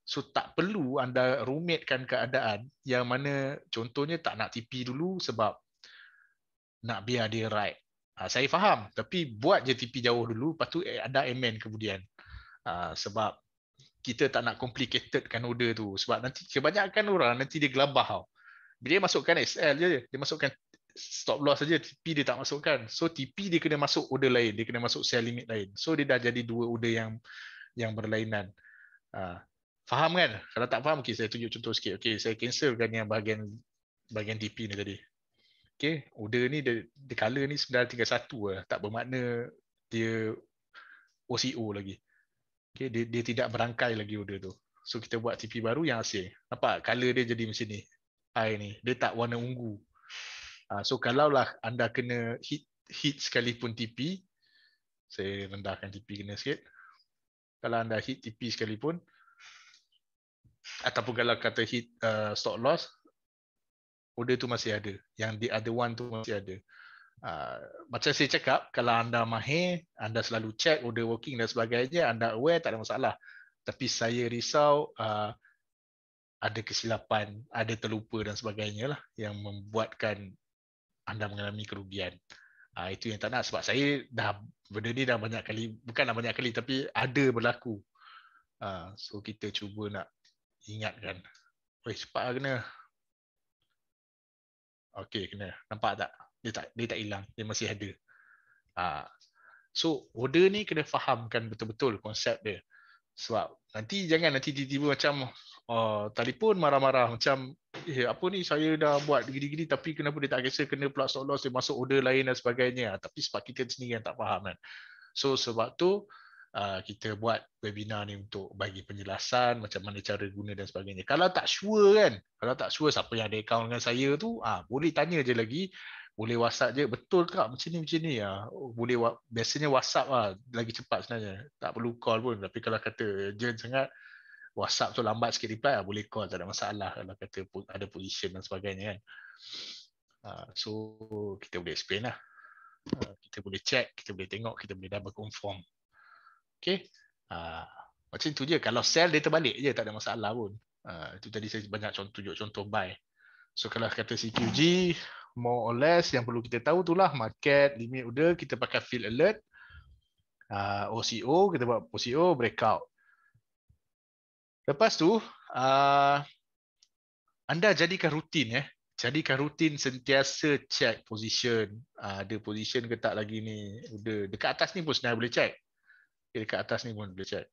so tak perlu anda rumitkan keadaan yang mana contohnya tak nak TP dulu sebab nak biar dia ride Ha, ah, saya faham tapi buat je TP jauh dulu lepas tu ada amen kemudian Ah, sebab kita tak nak complicated kan order tu sebab nanti kebanyakan orang nanti dia gelabah tau. Dia masukkan SL je dia masukkan stop loss saja TP dia tak masukkan. So TP dia kena masuk order lain, dia kena masuk sell limit lain. So dia dah jadi dua order yang yang berlainan. Uh, faham kan? Kalau tak faham, okay, saya tunjuk contoh sikit. Okay, saya cancelkan yang bahagian bahagian DP ni tadi. Okay, order ni, the, the color ni sebenarnya tinggal satu lah. Tak bermakna dia OCO lagi. Okay, dia, dia tidak merangkai lagi order tu. So kita buat TV baru yang asing. Nampak color dia jadi macam ni. Air ni. Dia tak warna ungu. Uh, so kalaulah anda kena hit hit sekalipun TV, saya rendahkan TV kena sikit. Kalau anda hit TV sekalipun, ataupun kalau kata hit uh, stock loss, order tu masih ada. Yang the other one tu masih ada. Ah, macam saya cakap, kalau anda mahir, anda selalu check order working dan sebagainya, anda aware, tak ada masalah. Tapi saya risau uh, ada kesilapan, ada terlupa dan sebagainya lah yang membuatkan anda mengalami kerugian. Uh, itu yang tak nak sebab saya dah benda ni dah banyak kali, bukan dah banyak kali tapi ada berlaku. Uh, so kita cuba nak ingatkan. Weh, cepat lah kena. Okey, kena. Nampak tak? dia tak dia tak hilang dia masih ada uh, so order ni kena fahamkan betul-betul konsep dia sebab nanti jangan nanti tiba-tiba macam uh, telefon marah-marah macam eh apa ni saya dah buat gini-gini tapi kenapa dia tak kisah kena pula stop loss dia masuk order lain dan sebagainya ha, tapi sebab kita sendiri yang tak faham kan so sebab tu uh, kita buat webinar ni untuk bagi penjelasan macam mana cara guna dan sebagainya kalau tak sure kan kalau tak sure siapa yang ada account dengan saya tu ah uh, boleh tanya je lagi boleh WhatsApp je betul tak macam ni macam ni ya boleh biasanya WhatsApp lah lagi cepat sebenarnya tak perlu call pun tapi kalau kata jangan sangat WhatsApp tu lambat sikit reply lah. boleh call tak ada masalah kalau kata ada position dan sebagainya kan ah, so kita boleh explain lah ah, kita boleh check kita boleh tengok kita boleh double confirm okey macam tu je kalau sell dia terbalik je tak ada masalah pun itu tadi saya banyak contoh contoh buy So kalau kata CQG, more or less yang perlu kita tahu itulah market limit order kita pakai fill alert uh, ah, OCO kita buat OCO breakout lepas tu uh, anda jadikan rutin ya eh. jadikan rutin sentiasa check position uh, ada position ke tak lagi ni order dekat atas ni pun sebenarnya boleh check dekat atas ni pun boleh check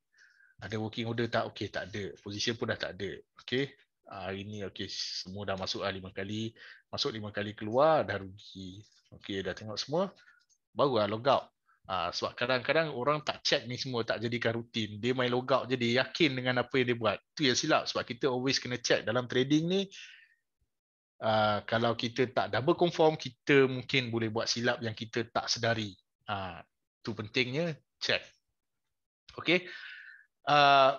ada working order tak okey tak ada position pun dah tak ada okey hari ni okey semua dah masuk ah, lima kali masuk lima kali keluar dah rugi okey dah tengok semua baru lah log out uh, sebab kadang-kadang orang tak check ni semua tak jadikan rutin dia main log out je dia yakin dengan apa yang dia buat tu yang silap sebab kita always kena check dalam trading ni uh, kalau kita tak double confirm kita mungkin boleh buat silap yang kita tak sedari uh, tu pentingnya check okey uh,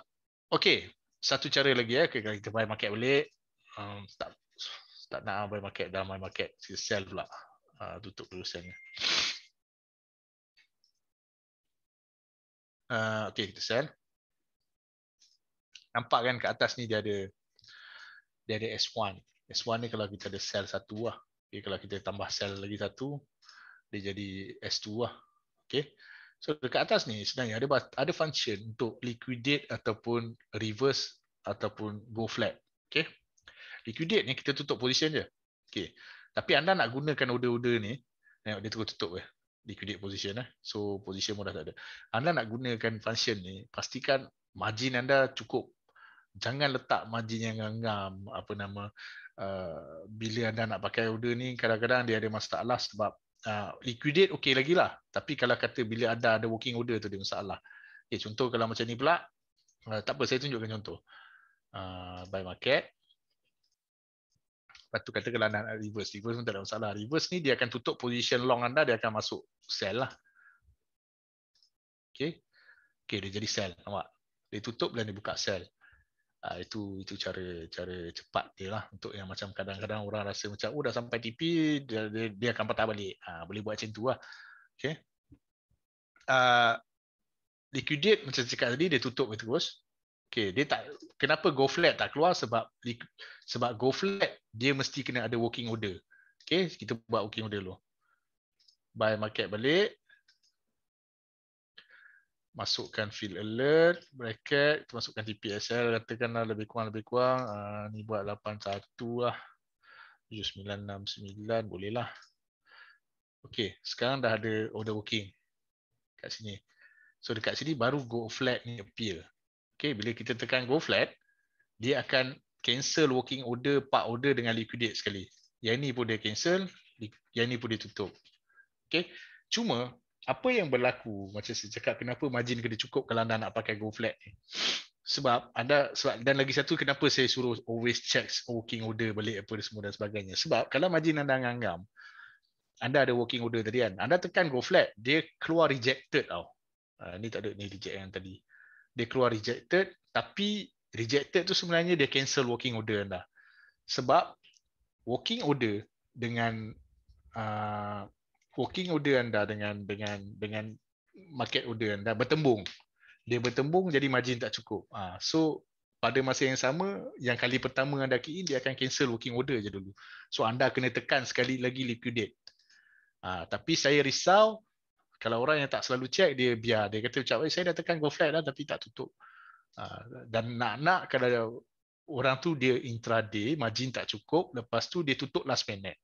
okey satu cara lagi ya eh, kalau kita buy market balik um, tak tak nak ah, buy market dalam buy market kita sell pula uh, tutup dulu sell uh, ah, okay, kita sell nampak kan kat atas ni dia ada dia ada S1 S1 ni kalau kita ada sell satu lah okay, kalau kita tambah sell lagi satu dia jadi S2 lah okay. So dekat atas ni sebenarnya ada ada function untuk liquidate ataupun reverse ataupun go flat. okay? Liquidate ni kita tutup position je. okay? Tapi anda nak gunakan order-order ni, tengok dia terus tutup eh. Liquidate position eh. So position pun dah tak ada. Anda nak gunakan function ni, pastikan margin anda cukup. Jangan letak margin yang ngam apa nama uh, bila anda nak pakai order ni kadang-kadang dia ada masalah sebab Ah, liquidate okey lagi lah. Tapi kalau kata bila ada ada working order tu dia masalah. Okay, eh, contoh kalau macam ni pula, uh, tak apa saya tunjukkan contoh. Uh, buy market. Lepas tu kata kalau nak reverse, reverse pun tak ada masalah. Reverse ni dia akan tutup position long anda, dia akan masuk sell lah. Okay. Okay, dia jadi sell. Nampak? Dia tutup dan dia buka sell. Uh, itu itu cara cara cepat dia lah untuk yang macam kadang-kadang orang rasa macam oh dah sampai TP dia dia, dia akan patah balik. Uh, boleh buat macam tu lah. Okay. Uh, liquidate macam cakap tadi dia tutup dia terus. Okay, dia tak kenapa go flat tak keluar sebab sebab go flat dia mesti kena ada working order. Okay, kita buat working order dulu. Buy market balik, masukkan field alert bracket kita masukkan TPSL katakanlah lebih kurang lebih kurang uh, ni buat 81 lah 7969 boleh lah okey sekarang dah ada order booking kat sini so dekat sini baru go flat ni appeal okey bila kita tekan go flat dia akan cancel working order part order dengan liquidate sekali yang ni pun dia cancel yang ni pun dia tutup okey cuma apa yang berlaku macam saya cakap kenapa margin kena cukup kalau anda nak pakai go flat ni sebab anda sebab dan lagi satu kenapa saya suruh always check working order balik apa semua dan sebagainya sebab kalau margin anda nganggam anda ada working order tadi kan anda tekan go flat dia keluar rejected tau uh, ni tak ada ni reject yang tadi dia keluar rejected tapi rejected tu sebenarnya dia cancel working order anda sebab working order dengan uh, working order anda dengan dengan dengan market order anda bertembung. Dia bertembung jadi margin tak cukup. ha, so pada masa yang sama yang kali pertama anda key in dia akan cancel working order je dulu. So anda kena tekan sekali lagi liquidate. ha, tapi saya risau kalau orang yang tak selalu check dia biar dia kata macam eh, saya dah tekan go flat dah tapi tak tutup. Ha, dan nak-nak kalau orang tu dia intraday margin tak cukup lepas tu dia tutup last minute.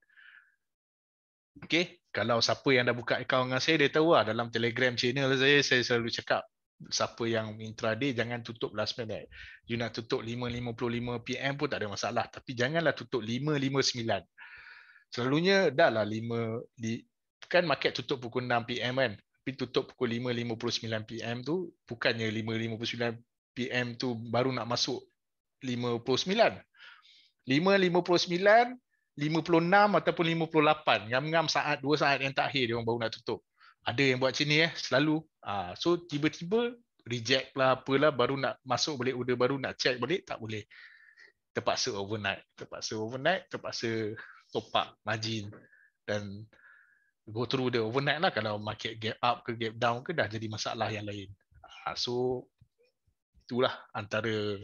Okay, kalau siapa yang dah buka akaun dengan saya, dia tahu lah dalam Telegram channel saya, saya selalu cakap siapa yang intraday jangan tutup last minute. You nak tutup 5.55 PM pun tak ada masalah. Tapi janganlah tutup 5.59. Selalunya dah lah 5. Di, kan market tutup pukul 6 PM kan. Tapi tutup pukul 5.59 PM tu bukannya 5.59 PM tu baru nak masuk 59. 5.59 56 ataupun 58 ngam-ngam saat dua saat yang terakhir dia orang baru nak tutup ada yang buat sini ni eh selalu uh, so tiba-tiba reject lah apalah baru nak masuk balik order baru nak check balik tak boleh terpaksa overnight terpaksa overnight terpaksa top up margin dan go through the overnight lah kalau market gap up ke gap down ke dah jadi masalah yang lain uh, so itulah antara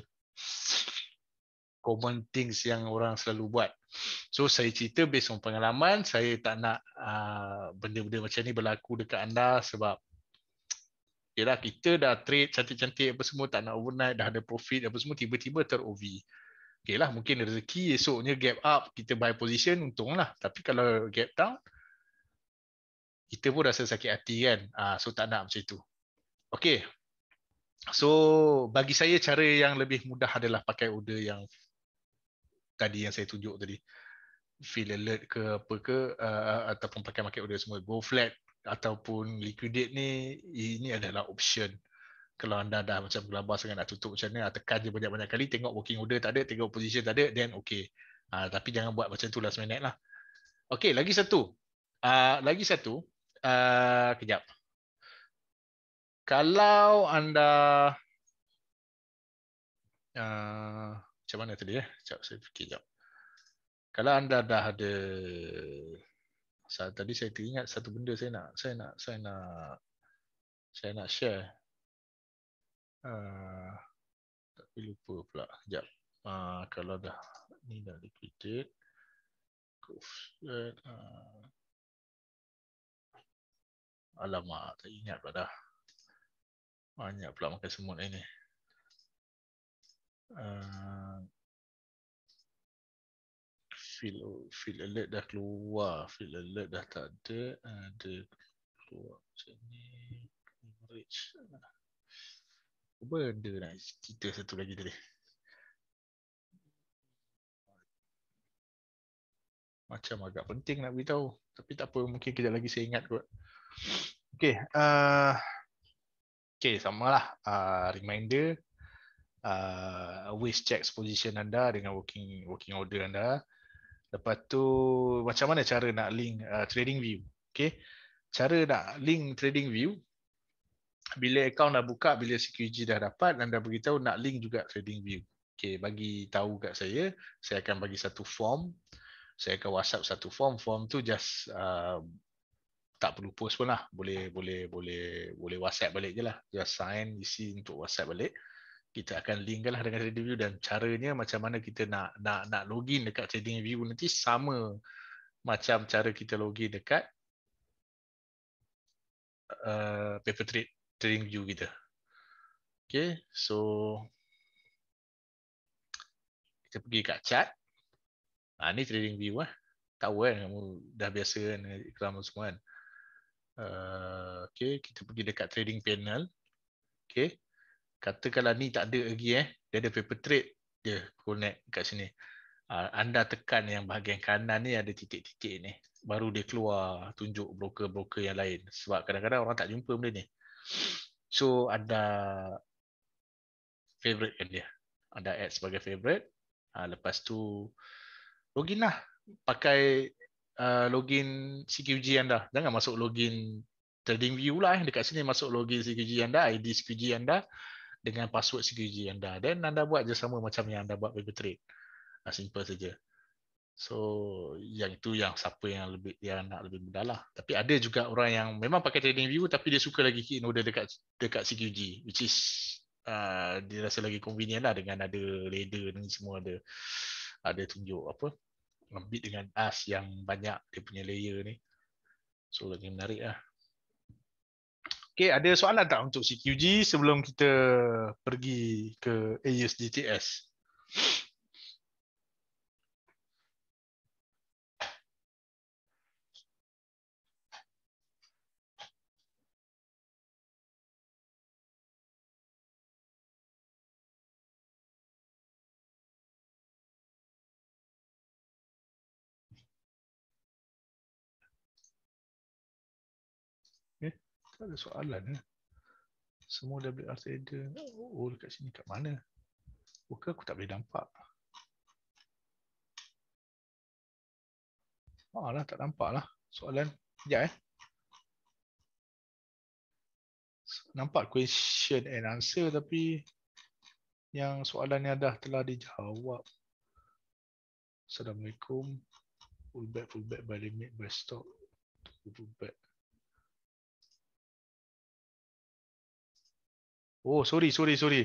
common things yang orang selalu buat So saya cerita based on pengalaman, saya tak nak ah, benda-benda uh, macam ni berlaku dekat anda sebab yalah kita dah trade cantik-cantik apa semua tak nak overnight dah ada profit apa semua tiba-tiba ter OV. Okay lah, mungkin rezeki esoknya gap up kita buy position untung lah, Tapi kalau gap down kita pun rasa sakit hati kan. Uh, so tak nak macam tu. Okay. So bagi saya cara yang lebih mudah adalah pakai order yang tadi yang saya tunjuk tadi fill alert ke apa ke uh, ataupun pakai market order semua go flat ataupun liquidate ni ini adalah option kalau anda dah macam gelabah sangat nak tutup macam ni ah, tekan je banyak-banyak kali tengok working order tak ada tengok position tak ada then okay uh, tapi jangan buat macam tu last minute lah okay lagi satu uh, lagi satu uh, kejap kalau anda uh, macam mana tadi ya? Sekejap, saya fikir sekejap. Kalau anda dah ada saat tadi saya teringat satu benda saya nak saya nak saya nak saya nak share. Uh, ah, tapi lupa pula. Sekejap. Uh, kalau dah ni dah liquidated. Uh, ah. alamak, tak ingat pada Banyak pula makan semut lah ini. Ah. feel feel alert dah keluar feel alert dah tak ada ada keluar macam ni rich benda nak cerita satu lagi tadi macam agak penting nak beritahu tapi tak apa mungkin kita lagi saya ingat kot okey uh, okey samalah uh, reminder uh, waist checks position anda dengan working working order anda. Lepas tu macam mana cara nak link uh, trading view? Okay. Cara nak link trading view bila account dah buka, bila security dah dapat, anda beritahu nak link juga trading view. Okay, bagi tahu kat saya, saya akan bagi satu form. Saya akan WhatsApp satu form. Form tu just uh, tak perlu post pun lah. Boleh, boleh, boleh, boleh WhatsApp balik je lah. Just sign isi untuk WhatsApp balik. Uh, kita akan link lah dengan trading view dan caranya macam mana kita nak nak nak login dekat trading view nanti sama macam cara kita login dekat uh, paper trade view kita. Okay, so kita pergi kat chat. Ha, ah, ini TradingView lah. Eh. Tahu kan kamu dah biasa kan dengan ikram semua kan. Uh, okay, kita pergi dekat trading panel. Okay, katakanlah ni tak ada lagi eh dia ada paper trade dia connect kat sini ah, anda tekan yang bahagian kanan ni ada titik-titik ni baru dia keluar tunjuk broker-broker yang lain sebab kadang-kadang orang tak jumpa benda ni so ada favorite kan dia anda add sebagai favorite ah, lepas tu login lah pakai ah, login CQG anda jangan masuk login trading view lah eh. dekat sini masuk login CQG anda ID CQG anda dengan password security anda. dan anda buat je sama macam yang anda buat paper trade. Ah, simple saja. So yang itu yang siapa yang lebih yang nak lebih mudah lah. Tapi ada juga orang yang memang pakai trading view tapi dia suka lagi key order dekat dekat CQG which is uh, dia rasa lagi convenient lah dengan ada ladder ni semua ada ada tunjuk apa bit dengan as yang banyak dia punya layer ni. So lagi menarik lah. Okay, ada soalan tak untuk CQG sebelum kita pergi ke AUSDTS? DTS? Tak ada soalan eh. Semua WR trader Oh dekat sini kat mana Bukan aku tak boleh nampak Ah lah tak nampak lah Soalan Sekejap eh Nampak question and answer tapi Yang soalan ni dah telah dijawab Assalamualaikum Pullback, pullback by limit, by stock Pullback Oh, sorry, sorry, sorry.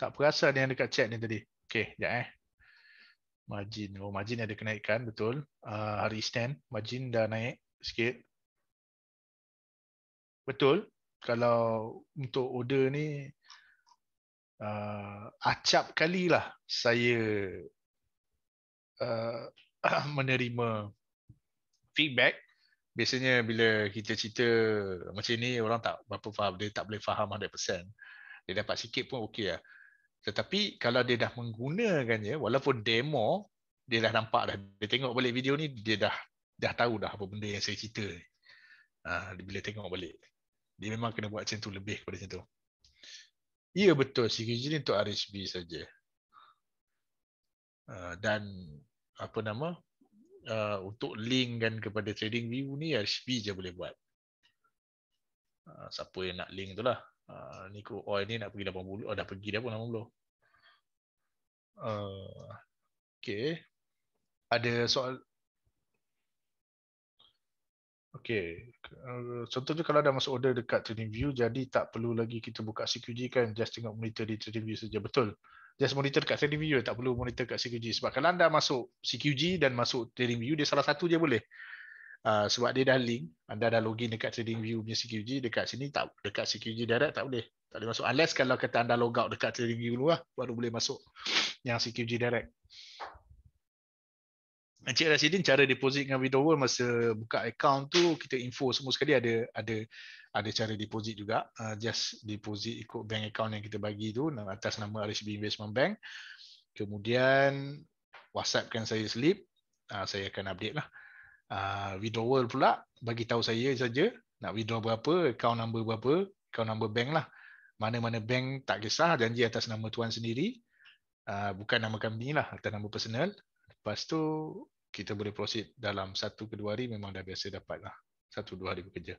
Tak perasan yang dekat chat ni tadi. Okay, sekejap eh. Margin. Oh, margin ada kenaikan, betul. Uh, hari stand, margin dah naik sikit. Betul. Kalau untuk order ni, uh, acap lah saya uh, menerima feedback. Biasanya bila kita cerita macam ni, orang tak berapa faham. Dia tak boleh faham 100% dia dapat sikit pun okey lah. Tetapi kalau dia dah menggunakannya, walaupun demo, dia dah nampak dah. Dia tengok balik video ni, dia dah dah tahu dah apa benda yang saya cerita. Ha, bila tengok balik. Dia memang kena buat macam tu lebih kepada macam tu. Ya betul, CKG ni untuk RHB saja. Ha, dan apa nama, uh, untuk link kan kepada trading view ni, RHB je boleh buat. Ha, siapa yang nak link tu lah. Ah, ni crude oil oh, ni nak pergi 80 oh dah pergi dah pun 80 uh, okay ada soal Okay, uh, contohnya kalau ada masuk order dekat trading view, jadi tak perlu lagi kita buka CQG kan, just tengok monitor di trading view saja. Betul. Just monitor dekat trading view, tak perlu monitor dekat CQG. Sebab kalau anda masuk CQG dan masuk trading view, dia salah satu je boleh. Ah, sebab dia dah link, anda dah login dekat TradingView punya CQG, dekat sini tak dekat CQG direct tak boleh. Tak boleh masuk. Unless kalau kata anda log out dekat TradingView dulu lah, baru boleh masuk yang CQG direct. Encik Rasidin, cara deposit dengan withdrawal masa buka account tu, kita info semua sekali ada ada ada cara deposit juga. Uh, just deposit ikut bank account yang kita bagi tu, atas nama RSB Investment Bank. Kemudian, WhatsAppkan saya slip, uh, saya akan update lah. Ah, withdrawal pula bagi tahu saya saja nak withdraw berapa account number berapa account number bank lah mana-mana bank tak kisah janji atas nama tuan sendiri uh, bukan nama kami lah atas nama personal lepas tu kita boleh proceed dalam satu ke dua hari memang dah biasa dapat lah satu dua hari bekerja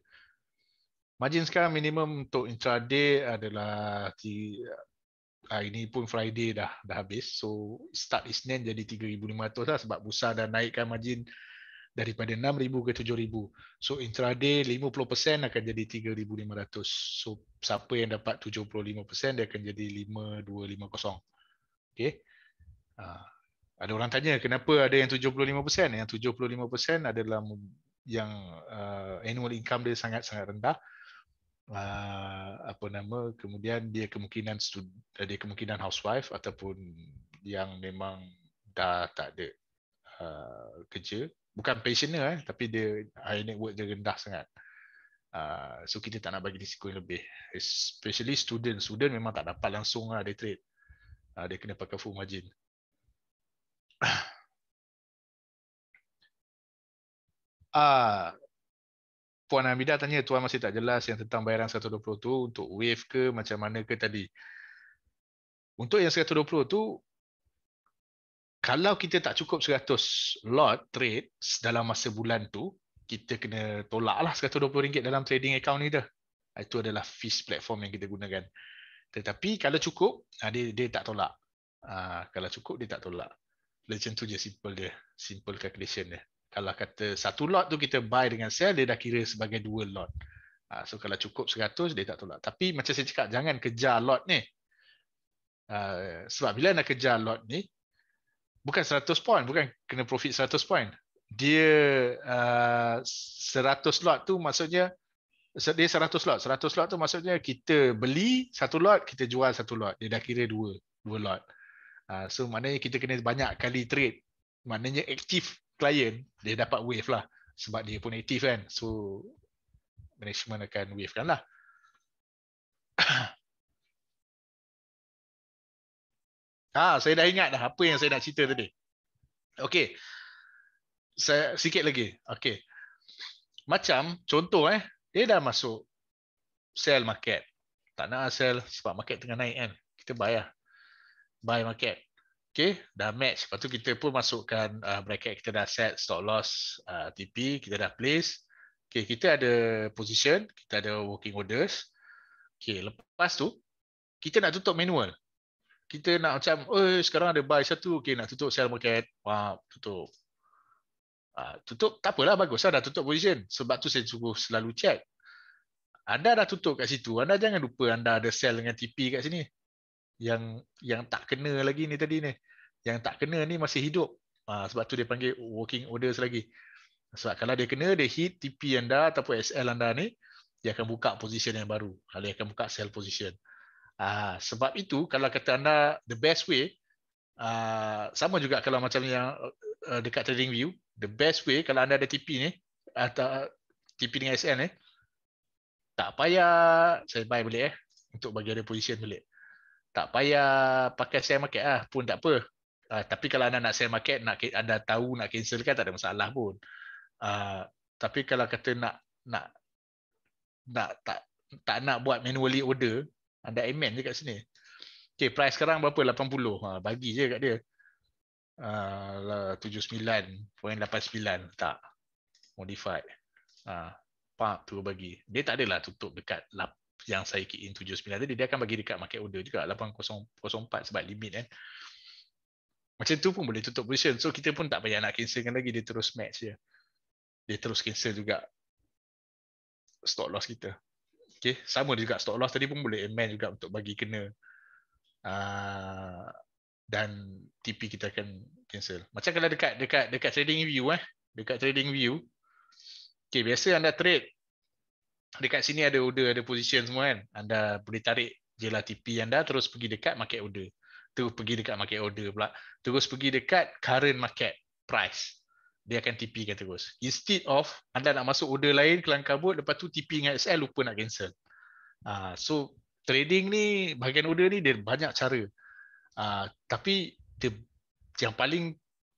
margin sekarang minimum untuk intraday adalah di, uh, ah, ini pun Friday dah dah habis so start Isnin jadi 3500 lah sebab busa dah naikkan margin daripada 6000 ke 7000. So intraday 50% akan jadi 3500. So siapa yang dapat 75% dia akan jadi 5250. Okey. Uh, ada orang tanya kenapa ada yang 75%? Yang 75% adalah yang uh, annual income dia sangat-sangat rendah. Uh, apa nama kemudian dia kemungkinan stud, eh, dia kemungkinan housewife ataupun yang memang dah tak ada uh, kerja bukan pensioner eh, tapi dia high net worth dia rendah sangat. Uh, so kita tak nak bagi risiko yang lebih. Especially student. Student memang tak dapat langsung lah dia trade. Uh, dia kena pakai full margin. Ah, uh, Puan Amida tanya, Tuan masih tak jelas yang tentang bayaran 120 tu untuk wave ke macam mana ke tadi. Untuk yang 120 tu, kalau kita tak cukup 100 lot trade dalam masa bulan tu, kita kena tolak lah rm ringgit dalam trading account ni dah. Ah, itu adalah fees platform yang kita gunakan. Tetapi kalau cukup, ah, dia, dia tak tolak. Ah, kalau cukup, dia tak tolak. Legend tu je simple dia. Simple calculation dia. Kalau kata satu lot tu kita buy dengan sell, dia dah kira sebagai dua lot. so kalau cukup 100, dia tak tolak. Tapi macam saya cakap, jangan kejar lot ni. sebab bila nak kejar lot ni, bukan 100 point bukan kena profit 100 point dia uh, 100 lot tu maksudnya dia 100 lot 100 lot tu maksudnya kita beli satu lot kita jual satu lot dia dah kira dua dua lot uh, so maknanya kita kena banyak kali trade maknanya aktif client dia dapat wave lah sebab dia pun aktif kan so management akan wave kan lah Ha, saya dah ingat dah apa yang saya nak cerita tadi. Okey. Saya sikit lagi. Okey. Macam contoh eh, dia dah masuk sell market. Tak nak sell sebab market tengah naik kan. Kita buy lah. Buy market. Okey, dah match. Lepas tu kita pun masukkan uh, bracket kita dah set stop loss uh, TP, kita dah place. Okey, kita ada position, kita ada working orders. Okey, lepas tu kita nak tutup manual kita nak macam oi sekarang ada buy satu okey nak tutup sell market wah tutup uh, tutup tak apalah bagus lah, dah tutup position sebab tu saya suruh selalu check anda dah tutup kat situ anda jangan lupa anda ada sell dengan TP kat sini yang yang tak kena lagi ni tadi ni yang tak kena ni masih hidup uh, sebab tu dia panggil working orders lagi sebab kalau dia kena dia hit TP anda ataupun SL anda ni dia akan buka position yang baru kalau dia akan buka sell position Ah, sebab itu kalau kata anda the best way ah, sama juga kalau macam yang eh, dekat trading view the best way kalau anda ada TP ni atau eh, TP dengan SN ni tak payah saya buy balik eh untuk bagi ada position balik tak payah pakai sell market ah pun tak apa ah, tapi kalau anda nak sell market nak anda tahu nak cancel kan tak ada masalah pun tapi kalau kata nak nak nak tak tak nak buat manually order ada amen je kat sini. Okay, price sekarang berapa? 80. Ha, bagi je kat dia. Ah, lah, uh, 79.89. Tak. Modified. Ha, ah, pump tu bagi. Dia tak adalah tutup dekat yang saya kira 79 Jadi Dia akan bagi dekat market order juga. 8.04 sebab limit kan. Macam tu pun boleh tutup position. So kita pun tak payah nak cancelkan lagi. Dia terus match je. Dia terus cancel juga stock loss kita. Okay, sama juga stop loss tadi pun boleh amend juga untuk bagi kena uh, dan TP kita akan cancel. Macam kalau dekat dekat dekat trading view eh, dekat trading view. Okay, biasa anda trade dekat sini ada order, ada position semua kan. Anda boleh tarik jelah TP anda terus pergi dekat market order. Terus pergi dekat market order pula. Terus pergi dekat current market price dia akan TP kan terus. Instead of anda nak masuk order lain, kelang kabut, lepas tu TP dengan SL, lupa nak cancel. Uh, so, trading ni, bahagian order ni, dia banyak cara. Uh, tapi, dia, yang paling,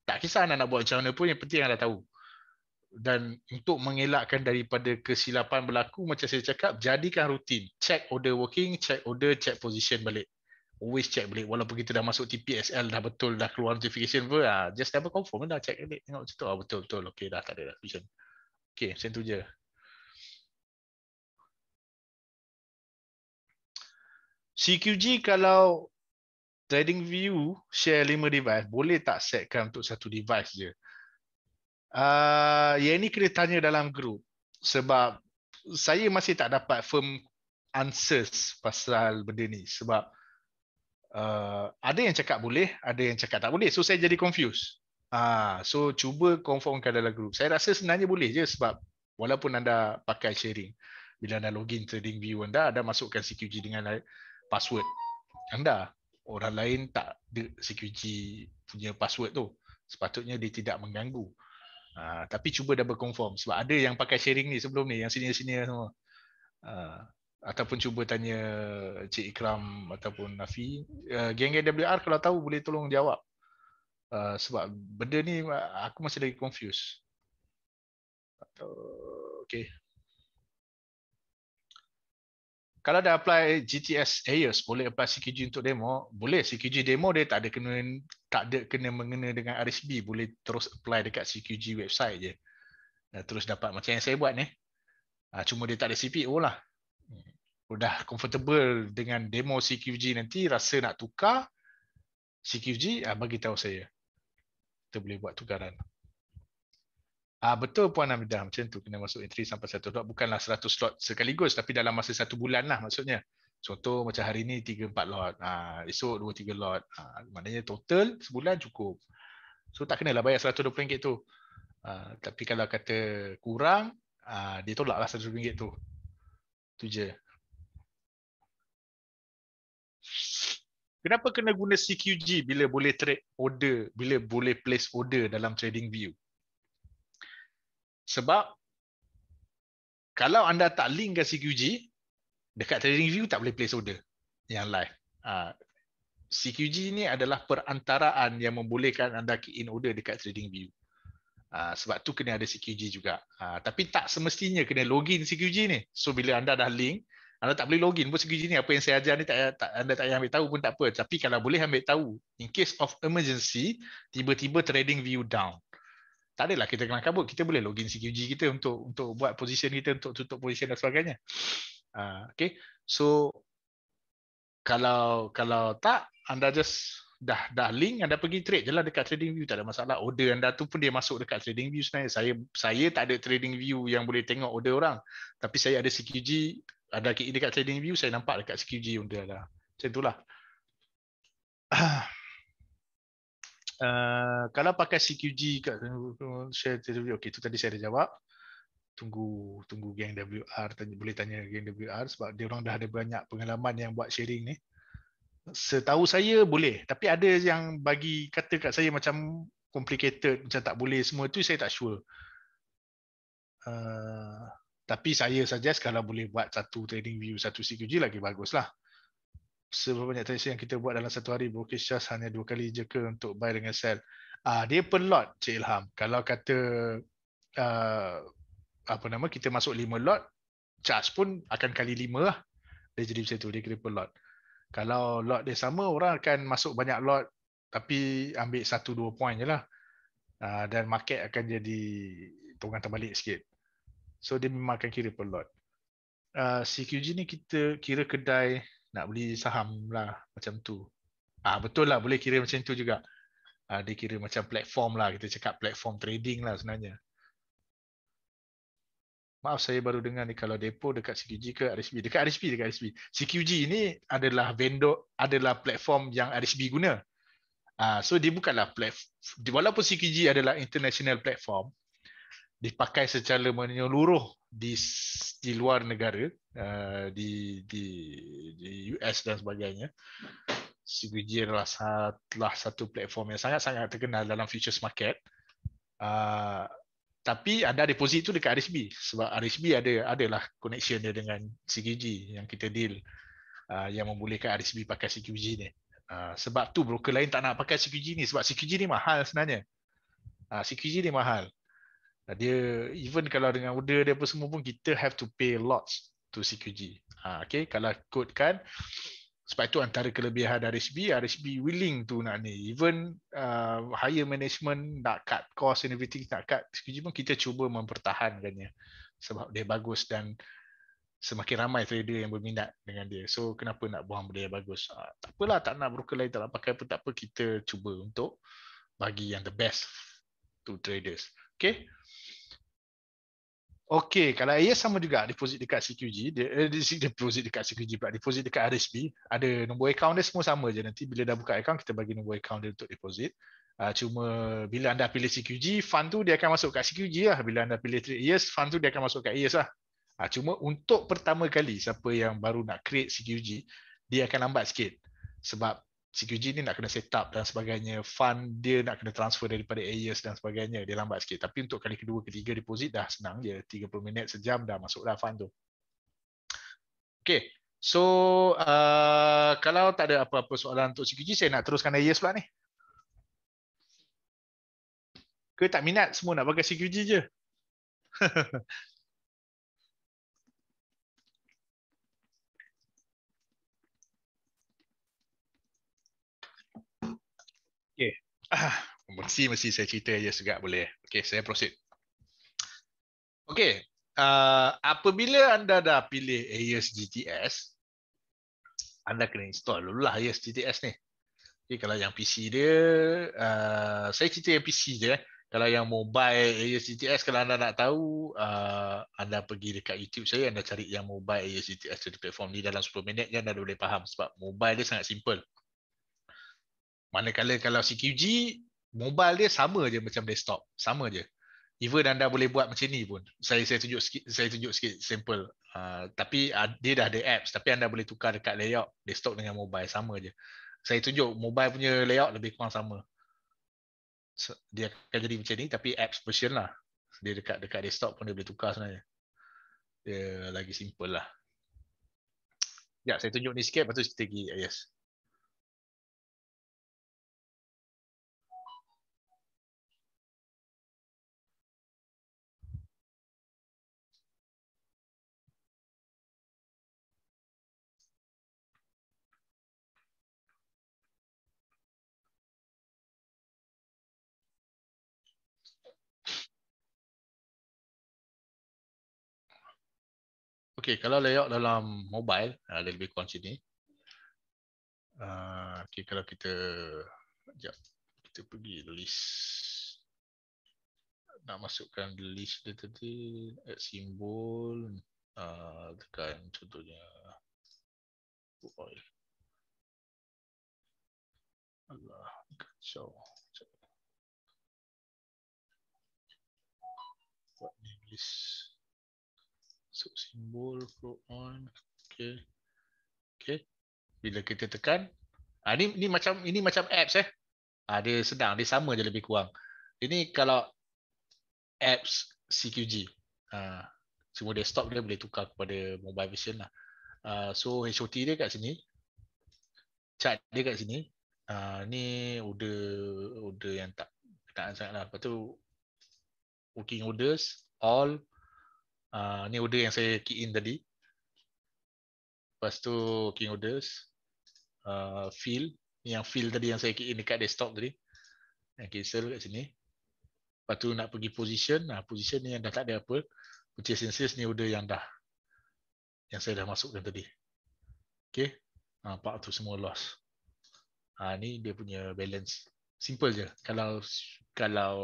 tak kisah anda nak buat macam mana pun, yang penting anda tahu. Dan untuk mengelakkan daripada kesilapan berlaku, macam saya cakap, jadikan rutin. Check order working, check order, check position balik always check balik walaupun kita dah masuk TPSL dah betul dah keluar notification pun ah just never confirm dah check balik tengok situ ah betul betul okey dah tak ada dah tuition okey macam je CQG kalau trading view share lima device boleh tak setkan untuk satu device je ah uh, yang ni kena tanya dalam group sebab saya masih tak dapat firm answers pasal benda ni sebab Eh, ada yang cakap boleh, ada yang cakap tak boleh. So saya jadi confused. Ah, uh, so cuba confirmkan dalam group. Saya rasa sebenarnya boleh je sebab walaupun anda pakai sharing, bila anda login trading view anda, anda masukkan CQG dengan password anda. Orang lain tak ada CQG punya password tu. Sepatutnya dia tidak mengganggu. Uh, tapi cuba double confirm sebab ada yang pakai sharing ni sebelum ni yang senior-senior semua. Uh, ataupun cuba tanya Cik Ikram ataupun Nafi uh, geng-geng WR kalau tahu boleh tolong jawab uh, sebab benda ni aku masih lagi confused atau okay. kalau dah apply GTS Ayers boleh apply CQG untuk demo boleh CQG demo dia tak ada kena tak ada kena mengena dengan RSB boleh terus apply dekat CQG website je uh, terus dapat macam yang saya buat ni uh, cuma dia tak ada CPO lah dah comfortable dengan demo CQG nanti rasa nak tukar CQG ah bagi tahu saya kita boleh buat tukaran ah betul puan Amidah macam tu kena masuk entry sampai satu slot bukanlah 100 slot sekaligus tapi dalam masa satu bulan lah maksudnya contoh macam hari ni 3 4 lot ah esok 2 3 lot ah maknanya total sebulan cukup so tak kenalah bayar 120 ringgit tu ah tapi kalau kata kurang ah dia tolaklah 100 ringgit tu tu je Kenapa kena guna CQG bila boleh trade order, bila boleh place order dalam trading view? Sebab kalau anda tak link ke CQG, dekat trading view tak boleh place order yang lain. Ha, CQG ini adalah perantaraan yang membolehkan anda key in order dekat trading view. Ha, sebab tu kena ada CQG juga. Ha, tapi tak semestinya kena login CQG ni. So bila anda dah link, anda tak boleh login pun segi ni apa yang saya ajar ni tak, tak anda tak payah ambil tahu pun tak apa. Tapi kalau boleh ambil tahu in case of emergency tiba-tiba trading view down. Tak adalah kita kena kabut, kita boleh login CQG kita untuk untuk buat position kita untuk tutup position dan sebagainya. Uh, okay. So kalau kalau tak anda just dah dah link anda pergi trade jelah dekat trading view tak ada masalah order anda tu pun dia masuk dekat trading view sebenarnya saya saya tak ada trading view yang boleh tengok order orang tapi saya ada CQG ada dekat trading view saya nampak dekat SQG pun dia ada. Macam itulah. Uh, eh, kalau pakai SQG kat share trading view, okay, itu tadi saya dah jawab. Tunggu tunggu geng WR, tanya, boleh tanya geng WR sebab dia orang dah ada banyak pengalaman yang buat sharing ni. Setahu saya boleh, tapi ada yang bagi kata kat saya macam complicated, macam tak boleh semua tu saya tak sure. Uh, tapi saya suggest kalau boleh buat satu trading view, satu CQG lagi baguslah. Sebab banyak trading yang kita buat dalam satu hari, broker charge hanya dua kali je ke untuk buy dengan sell. Ah uh, dia per lot, Cik Ilham. Kalau kata uh, apa nama kita masuk lima lot, charge pun akan kali lima lah. Dia jadi macam tu, dia kira per lot. Kalau lot dia sama, orang akan masuk banyak lot tapi ambil satu dua point je lah. Uh, dan market akan jadi tongan terbalik sikit. So dia memang akan kira per lot. Uh, ah, CQG ni kita kira kedai nak beli saham lah macam tu. Ah uh, betul lah boleh kira macam tu juga. Uh, dia kira macam platform lah kita cakap platform trading lah sebenarnya. Maaf saya baru dengar ni kalau depo dekat CQG ke RSB? Dekat RSB, dekat RSB. CQG ini adalah vendor, adalah platform yang RSB guna. Uh, so dia bukanlah platform. Walaupun CQG adalah international platform, dipakai secara menyeluruh di di luar negara uh, di di di US dan sebagainya. CBG adalah telah satu platform yang sangat-sangat terkenal dalam futures market. Uh, tapi ada deposit itu dekat RSB sebab RSB ada adalah connection dia dengan CBG yang kita deal uh, yang membolehkan RSB pakai CBG ni. Uh, sebab tu broker lain tak nak pakai CBG ni sebab CBG ni mahal sebenarnya. Uh, CBG ni mahal dia even kalau dengan order dia apa semua pun kita have to pay lots to CQG. Ha, okay, kalau quote kan sebab itu antara kelebihan RSB, ah, RSB willing to nak ni. Even uh, ah, hire management nak cut cost and everything, nak cut CQG pun kita cuba mempertahankannya sebab dia bagus dan semakin ramai trader yang berminat dengan dia. So kenapa nak buang benda yang bagus? Ha, tak apalah, tak nak broker lain, tak nak pakai pun tak apa. Kita cuba untuk bagi yang the best to traders. Okay. Okey, kalau ia sama juga deposit dekat CQG, dia, eh, deposit dekat CQG pula, deposit dekat RSB, ada nombor akaun dia semua sama je. Nanti bila dah buka akaun, kita bagi nombor akaun dia untuk deposit. Uh, cuma bila anda pilih CQG, fund tu dia akan masuk kat CQG lah. Bila anda pilih 3 years, fund tu dia akan masuk kat years lah. Uh, cuma untuk pertama kali, siapa yang baru nak create CQG, dia akan lambat sikit. Sebab CQG ni nak kena set up dan sebagainya fund dia nak kena transfer daripada AES dan sebagainya dia lambat sikit tapi untuk kali kedua ketiga deposit dah senang je 30 minit sejam dah masuk dah fund tu Okay. so uh, kalau tak ada apa-apa soalan untuk CQG saya nak teruskan AES pula ni ke tak minat semua nak bagi CQG je Okey. Ah, mesti mesti saya cerita aja juga boleh. Okey, saya proceed. Okey, uh, apabila anda dah pilih AES GTS, anda kena install dulu lah AES GTS ni. Okey, kalau yang PC dia, uh, saya cerita yang PC dia. Eh. Kalau yang mobile AES GTS, kalau anda nak tahu, uh, anda pergi dekat YouTube saya, anda cari yang mobile AES GTS di platform ni dalam 10 minit, anda boleh faham sebab mobile dia sangat simple. Manakala kalau CQG, mobile dia sama je macam desktop. Sama je. Even anda boleh buat macam ni pun. Saya saya tunjuk sikit, saya tunjuk sikit simple. Uh, ah, tapi uh, dia dah ada apps. Tapi anda boleh tukar dekat layout desktop dengan mobile. Sama je. Saya tunjuk mobile punya layout lebih kurang sama. So, dia akan jadi macam ni. Tapi apps version lah. Dia dekat dekat desktop pun dia boleh tukar sebenarnya. Dia lagi simple lah. Ya, saya tunjuk ni sikit. Lepas tu kita pergi. Yes. Okey, kalau layout dalam mobile ada ah, lebih kurang sini. Ah, okey, kalau kita jap kita pergi list nak masukkan list dia tadi add simbol ah, tekan contohnya oil. Allah kacau. Buat ni masuk simbol flow on okey okey bila kita tekan ah ni ni macam ini macam apps eh ada ah, dia sedang dia sama je lebih kurang ini kalau apps CQG ah semua desktop dia boleh tukar kepada mobile version lah ah so HOT dia kat sini chat dia kat sini ah ni order order yang tak tak sangatlah lepas tu working orders all Uh, ni order yang saya key in tadi. Lepas tu key orders. Uh, fill. Ni yang fill tadi yang saya key in dekat desktop tadi. Yang cancel kat sini. Lepas tu nak pergi position. Nah, position ni yang dah tak ada apa. Purchase and sales ni order yang dah. Yang saya dah masukkan tadi. Okay. Nampak ah, tu semua loss. Ha, ni dia punya balance. Simple je. Kalau kalau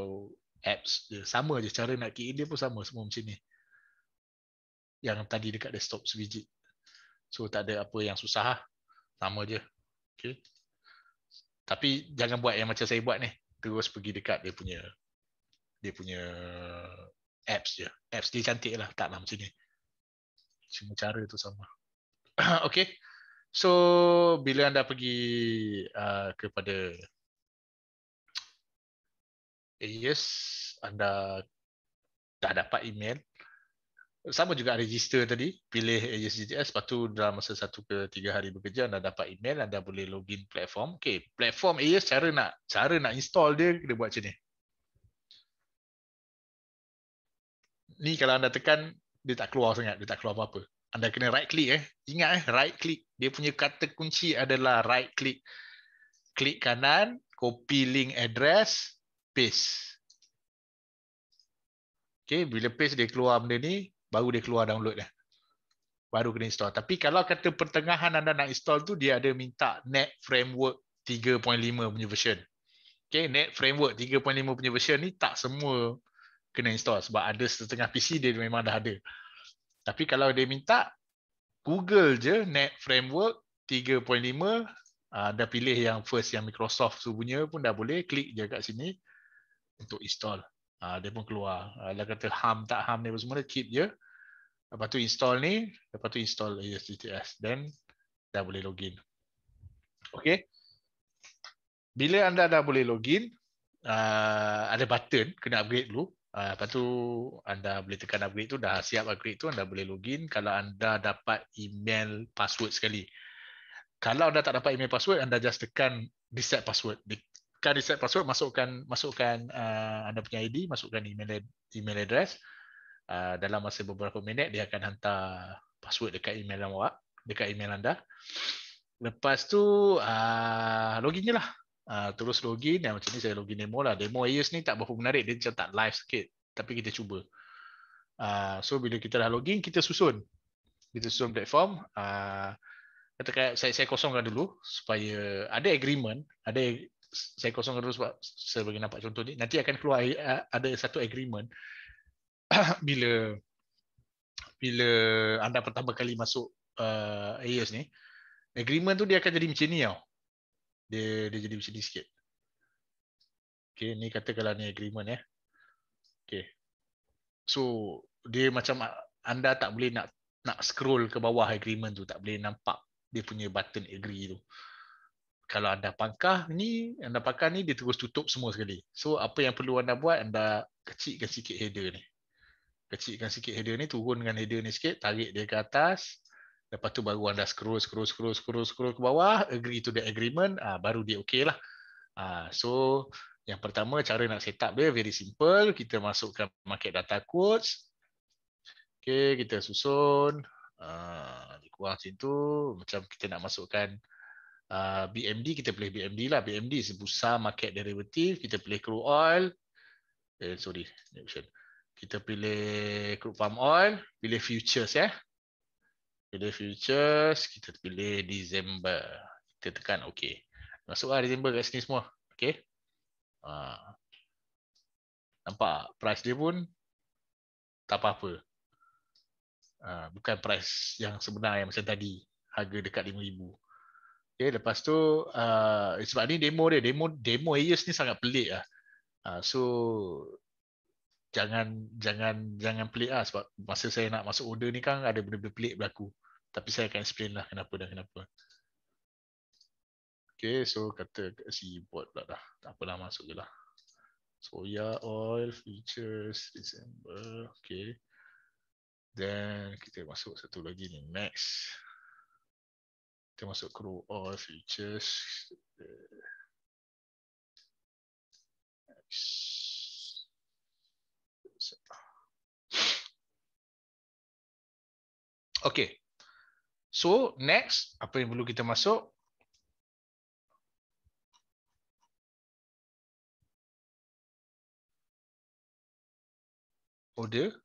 apps dia sama je. Cara nak key in dia pun sama semua macam ni yang tadi dekat desktop sebiji. So tak ada apa yang susah lah. Sama je. Okay. Tapi jangan buat yang macam saya buat ni. Terus pergi dekat dia punya dia punya apps je. Apps dia cantik lah. Tak lah macam ni. Cuma cara tu sama. okay. So bila anda pergi uh, kepada eh, yes anda dah dapat email sama juga register tadi, pilih AJCTS, lepas tu dalam masa satu ke tiga hari bekerja, anda dapat email, anda boleh login platform. Okay, platform AJCTS, cara nak cara nak install dia, kita buat macam ni. Ni kalau anda tekan, dia tak keluar sangat, dia tak keluar apa-apa. Anda kena right click. eh Ingat, eh right click. Dia punya kata kunci adalah right click. Klik kanan, copy link address, paste. Okay, bila paste dia keluar benda ni, baru dia keluar download dia. Baru kena install. Tapi kalau kata pertengahan anda nak install tu dia ada minta net framework 3.5 punya version. Okay, net framework 3.5 punya version ni tak semua kena install sebab ada setengah PC dia memang dah ada. Tapi kalau dia minta Google je net framework 3.5 ada ah, pilih yang first yang Microsoft tu punya pun dah boleh klik je kat sini untuk install. Uh, dia pun keluar. Uh, dia kata ham tak ham ni semua keep je. Lepas tu install ni, lepas tu install ASTTS. Then dah boleh login. Okay. Bila anda dah boleh login, uh, ada button kena upgrade dulu. Uh, lepas tu anda boleh tekan upgrade tu, dah siap upgrade tu, anda boleh login kalau anda dapat email password sekali. Kalau anda tak dapat email password, anda just tekan reset password kan reset password masukkan masukkan uh, anda punya ID masukkan email email address uh, dalam masa beberapa minit dia akan hantar password dekat email awak dekat email anda lepas tu uh, login je lah uh, terus login dan macam ni saya login demo lah demo AES ni tak berapa menarik dia macam tak live sikit tapi kita cuba uh, so bila kita dah login kita susun kita susun platform uh, katakan saya, saya kosongkan dulu supaya ada agreement ada saya kosong dulu sebab saya bagi nampak contoh ni nanti akan keluar ada satu agreement bila bila anda pertama kali masuk uh, AES ni agreement tu dia akan jadi macam ni tau dia dia jadi macam ni sikit okey ni katakanlah ni agreement ya okey so dia macam anda tak boleh nak nak scroll ke bawah agreement tu tak boleh nampak dia punya button agree tu kalau anda pangkah ni, anda pangkah ni dia terus tutup semua sekali. So apa yang perlu anda buat, anda kecilkan sikit header ni. Kecilkan sikit header ni, turunkan header ni sikit, tarik dia ke atas. Lepas tu baru anda scroll, scroll, scroll, scroll, scroll ke bawah, agree to the agreement, ah baru dia okey lah. Ah so yang pertama cara nak set up dia very simple. Kita masukkan market data quotes. Okay, kita susun. Ah, uh, kurang macam tu. Macam kita nak masukkan uh, ah, BMD kita pilih BMD lah BMD is Bursa Market Derivative kita pilih crude oil eh, sorry option kita pilih crude palm oil pilih futures ya pilih futures kita pilih December kita tekan masuk masuklah December kat sini semua okey uh, nampak price dia pun tak apa-apa uh, bukan price yang sebenar yang macam tadi harga dekat 5000 Okay, eh, lepas tu uh, sebab ni demo dia, demo demo Aries ni sangat pelik lah. Uh, so jangan jangan jangan pelik lah sebab masa saya nak masuk order ni kan ada benda-benda pelik berlaku. Tapi saya akan explain lah kenapa dan kenapa. Okay, so kata si bot pula dah. Tak apalah masuk je lah. Soya oil features December. Okay. Then kita masuk satu lagi ni. Next. Masuk all 出ましたクロアー Okay. So, next, apa yang perlu kita masuk? Order.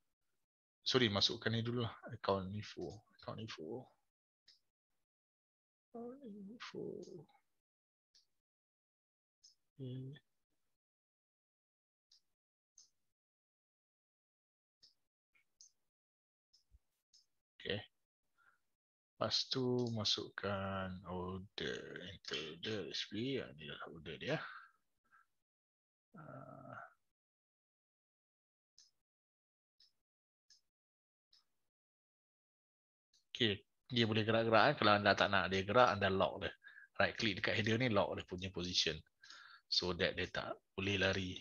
Sorry, masukkan ni dulu lah. Account info. Account info. Okay. Lepas tu masukkan order enter the recipe. Ini adalah order dia. Uh, dia boleh gerak-gerak kan? kalau anda tak nak dia gerak anda lock dia right click dekat header ni lock dia punya position so that dia tak boleh lari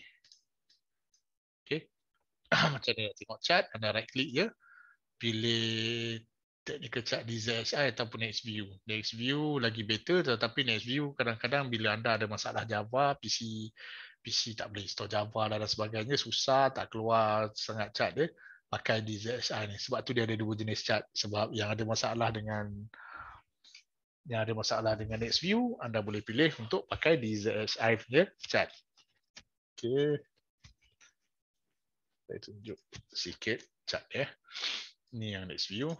Okay? macam ni tengok chat anda right click ya pilih technical chat di ZSI ataupun next view next view lagi better tetapi next view kadang-kadang bila anda ada masalah java pc PC tak boleh install Java lah dan sebagainya, susah, tak keluar sangat cat dia pakai di ZSI ni sebab tu dia ada dua jenis chart sebab yang ada masalah dengan yang ada masalah dengan next view anda boleh pilih untuk pakai di DZSI punya chart okey saya tunjuk sikit chart ya ni yang next view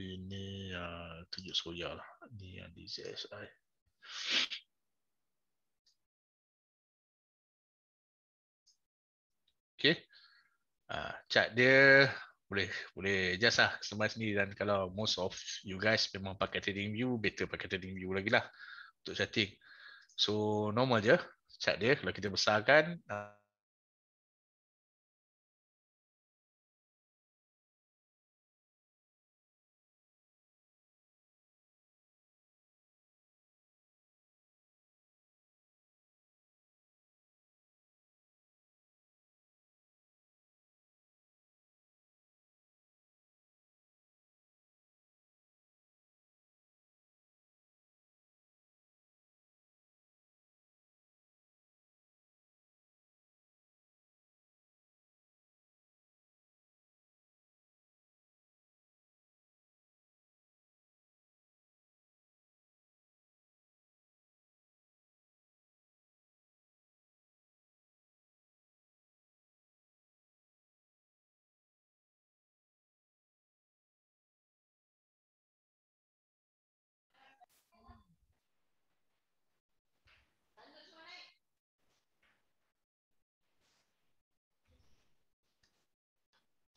ini yang uh, tunjuk soya lah ni yang di ZSI Ah, cat dia boleh boleh just lah sembah sendiri dan kalau most of you guys memang pakai trading view better pakai trading view lagi lah untuk setting so normal je cat dia kalau kita besarkan uh,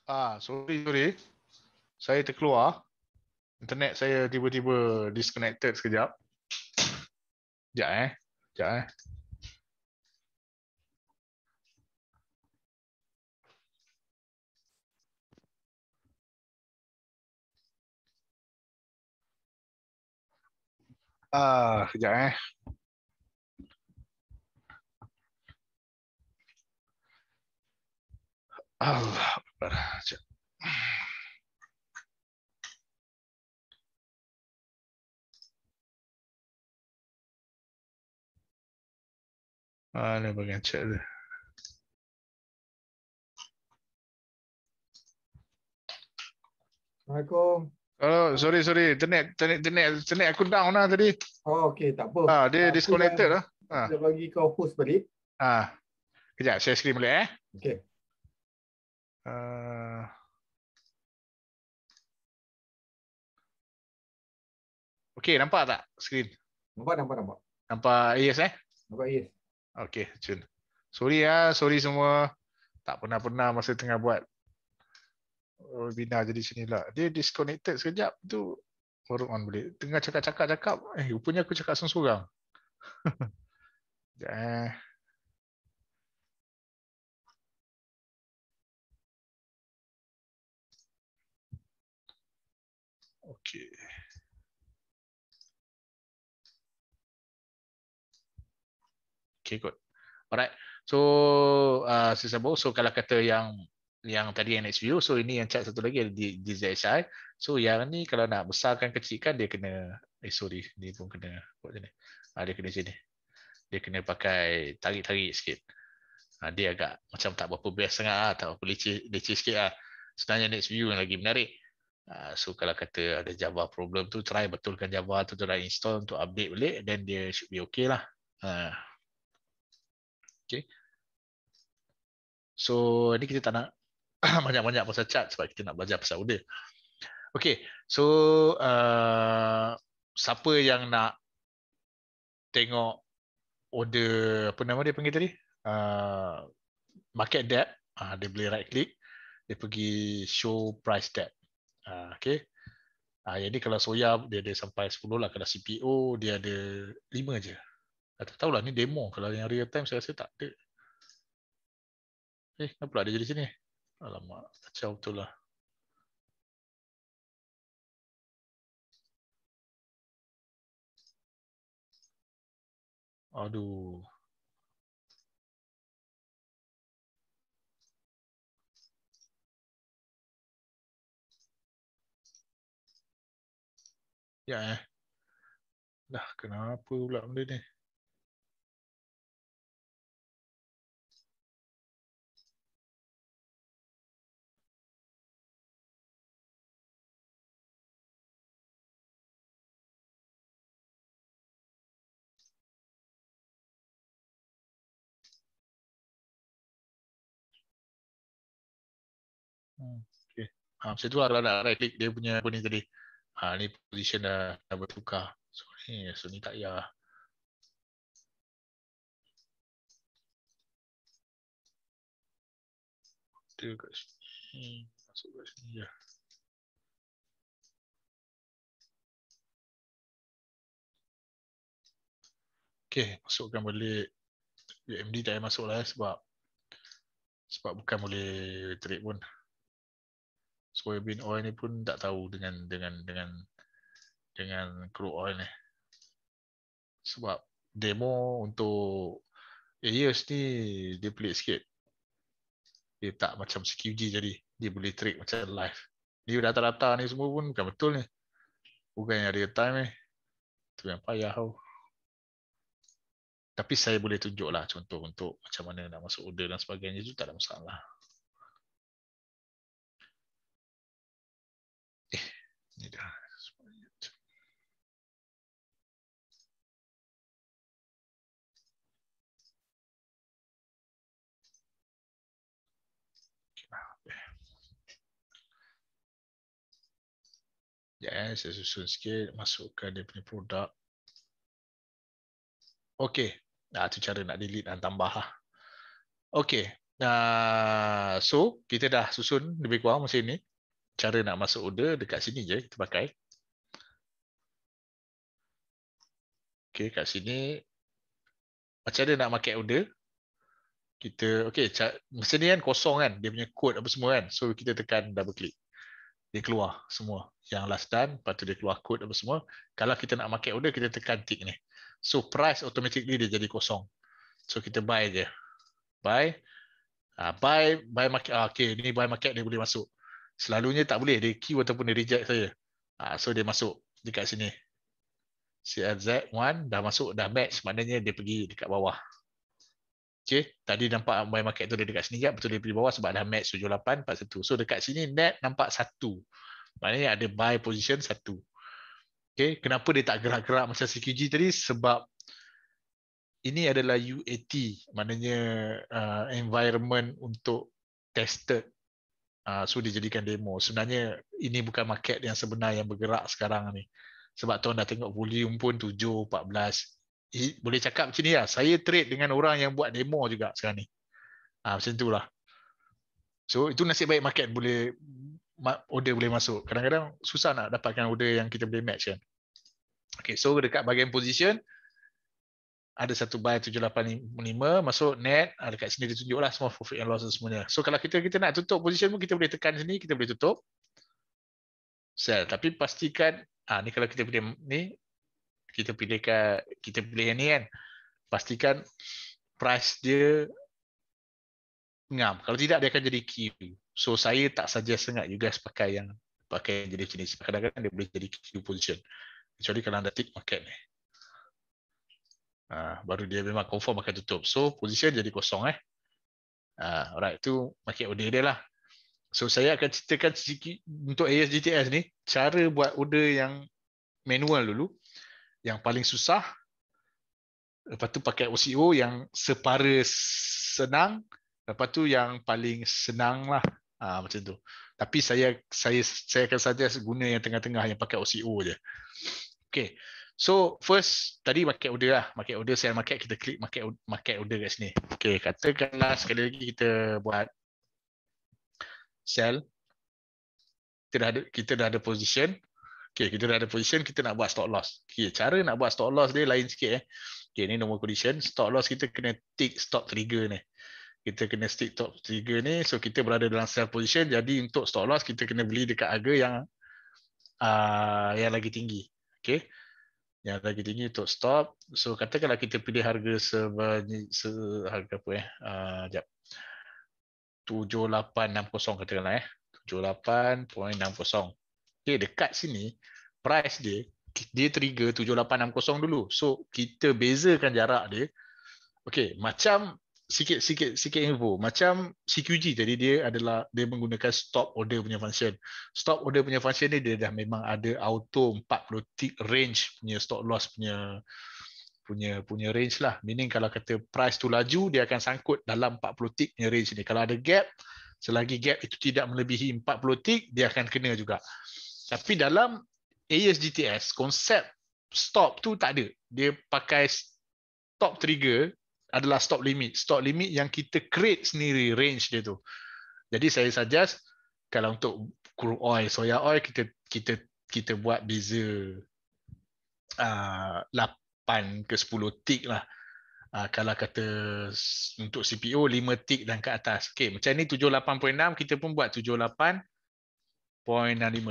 Ah, sorry sorry. Saya terkeluar. Internet saya tiba-tiba disconnected sekejap. Sekejap eh. Sekejap eh. Ah, sekejap eh. Allah sabar aja. Ada bagian chat deh. Assalamualaikum. Oh, sorry, sorry. Internet, internet, internet, internet aku down lah tadi. Oh, okay. Tak apa. Ha, dia disconnected dah, lah. Ha. Dia bagi kau host balik. Ha. Kejap, saya screen boleh eh. Okay. Uh, ah. okay, nampak tak screen? Nampak, nampak, nampak. Nampak yes eh? Nampak yes. Okay, cun. Sorry ya, sorry semua. Tak pernah-pernah masa tengah buat webinar jadi sini lah. Dia disconnected sekejap tu baru on balik. Tengah cakap-cakap-cakap, eh rupanya aku cakap seorang-seorang. Sekejap eh. ok. Okay, good. Alright. So, uh, sesama. So, kalau kata yang yang tadi yang next view. So, ini yang chat satu lagi di ZSI. So, yang ni kalau nak besarkan, kecilkan, dia kena, eh, sorry. dia pun kena buat macam ni. Ha, dia kena sini. Dia kena pakai tarik-tarik sikit. Ha, dia agak macam tak berapa best sangat. Ha, tak berapa leceh, leceh sikit. Ha. Sebenarnya next view yang lagi menarik. Ah, so kalau kata ada Java problem tu, try betulkan Java tu, try install untuk update balik, then dia should be okay lah. Ah. okay. So ni kita tak nak banyak-banyak pasal chat sebab kita nak belajar pasal order. Okay, so uh, siapa yang nak tengok order, apa nama dia panggil tadi? Uh, market debt, uh, dia boleh right click. Dia pergi show price debt okay. Ah, jadi ah, kalau soya dia ada sampai 10 lah kalau CPO dia ada 5 aje. Ah, tak tahulah ni demo kalau yang real time saya rasa tak ada. Eh, apa pula dia jadi sini? Alamak, kacau betul lah. Aduh. Ya eh. Dah kenapa pula benda ni? Hmm, okay. Ha, ah, macam tu lah kalau nak right click dia punya apa ni tadi. Ha, ni position dah, dah bertukar. So ni, so ni tak payah. Dia Masuk kat sini Okay, masukkan balik UMD tak payah masuk lah eh, sebab sebab bukan boleh trade pun soybean oil ni pun tak tahu dengan dengan dengan dengan crude oil ni. Sebab demo untuk Ayers ni dia pelik sikit. Dia tak macam CQG jadi. Dia boleh trade macam live. Dia dah data-data ni semua pun bukan betul ni. Bukan yang real time ni. tu yang payah tau. Tapi saya boleh tunjuk lah contoh untuk macam mana nak masuk order dan sebagainya tu tak ada masalah. Да, звонит. Ya, yeah, saya susun sikit, masukkan dia punya produk. Okey, nah, itu cara nak delete dan tambah. Ah. Okey, nah, so kita dah susun lebih kurang macam ini cara nak masuk order dekat sini je kita pakai. Okey, kat sini macam mana nak market order? Kita okey, macam ni kan kosong kan dia punya kod apa semua kan. So kita tekan double click. Dia keluar semua yang last done, lepas tu dia keluar kod apa semua. Kalau kita nak market order kita tekan tick ni. So price automatically dia jadi kosong. So kita buy je. Buy. Uh, buy buy market. Uh, okey, ni buy market dia boleh masuk selalunya tak boleh dia queue ataupun dia reject saya. Ha, so dia masuk dekat sini. CLZ1 dah masuk dah match maknanya dia pergi dekat bawah. Okey, tadi nampak buy market tu dia dekat sini jap kan. betul dia pergi bawah sebab dah match 78 41. So dekat sini net nampak satu. Maknanya ada buy position satu. Okey, kenapa dia tak gerak-gerak macam CQG tadi? Sebab ini adalah UAT, maknanya uh, environment untuk tested Ah, so dijadikan demo. Sebenarnya ini bukan market yang sebenar yang bergerak sekarang ni. Sebab tuan dah tengok volume pun 7, 14. Boleh cakap macam ni lah. Saya trade dengan orang yang buat demo juga sekarang ni. Ha, macam tu lah. So itu nasib baik market boleh order boleh masuk. Kadang-kadang susah nak dapatkan order yang kita boleh match kan. Okay, so dekat bahagian position, ada satu buy 7855 masuk net ada ah, dekat sini dia semua profit and loss semuanya. So kalau kita kita nak tutup position pun kita boleh tekan sini kita boleh tutup sell tapi pastikan ah ni kalau kita pilih ni kita pilih ke kita pilih yang ni kan pastikan price dia ngam kalau tidak dia akan jadi queue so saya tak saja sangat you guys pakai yang pakai jadi jenis kadang-kadang dia boleh jadi queue position kecuali kalau anda tick market ni ha, baru dia memang confirm akan tutup. So position jadi kosong eh. Ha, alright tu market order dia lah. So saya akan ceritakan sedikit untuk ASGTS ni cara buat order yang manual dulu yang paling susah lepas tu pakai OCO yang separa senang lepas tu yang paling senang lah ha, macam tu tapi saya saya saya akan suggest guna yang tengah-tengah yang pakai OCO je Okay. So first tadi market order lah. Market order sell market kita klik market market order kat sini. Okay katakanlah sekali lagi kita buat sell. Kita dah ada, kita dah ada position. Okay kita dah ada position kita nak buat stop loss. Okay cara nak buat stop loss dia lain sikit eh. Okay ni normal condition. Stop loss kita kena tick stop trigger ni. Kita kena stick stop trigger ni. So kita berada dalam sell position. Jadi untuk stop loss kita kena beli dekat harga yang uh, yang lagi tinggi. Okay yang lagi tinggi untuk stop. So katakanlah kita pilih harga sebanyak se harga apa eh? Ah uh, jap. 7860 katakanlah eh. 78.60. Okey dekat sini price dia dia trigger 7860 dulu. So kita bezakan jarak dia. Okey macam sikit sikit sikit info macam CQG jadi dia adalah dia menggunakan stop order punya function stop order punya function ni dia dah memang ada auto 40 tick range punya stop loss punya punya punya range lah meaning kalau kata price tu laju dia akan sangkut dalam 40 tick punya range ni kalau ada gap selagi gap itu tidak melebihi 40 tick dia akan kena juga tapi dalam ASGTS konsep stop tu tak ada dia pakai stop trigger adalah stop limit. Stop limit yang kita create sendiri range dia tu. Jadi saya suggest kalau untuk crude oil, soya oil kita kita kita buat beza uh, ah, 8 ke 10 tick lah. Uh, kalau kata untuk CPO 5 tick dan ke atas. Okey, macam ni 78.6 kita pun buat 78.65.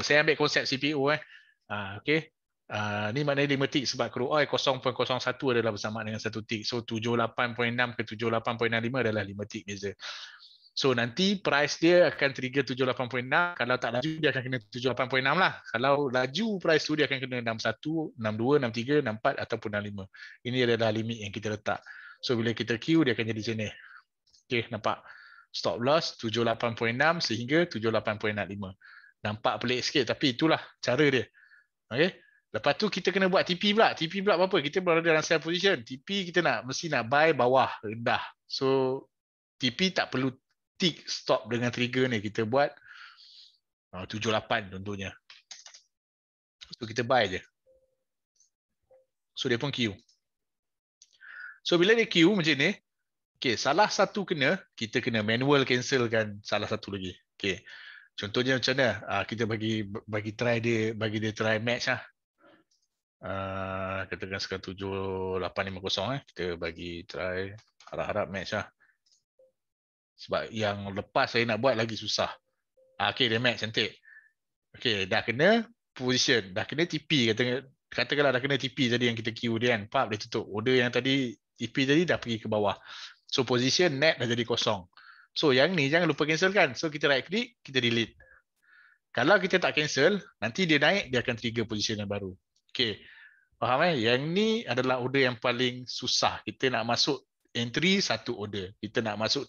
Saya ambil konsep CPO eh. Uh, ah, okay. Ah, ni maknanya 5 tik sebab kru oi 0.01 adalah bersamaan dengan 1 tik. So 78.6 ke 78.65 adalah 5 tik beza. So nanti price dia akan trigger 78.6 kalau tak laju dia akan kena 78.6 lah. Kalau laju price tu dia akan kena 61, 62, 63, 64 ataupun 65. Ini adalah limit yang kita letak. So bila kita queue dia akan jadi sini. Okey, nampak. Stop loss 78.6 sehingga 78.65. Nampak pelik sikit tapi itulah cara dia. Okey. Lepas tu kita kena buat TP pula. TP pula apa? Kita berada dalam sell position. TP kita nak mesti nak buy bawah rendah. So TP tak perlu tick stop dengan trigger ni. Kita buat uh, 78 contohnya. So kita buy je. So dia pun queue. So bila dia queue macam ni, okay, salah satu kena, kita kena manual cancelkan salah satu lagi. Okay. Contohnya macam mana? Ah, kita bagi bagi try dia, bagi dia try match lah. Ah, katakan sekarang tujuh lapan lima kosong eh kita bagi try harap-harap match lah. Sebab yang lepas saya nak buat lagi susah. Ah, okay, dia match cantik. Okay, dah kena position. Dah kena TP. Kata, katakanlah dah kena TP tadi yang kita queue dia kan. Pap, dia tutup. Order yang tadi TP tadi dah pergi ke bawah. So, position net dah jadi kosong. So, yang ni jangan lupa cancel kan. So, kita right click, kita delete. Kalau kita tak cancel, nanti dia naik, dia akan trigger position yang baru. Okay. Faham eh? Yang ni adalah order yang paling susah. Kita nak masuk entry satu order. Kita nak masuk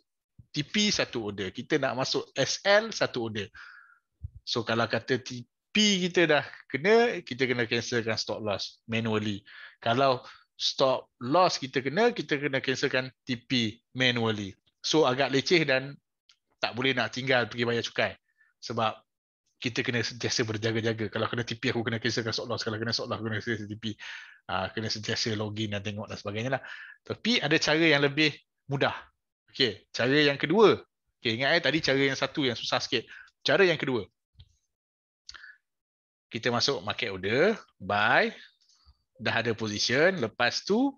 TP satu order. Kita nak masuk SL satu order. So kalau kata TP kita dah kena, kita kena cancelkan stop loss manually. Kalau stop loss kita kena, kita kena cancelkan TP manually. So agak leceh dan tak boleh nak tinggal pergi bayar cukai. Sebab kita kena sentiasa berjaga-jaga. Kalau kena TP, aku kena kisah kat Soklos. Kalau kena Soklos, aku kena sentiasa TP. Uh, ah, kena sentiasa login dan tengok dan sebagainya. Lah. Tapi ada cara yang lebih mudah. Okay. Cara yang kedua. Okay, ingat eh, tadi cara yang satu yang susah sikit. Cara yang kedua. Kita masuk market order. Buy. Dah ada position. Lepas tu,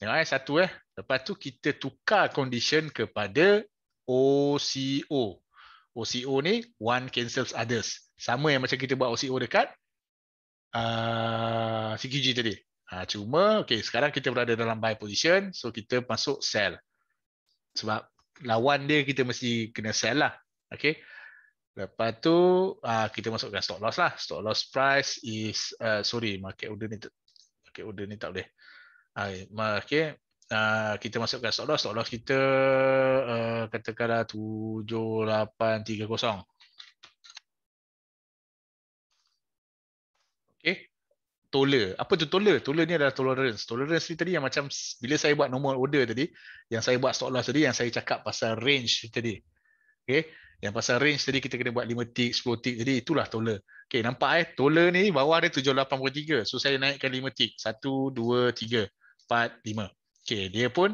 tengok eh, satu eh. Lepas tu kita tukar condition kepada OCO. OCO ni one cancels others. Sama yang macam kita buat OCO dekat uh, ah, CQG tadi. Ha, cuma okay, sekarang kita berada dalam buy position. So kita masuk sell. Sebab lawan dia kita mesti kena sell lah. Okay. Lepas tu uh, kita masukkan stop loss lah. Stop loss price is, uh, sorry market order ni, market order ni tak boleh. Okay uh, kita masukkan stop loss. Stop loss kita uh, katakanlah 7830. Okay. Tola. Apa tu toler? Toler ni adalah tolerance. Tolerance ni tadi yang macam bila saya buat normal order tadi, yang saya buat stop loss tadi, yang saya cakap pasal range tadi. Okay. Yang pasal range tadi kita kena buat 5 tick, 10 tick. Jadi itulah toler. Okay, nampak eh? toler ni bawah dia 783. So saya naikkan 5 tick. 1, 2, 3, 4, 5. Okey, dia pun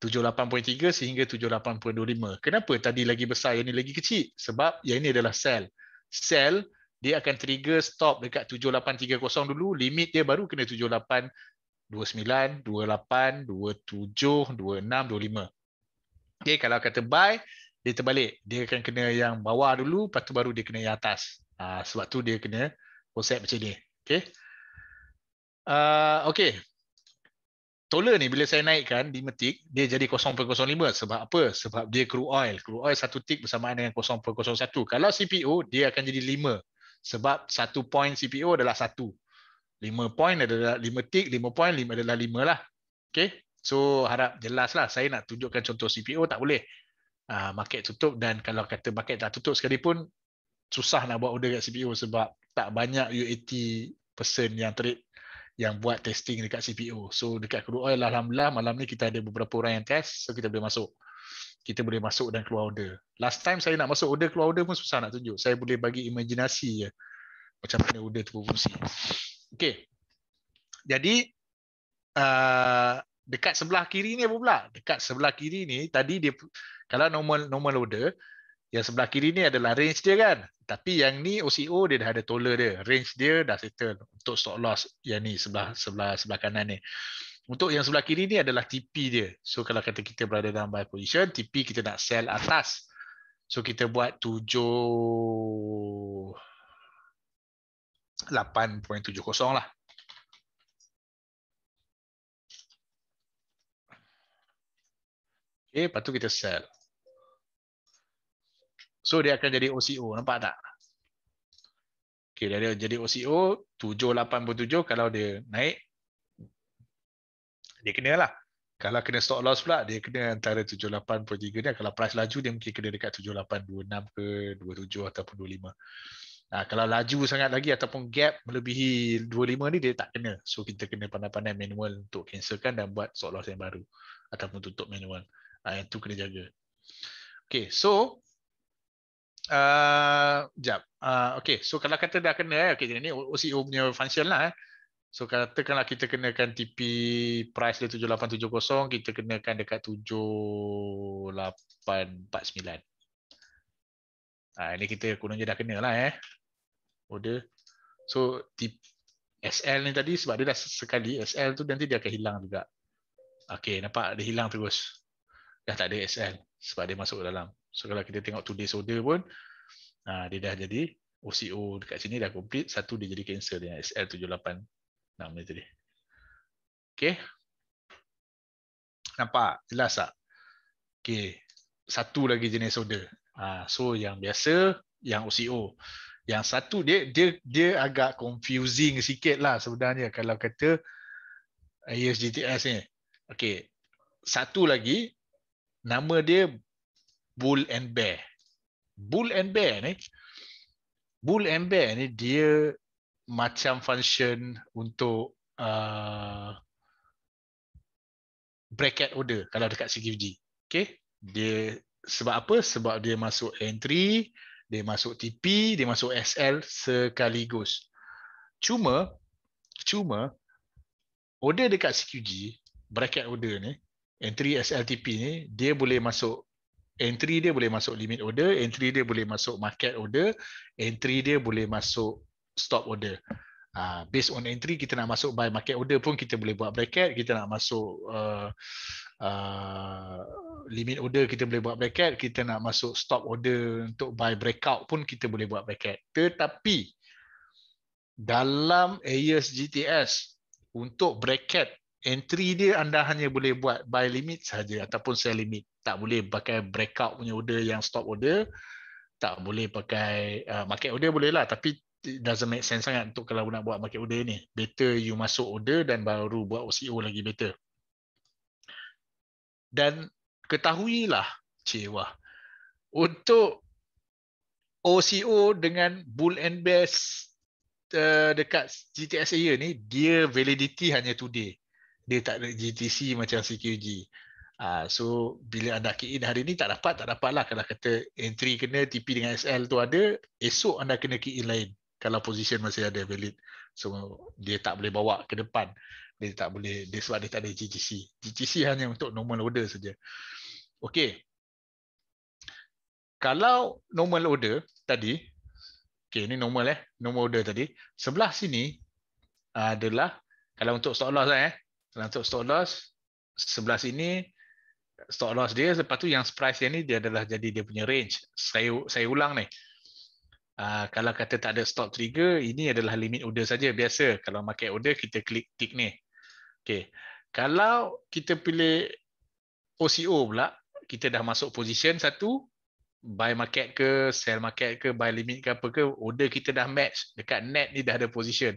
78.3 sehingga 78.25. Kenapa tadi lagi besar, yang ini lagi kecil? Sebab yang ini adalah sel. Sel dia akan trigger stop dekat 7830 dulu, limit dia baru kena 78 29 28 27 26 25. Okey, kalau kata buy, dia terbalik. Dia akan kena yang bawah dulu, lepas tu baru dia kena yang atas. Ah, sebab tu dia kena konsep macam ni. Okey. Uh, ah, okay, toler ni bila saya naikkan di metik dia jadi 0.05 sebab apa sebab dia crude oil crude oil satu tik bersamaan dengan 0.01 kalau CPO dia akan jadi 5 sebab satu point CPO adalah satu 5 point adalah 5 tik 5 point 5 adalah 5 lah Okay, so harap jelas lah saya nak tunjukkan contoh CPO tak boleh uh, market tutup dan kalau kata market tak tutup sekalipun susah nak buat order kat CPO sebab tak banyak UAT person yang trade yang buat testing dekat CPO. So dekat crude oil oh, alhamdulillah malam ni kita ada beberapa orang yang test so kita boleh masuk. Kita boleh masuk dan keluar order. Last time saya nak masuk order keluar order pun susah nak tunjuk. Saya boleh bagi imaginasi je macam mana order tu berfungsi. Okey. Jadi uh, dekat sebelah kiri ni apa pula? Dekat sebelah kiri ni tadi dia kalau normal normal order yang sebelah kiri ni adalah range dia kan. Tapi yang ni OCO dia dah ada toller dia, range dia dah settle untuk stop loss yang ni sebelah sebelah sebelah kanan ni. Untuk yang sebelah kiri ni adalah TP dia. So kalau kata kita berada dalam buy position, TP kita nak sell atas. So kita buat 7 8.70 lah. Okay, lepas tu kita sell. So dia akan jadi OCO, nampak tak? Okay, dia jadi OCO 787 kalau dia naik dia kena lah. Kalau kena stop loss pula dia kena antara 78.3 ni kalau price laju dia mungkin kena dekat 7826 ke 27 ataupun 25. Nah, kalau laju sangat lagi ataupun gap melebihi 25 ni dia tak kena. So kita kena pandai-pandai manual untuk cancelkan dan buat stop loss yang baru ataupun tutup manual. Ah yang tu kena jaga. Okay, so Ah, jap. Uh, ah, okay. So kalau kata dah kena, eh, okay, jadi ni OCO punya function lah. Eh. So katakanlah kita kenakan TP price dia 7870, kita kenakan dekat 7849. Ha, ah, ini kita kurang kononnya dah kena lah eh. Order. So tip SL ni tadi sebab dia dah sekali SL tu nanti dia akan hilang juga. Okay nampak dia hilang terus dah tak ada SL sebab dia masuk dalam. So kalau kita tengok two days order pun ha, dia dah jadi OCO dekat sini dah complete satu dia jadi cancel dengan SL 78 nama tadi. Okay. Nampak jelas tak? Okay. Satu lagi jenis order. Ha, so yang biasa yang OCO. Yang satu dia dia dia agak confusing sikit lah sebenarnya kalau kata ASGTS ni. Okay. Satu lagi nama dia bull and bear. Bull and bear ni, bull and bear ni dia macam function untuk uh, bracket order kalau dekat CQFD. Okay. Dia sebab apa? Sebab dia masuk entry, dia masuk TP, dia masuk SL sekaligus. Cuma, cuma order dekat CQG, bracket order ni, entry SLTP ni dia boleh masuk entry dia boleh masuk limit order, entry dia boleh masuk market order, entry dia boleh masuk stop order. Uh, based on entry kita nak masuk buy market order pun kita boleh buat bracket, kita nak masuk uh, uh, limit order kita boleh buat bracket, kita nak masuk stop order untuk buy breakout pun kita boleh buat bracket. Tetapi dalam AES GTS untuk bracket entry dia anda hanya boleh buat buy limit saja ataupun sell limit. Tak boleh pakai breakout punya order yang stop order. Tak boleh pakai uh, market order bolehlah tapi doesn't make sense sangat untuk kalau nak buat market order ni. Better you masuk order dan baru buat OCO lagi better. Dan ketahui lah cewah. untuk OCO dengan bull and bear uh, dekat GTS area ni dia validity hanya today dia tak ada GTC macam CQG. Uh, ah, so bila anda key in hari ni tak dapat, tak dapat lah. Kalau kata entry kena TP dengan SL tu ada, esok anda kena key in lain. Kalau position masih ada valid. So dia tak boleh bawa ke depan. Dia tak boleh, dia sebab dia tak ada GTC. GTC hanya untuk normal order saja. Okay. Kalau normal order tadi, okay ni normal eh, normal order tadi. Sebelah sini adalah, kalau untuk stop loss eh, dalam untuk stop loss sebelah sini stop loss dia lepas tu yang price dia ni dia adalah jadi dia punya range saya saya ulang ni Uh, kalau kata tak ada stop trigger, ini adalah limit order saja biasa. Kalau market order, kita klik tick ni. Okay. Kalau kita pilih OCO pula, kita dah masuk position satu, buy market ke, sell market ke, buy limit ke apa ke, order kita dah match. Dekat net ni dah ada position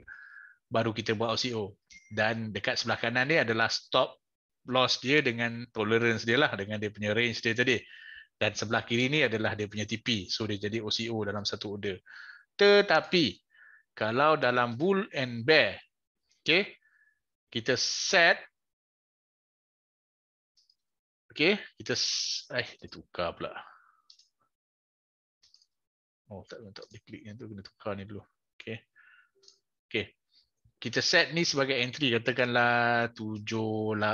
baru kita buat OCO. Dan dekat sebelah kanan dia adalah stop loss dia dengan tolerance dia lah, dengan dia punya range dia tadi. Dan sebelah kiri ni adalah dia punya TP. So dia jadi OCO dalam satu order. Tetapi, kalau dalam bull and bear, okay, kita set, okay, kita, eh, dia tukar pula. Oh, tak, tak boleh klik yang tu, kena tukar ni dulu. Okay. Okay kita set ni sebagai entry katakanlah 7830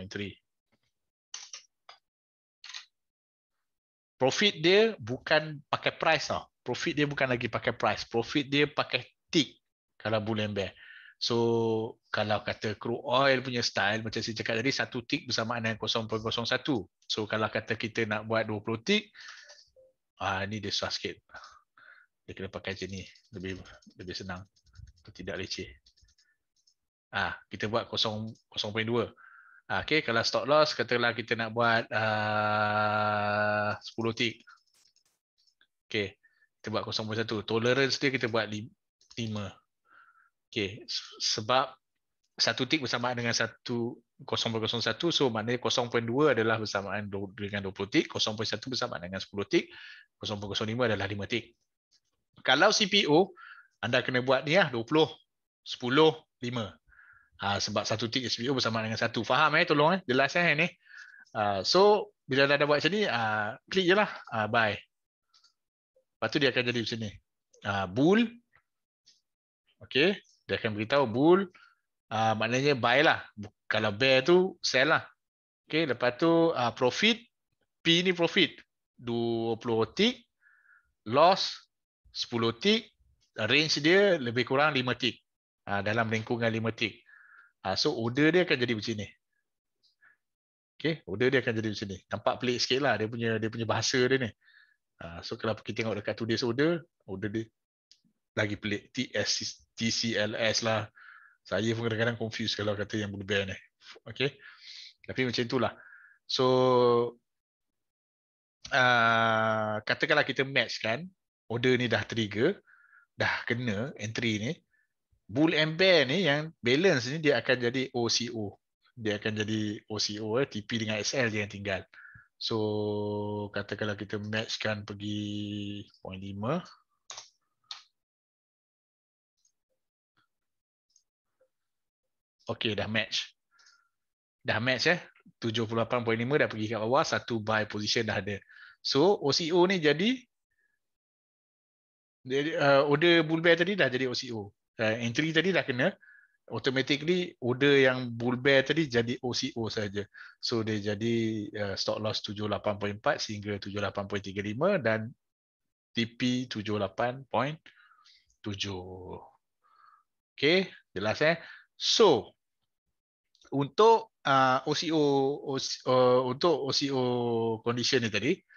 entry profit dia bukan pakai price tau profit dia bukan lagi pakai price profit dia pakai tick kalau bullion bear so kalau kata crude oil punya style macam saya cakap tadi satu tick bersamaan dengan 0.01 so kalau kata kita nak buat 20 tick ah ni dia susah sikit dia kena pakai macam ni lebih lebih senang atau tidak leceh ah ha, kita buat 0.2 ah okey kalau stop loss katalah kita nak buat ah, uh, 10 tick okey kita buat 0.1 tolerance dia kita buat 5 okey sebab satu tick bersamaan dengan 1.001 so maknanya 0.2 adalah bersamaan dengan 20 tick 0.1 bersamaan dengan 10 tick 0.05 adalah 5 tick kalau CPO anda kena buat ni lah 20 10 5 ha, sebab satu tick CPO bersama dengan satu faham eh tolong eh jelas eh ni ha, so bila anda dah buat sini ah ha, klik je lah ha, bye lepas tu dia akan jadi macam ni ha, bull okay dia akan beritahu bull ha, maknanya buy lah kalau bear tu sell lah okay lepas tu ha, profit P ni profit 20 tick loss 10 tik, range dia lebih kurang 5 tik. Uh, dalam lingkungan 5 tik. Uh, so order dia akan jadi macam ni. Okey, order dia akan jadi macam ni. Nampak pelik sikitlah dia punya dia punya bahasa dia ni. Uh, so kalau kita tengok dekat dia order, order dia lagi pelik TCLS lah. Saya pun kadang-kadang confuse kalau kata yang blue bear ni. Okey. Tapi macam itulah. So uh, katakanlah kita match kan, order ni dah trigger, dah kena entry ni, bull and bear ni yang balance ni dia akan jadi OCO. Dia akan jadi OCO, eh, TP dengan SL dia yang tinggal. So, katakanlah kita matchkan pergi 0.5. Okey dah match. Dah match eh. 78.5 dah pergi kat bawah, satu buy position dah ada. So OCO ni jadi jadi uh, order bullbear tadi dah jadi OCO. Uh, entry tadi dah kena automatically order yang bullbear tadi jadi OCO saja. So dia jadi uh, stock loss 78.4 sehingga 78.35 dan TP 78.7. Okey, jelas eh. So untuk uh, OCO, OCO uh, untuk OCO condition ni tadi uh,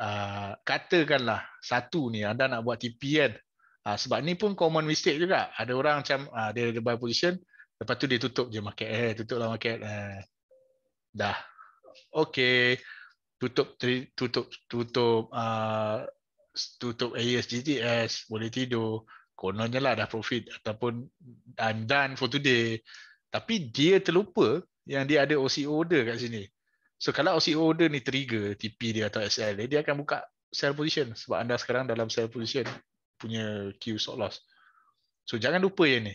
Ah, katakanlah satu ni anda nak buat TP kan uh, sebab ni pun common mistake juga ada orang macam uh, dia ada buy position lepas tu dia tutup je market eh tutuplah market eh. dah okay tutup tutup tutup uh, tutup ASGTS eh, boleh tidur kononnya lah dah profit ataupun I'm done for today tapi dia terlupa yang dia ada OC order kat sini So kalau OC e order ni trigger TP dia atau SL dia, dia akan buka sell position sebab anda sekarang dalam sell position punya Q stop loss. So jangan lupa yang ni.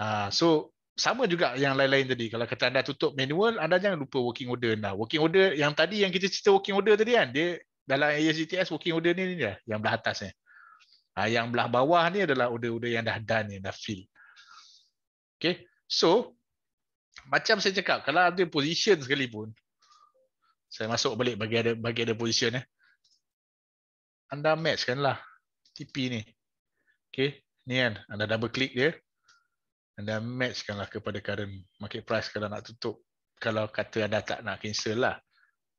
Ah, so sama juga yang lain-lain tadi. Kalau kata anda tutup manual, anda jangan lupa working order anda. Working order yang tadi yang kita cerita working order tadi kan, dia dalam ASGTS working order ni, ni dia, yang belah atas ni. Ah, yang belah bawah ni adalah order-order yang dah done, yang dah fill. Okay. So, macam saya cakap, kalau ada position sekalipun, saya masuk balik bagi ada bagi ada position eh. Anda kan lah TP ni. Okey, ni kan anda double click dia. Anda match kan lah kepada current market price kalau nak tutup. Kalau kata anda tak nak cancel lah.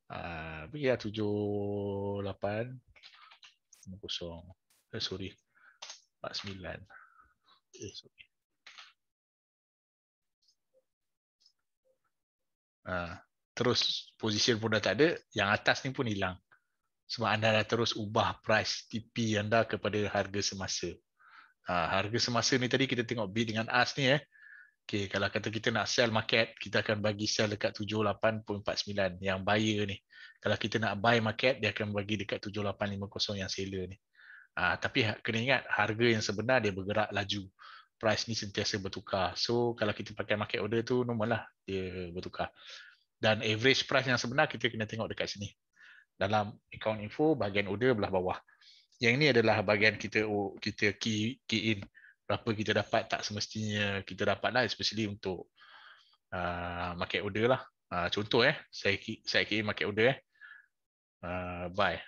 Ah, uh, bagi lah 78 kosong. Eh, sorry. 49. Eh, sorry. Ah, terus posisi pun dah tak ada, yang atas ni pun hilang. Sebab anda dah terus ubah price TP anda kepada harga semasa. Ha, harga semasa ni tadi kita tengok bid dengan as ni eh. Okay, kalau kata kita nak sell market, kita akan bagi sell dekat 78.49 yang buyer ni. Kalau kita nak buy market, dia akan bagi dekat 78.50 yang seller ni. Ha, tapi ha, kena ingat harga yang sebenar dia bergerak laju. Price ni sentiasa bertukar. So kalau kita pakai market order tu normal lah dia bertukar dan average price yang sebenar kita kena tengok dekat sini dalam account info bahagian order belah bawah yang ini adalah bahagian kita kita key, key in berapa kita dapat tak semestinya kita dapat lah especially untuk uh, market order lah uh, contoh eh saya saya key in market order eh uh, buy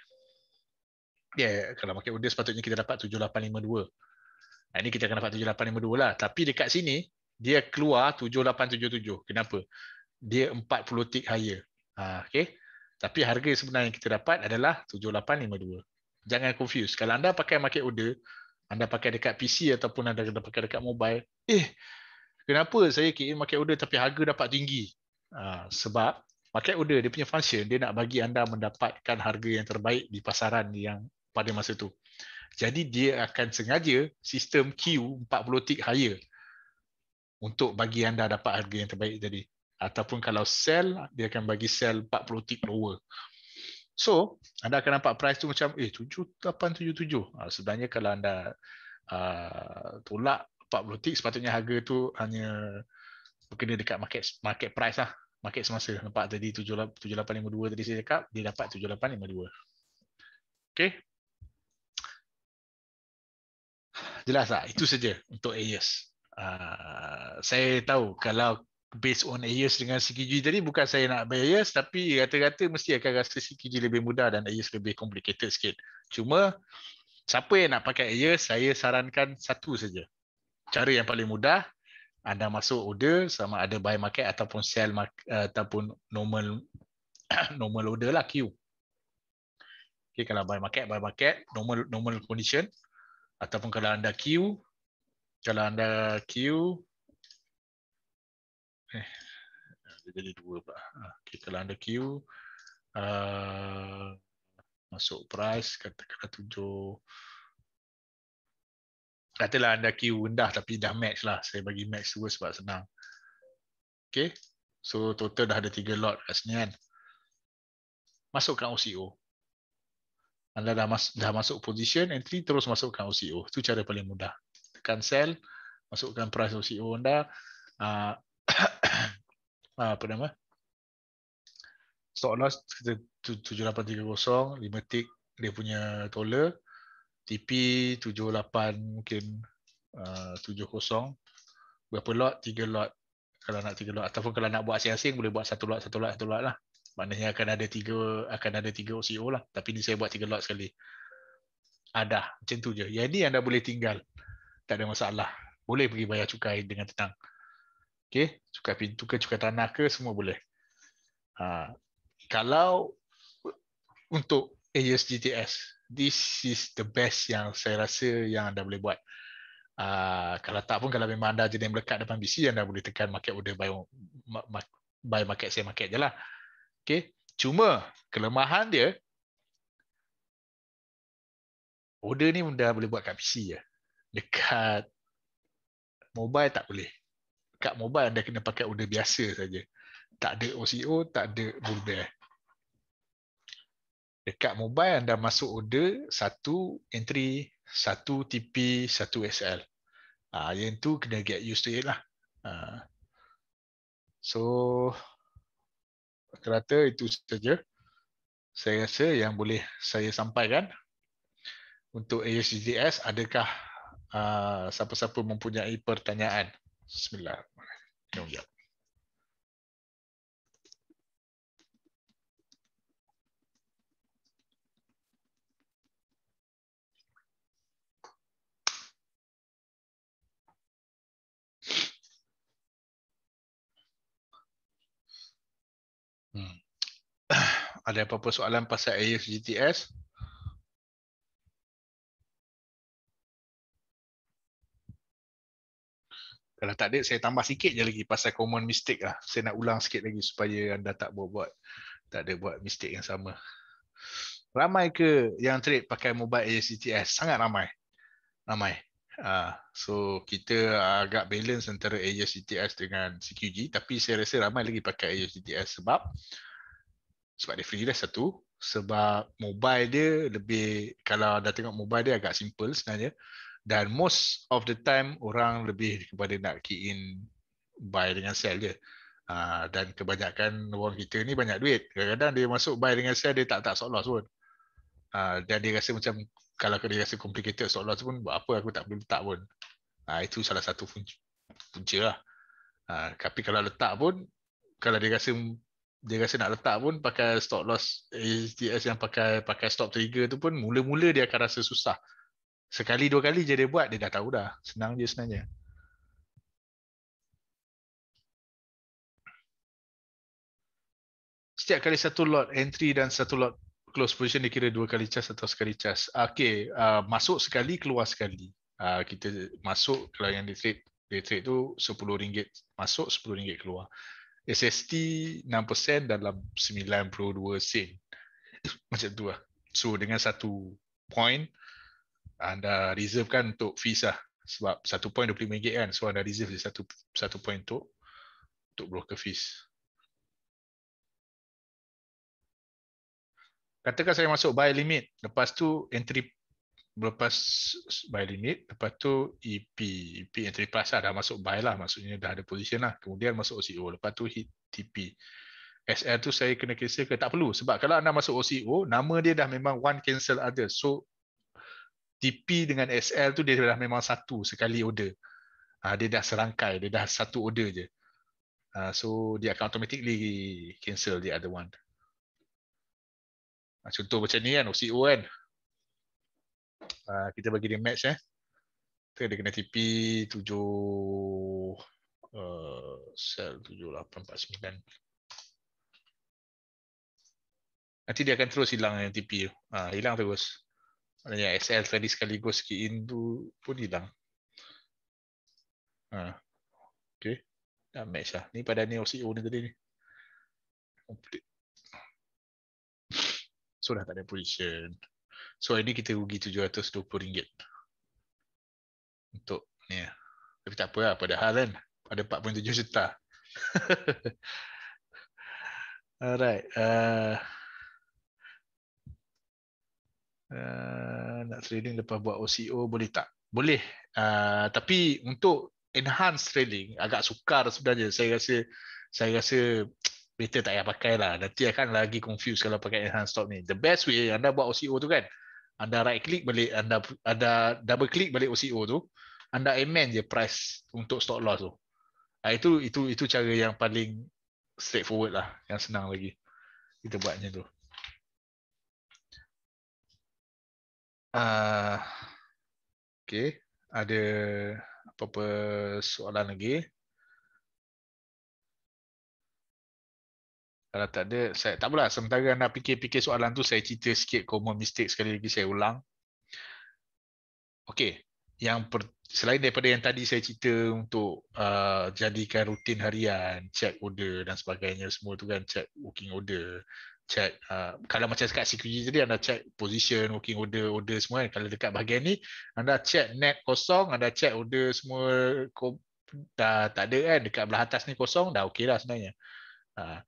Ya, yeah, kalau market order sepatutnya kita dapat 7852. Nah, ini kita akan dapat 7852 lah. Tapi dekat sini, dia keluar 7877. Kenapa? dia 40 tick higher. Ha, okay. Tapi harga sebenarnya yang kita dapat adalah 7852. Jangan confuse. Kalau anda pakai market order, anda pakai dekat PC ataupun anda kena pakai dekat mobile, eh, kenapa saya KM market order tapi harga dapat tinggi? Ha, sebab market order dia punya function, dia nak bagi anda mendapatkan harga yang terbaik di pasaran yang pada masa tu. Jadi dia akan sengaja sistem Q 40 tick higher untuk bagi anda dapat harga yang terbaik tadi ataupun kalau sell dia akan bagi sell 40 tick lower. So, anda akan nampak price tu macam eh 7877. Ha, ah, sebenarnya kalau anda uh, tolak 40 tick sepatutnya harga tu hanya berkena dekat market market price lah. Market semasa nampak tadi 7852 78, tadi saya cakap dia dapat 7852. Okey. Jelas tak? Itu saja untuk Aries. Uh, ah, saya tahu kalau based on AES dengan CQG tadi bukan saya nak bias tapi kata-kata mesti akan rasa CQG lebih mudah dan AES lebih complicated sikit. Cuma siapa yang nak pakai AES saya sarankan satu saja. Cara yang paling mudah anda masuk order sama ada buy market ataupun sell market, ataupun normal normal order lah queue. Okay, kalau buy market buy market normal normal condition ataupun kalau anda queue kalau anda queue eh dia jadi dua pula okay, ha, kalau anda queue uh, masuk price kata katakanlah tujuh katalah anda queue rendah tapi dah match lah saya bagi max dua sebab senang okay so total dah ada tiga lot kat sini kan masukkan OCO e anda dah, mas dah masuk position entry terus masukkan OCO e tu cara paling mudah tekan sell masukkan price OCO e anda uh, Ah, apa nama? Stock loss kita 7830 5 tick dia punya toller TP 78 mungkin ah, uh, 70 berapa lot 3 lot kalau nak 3 lot ataupun kalau nak buat asing-asing boleh buat satu lot satu lot satu lot lah maknanya akan ada 3 akan ada 3 OCO lah tapi ni saya buat 3 lot sekali ada macam tu je yang ni anda boleh tinggal tak ada masalah boleh pergi bayar cukai dengan tenang Okey, tukar pintu ke tukar tanah ke semua boleh. Ha. kalau untuk ASGTS, this is the best yang saya rasa yang anda boleh buat. Uh, kalau tak pun kalau memang anda jenis melekat depan PC anda boleh tekan market order buy, buy market saya market je lah okay. cuma kelemahan dia order ni anda boleh buat kat PC je dekat mobile tak boleh kad mobile anda kena pakai order biasa saja. Tak ada OCO, tak ada bullbear. Dekat mobile anda masuk order satu entry, satu TP, satu SL. Ha, yang tu kena get used to it lah. Ha. So, kereta itu saja. Saya rasa yang boleh saya sampaikan untuk ASGDS adakah ha, siapa-siapa uh, mempunyai pertanyaan? Bismillahirrahmanirrahim. Ya. Ada apa-apa soalan pasal AES GTS? Kalau tak ada, saya tambah sikit je lagi pasal common mistake lah. Saya nak ulang sikit lagi supaya anda tak buat-buat. Tak ada buat mistake yang sama. Ramai ke yang trade pakai mobile ACTS? Sangat ramai. Ramai. Uh, so kita agak balance antara ACTS dengan CQG. Tapi saya rasa ramai lagi pakai ACTS sebab sebab dia free lah satu. Sebab mobile dia lebih, kalau anda tengok mobile dia agak simple sebenarnya dan most of the time orang lebih kepada nak key in buy dengan sell dia ah, dan kebanyakan orang kita ni banyak duit. Kadang-kadang dia masuk buy dengan sell dia tak tak stop loss pun. Ah, dan dia rasa macam kalau dia rasa complicated stop loss pun apa aku tak boleh letak pun. Ah, itu salah satu punca, lah. tapi kalau letak pun kalau dia rasa dia rasa nak letak pun pakai stop loss ATS yang pakai pakai stop trigger tu pun mula-mula dia akan rasa susah. Sekali dua kali je dia buat, dia dah tahu dah. Senang je sebenarnya. Setiap kali satu lot entry dan satu lot close position dikira dua kali cas atau sekali cas. Okey, uh, masuk sekali, keluar sekali. Uh, kita masuk kalau yang di trade di trade tu RM10 masuk RM10 keluar. SST 6% dalam 92 sen. Macam tu lah. So dengan satu point anda reserve kan untuk fees lah. Sebab 1 point RM25 kan. So anda reserve je satu satu point untuk, untuk broker fees. Katakan saya masuk buy limit. Lepas tu entry lepas buy limit. Lepas tu EP. EP entry price lah. Dah masuk buy lah. Maksudnya dah ada position lah. Kemudian masuk OCO. Lepas tu hit TP. SL tu saya kena cancel ke? Tak perlu. Sebab kalau anda masuk OCO, nama dia dah memang one cancel other. So TP dengan SL tu dia dah memang satu sekali order. Uh, dia dah serangkai, dia dah satu order je. Uh, so dia akan automatically cancel the other one. Uh, contoh macam ni kan, OCO kan. Uh, kita bagi dia match eh. Kita ada kena TP 7 uh, eh, sel 7849. Nanti dia akan terus hilang yang TP tu. Ha, hilang terus. Maknanya SL tadi sekaligus key in tu pun hilang. Ha. Okay. Dah match lah. Ni pada ni e OCO ni tadi ni. So dah tak ada position. So ini kita rugi RM720. Untuk ni. Yeah. Tapi tak apa lah. Padahal kan. Ada 4.7 juta. Alright. Uh, Eh, nak trading lepas buat OCO boleh tak? Boleh. Uh, tapi untuk enhance trading agak sukar sebenarnya. Saya rasa saya rasa better tak payah pakai lah. Nanti akan lagi confuse kalau pakai enhance stop ni. The best way anda buat OCO tu kan. Anda right click balik anda ada double click balik OCO tu. Anda amend je price untuk stop loss tu. Uh, itu itu itu cara yang paling straightforward lah yang senang lagi kita buatnya tu. Ah, okay. Ada apa-apa soalan lagi? Kalau tak ada, saya tak apalah. Sementara anda fikir-fikir soalan tu, saya cerita sikit common mistake sekali lagi saya ulang. Okay, Yang per, selain daripada yang tadi saya cerita untuk uh, jadikan rutin harian, check order dan sebagainya semua tu kan check working order check uh, kalau macam dekat security tadi anda check position working order order semua kan. kalau dekat bahagian ni anda check net kosong anda check order semua ko, dah tak ada kan dekat belah atas ni kosong dah okey lah sebenarnya uh,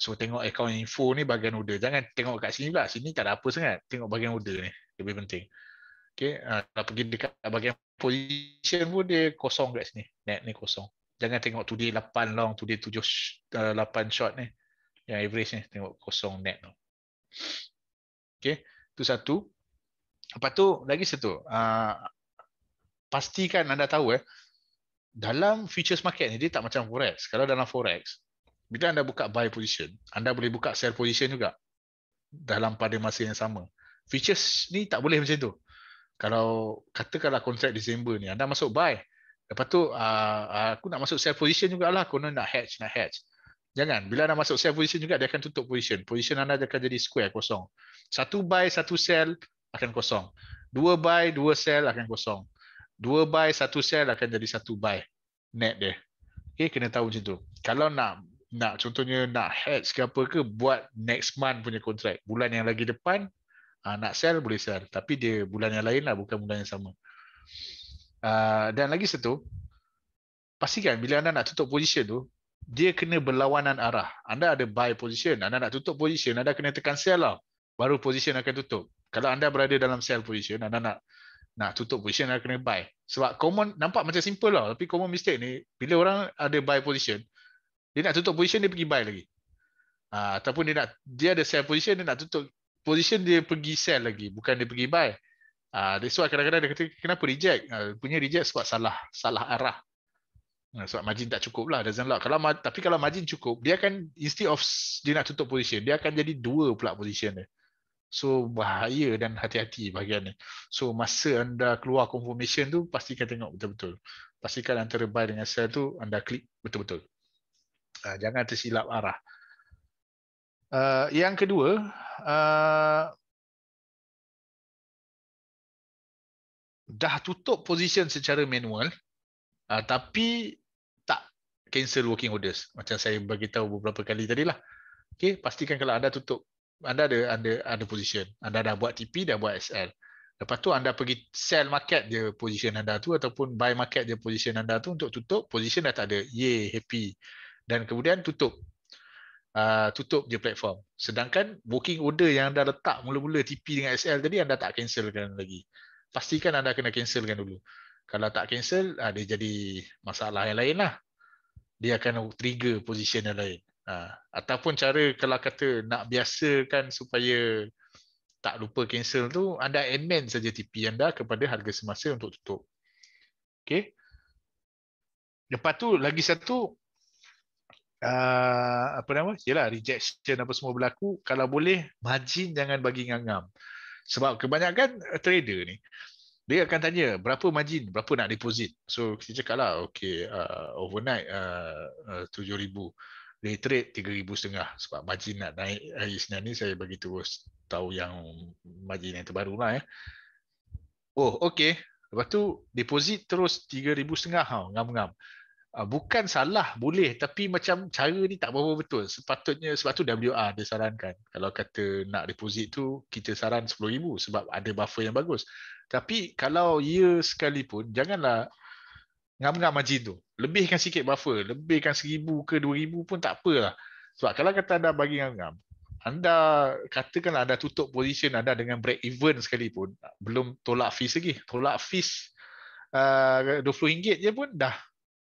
so tengok account info ni bahagian order jangan tengok kat sini pula sini tak ada apa sangat tengok bahagian order ni lebih penting okey uh, kalau pergi dekat bahagian position pun dia kosong kat sini net ni kosong jangan tengok today 8 long today 7 8 uh, short ni yang average ni tengok kosong net tu. Okey, tu satu. Apa tu lagi satu. Uh, pastikan anda tahu eh dalam futures market ni dia tak macam forex. Kalau dalam forex, bila anda buka buy position, anda boleh buka sell position juga dalam pada masa yang sama. Futures ni tak boleh macam tu. Kalau katakanlah kontrak Disember ni anda masuk buy, lepas tu uh, aku nak masuk sell position jugalah, kena nak hedge, nak hedge. Jangan. Bila anda masuk sell position juga, dia akan tutup position. Position anda akan jadi square, kosong. Satu buy, satu sell, akan kosong. Dua buy, dua sell, akan kosong. Dua buy, satu sell, akan jadi satu buy. Net dia. Okay, kena tahu macam tu. Kalau nak, nak contohnya nak hedge ke apa ke, buat next month punya kontrak. Bulan yang lagi depan, ah, nak sell, boleh sell. Tapi dia bulan yang lain lah, bukan bulan yang sama. Ah, dan lagi satu, pastikan bila anda nak tutup position tu, dia kena berlawanan arah. Anda ada buy position, anda nak tutup position, anda kena tekan sell lah. Baru position akan tutup. Kalau anda berada dalam sell position, anda nak nak tutup position, anda kena buy. Sebab common, nampak macam simple lah. Tapi common mistake ni, bila orang ada buy position, dia nak tutup position, dia pergi buy lagi. Ha, ataupun dia nak dia ada sell position, dia nak tutup position, dia pergi sell lagi. Bukan dia pergi buy. Ha, that's why kadang-kadang dia kata, kenapa reject? Ha, punya reject sebab salah. Salah arah. Ah, sebab margin tak cukup lah doesn't lock kalau tapi kalau margin cukup dia akan instead of dia nak tutup position dia akan jadi dua pula position dia so bahaya dan hati-hati bahagian ni so masa anda keluar confirmation tu pastikan tengok betul-betul pastikan antara buy dengan sell tu anda klik betul-betul ah, jangan tersilap arah ah, yang kedua dah tutup position secara manual tapi cancel working orders macam saya bagi tahu beberapa kali tadi lah. Okay, pastikan kalau anda tutup anda ada anda ada position. Anda dah buat TP, dah buat SL. Lepas tu anda pergi sell market dia position anda tu ataupun buy market dia position anda tu untuk tutup position dah tak ada. Yay, happy. Dan kemudian tutup. Uh, tutup je platform. Sedangkan working order yang anda letak mula-mula TP dengan SL tadi anda tak cancelkan lagi. Pastikan anda kena cancelkan dulu. Kalau tak cancel, uh, dia jadi masalah yang lain lah dia akan trigger position yang lain. Ha. Ataupun cara kalau kata nak biasakan supaya tak lupa cancel tu, anda amend saja TP anda kepada harga semasa untuk tutup. Okay. Lepas tu lagi satu, Uh, apa nama? Yalah, rejection apa semua berlaku. Kalau boleh, margin jangan bagi ngam-ngam. Sebab kebanyakan trader ni, dia akan tanya berapa margin berapa nak deposit so kita cakap lah okay uh, overnight uh, uh, tujuh ribu day trade tiga ribu setengah sebab margin nak naik hari uh, senin ni saya bagi terus tahu yang margin yang terbaru lah eh. oh okay lepas tu deposit terus tiga ribu setengah ha, ngam ngam uh, ah, bukan salah boleh tapi macam cara ni tak berapa betul sepatutnya sebab tu WR dia sarankan kalau kata nak deposit tu kita saran 10000 sebab ada buffer yang bagus tapi kalau ya sekalipun, janganlah ngam-ngam majin tu. Lebihkan sikit buffer. Lebihkan seribu ke dua ribu pun tak lah. Sebab kalau kata anda bagi ngam-ngam, anda katakan ada tutup position anda dengan break even sekalipun, belum tolak fees lagi. Tolak fees uh, RM20 je pun dah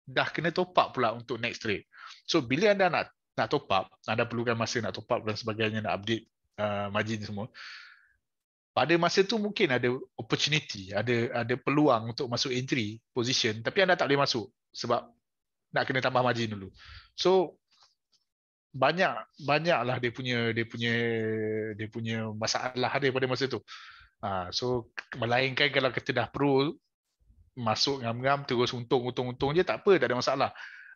dah kena top up pula untuk next trade. So bila anda nak nak top up, anda perlukan masa nak top up dan sebagainya, nak update uh, margin semua pada masa tu mungkin ada opportunity, ada ada peluang untuk masuk entry position tapi anda tak boleh masuk sebab nak kena tambah margin dulu. So banyak banyaklah dia punya dia punya dia punya masalah dia pada masa tu. Ha, so melainkan kalau kita dah pro masuk ngam-ngam terus untung-untung-untung je tak apa tak ada masalah.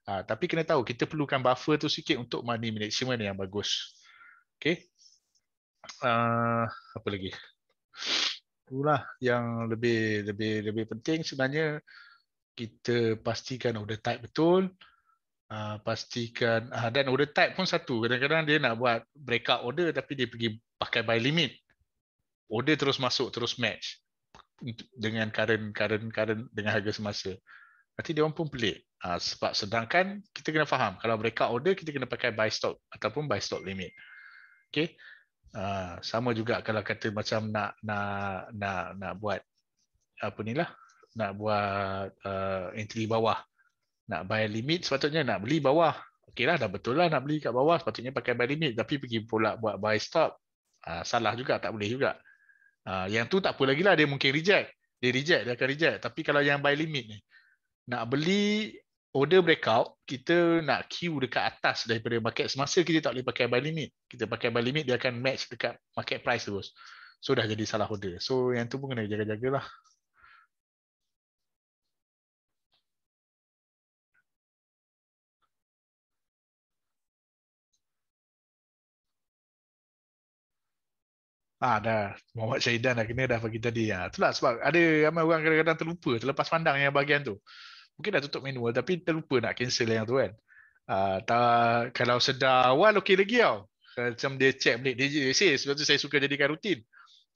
Ha, tapi kena tahu kita perlukan buffer tu sikit untuk money management yang bagus. Okay. Uh, ah, apa lagi? itulah yang lebih lebih lebih penting sebenarnya kita pastikan order type betul ah, pastikan ah, dan order type pun satu kadang-kadang dia nak buat breakout order tapi dia pergi pakai buy limit order terus masuk terus match dengan current current current dengan harga semasa nanti dia orang pun pelik ah, sebab sedangkan kita kena faham kalau breakout order kita kena pakai buy stop ataupun buy stop limit okey Ah, sama juga kalau kata macam nak nak nak nak buat apa ni lah nak buat uh, entry bawah nak buy limit sepatutnya nak beli bawah okay lah, dah betul lah nak beli kat bawah sepatutnya pakai buy limit tapi pergi pula buat buy stop uh, salah juga tak boleh juga uh, yang tu tak apa lagi lah dia mungkin reject dia reject dia akan reject tapi kalau yang buy limit ni nak beli order breakout, kita nak queue dekat atas daripada market semasa kita tak boleh pakai buy limit. Kita pakai buy limit, dia akan match dekat market price terus. So, dah jadi salah order. So, yang tu pun kena jaga-jagalah. Ah, dah. Muhammad Syahidan dah kena dah bagi tadi. Ah, itulah sebab ada ramai orang kadang-kadang terlupa, terlepas pandang yang bahagian tu mungkin dah tutup manual tapi terlupa nak cancel yang tu kan. Uh, kalau sedar awal okey lagi tau. Macam dia check balik. Dia, dia say, sebab tu saya suka jadikan rutin.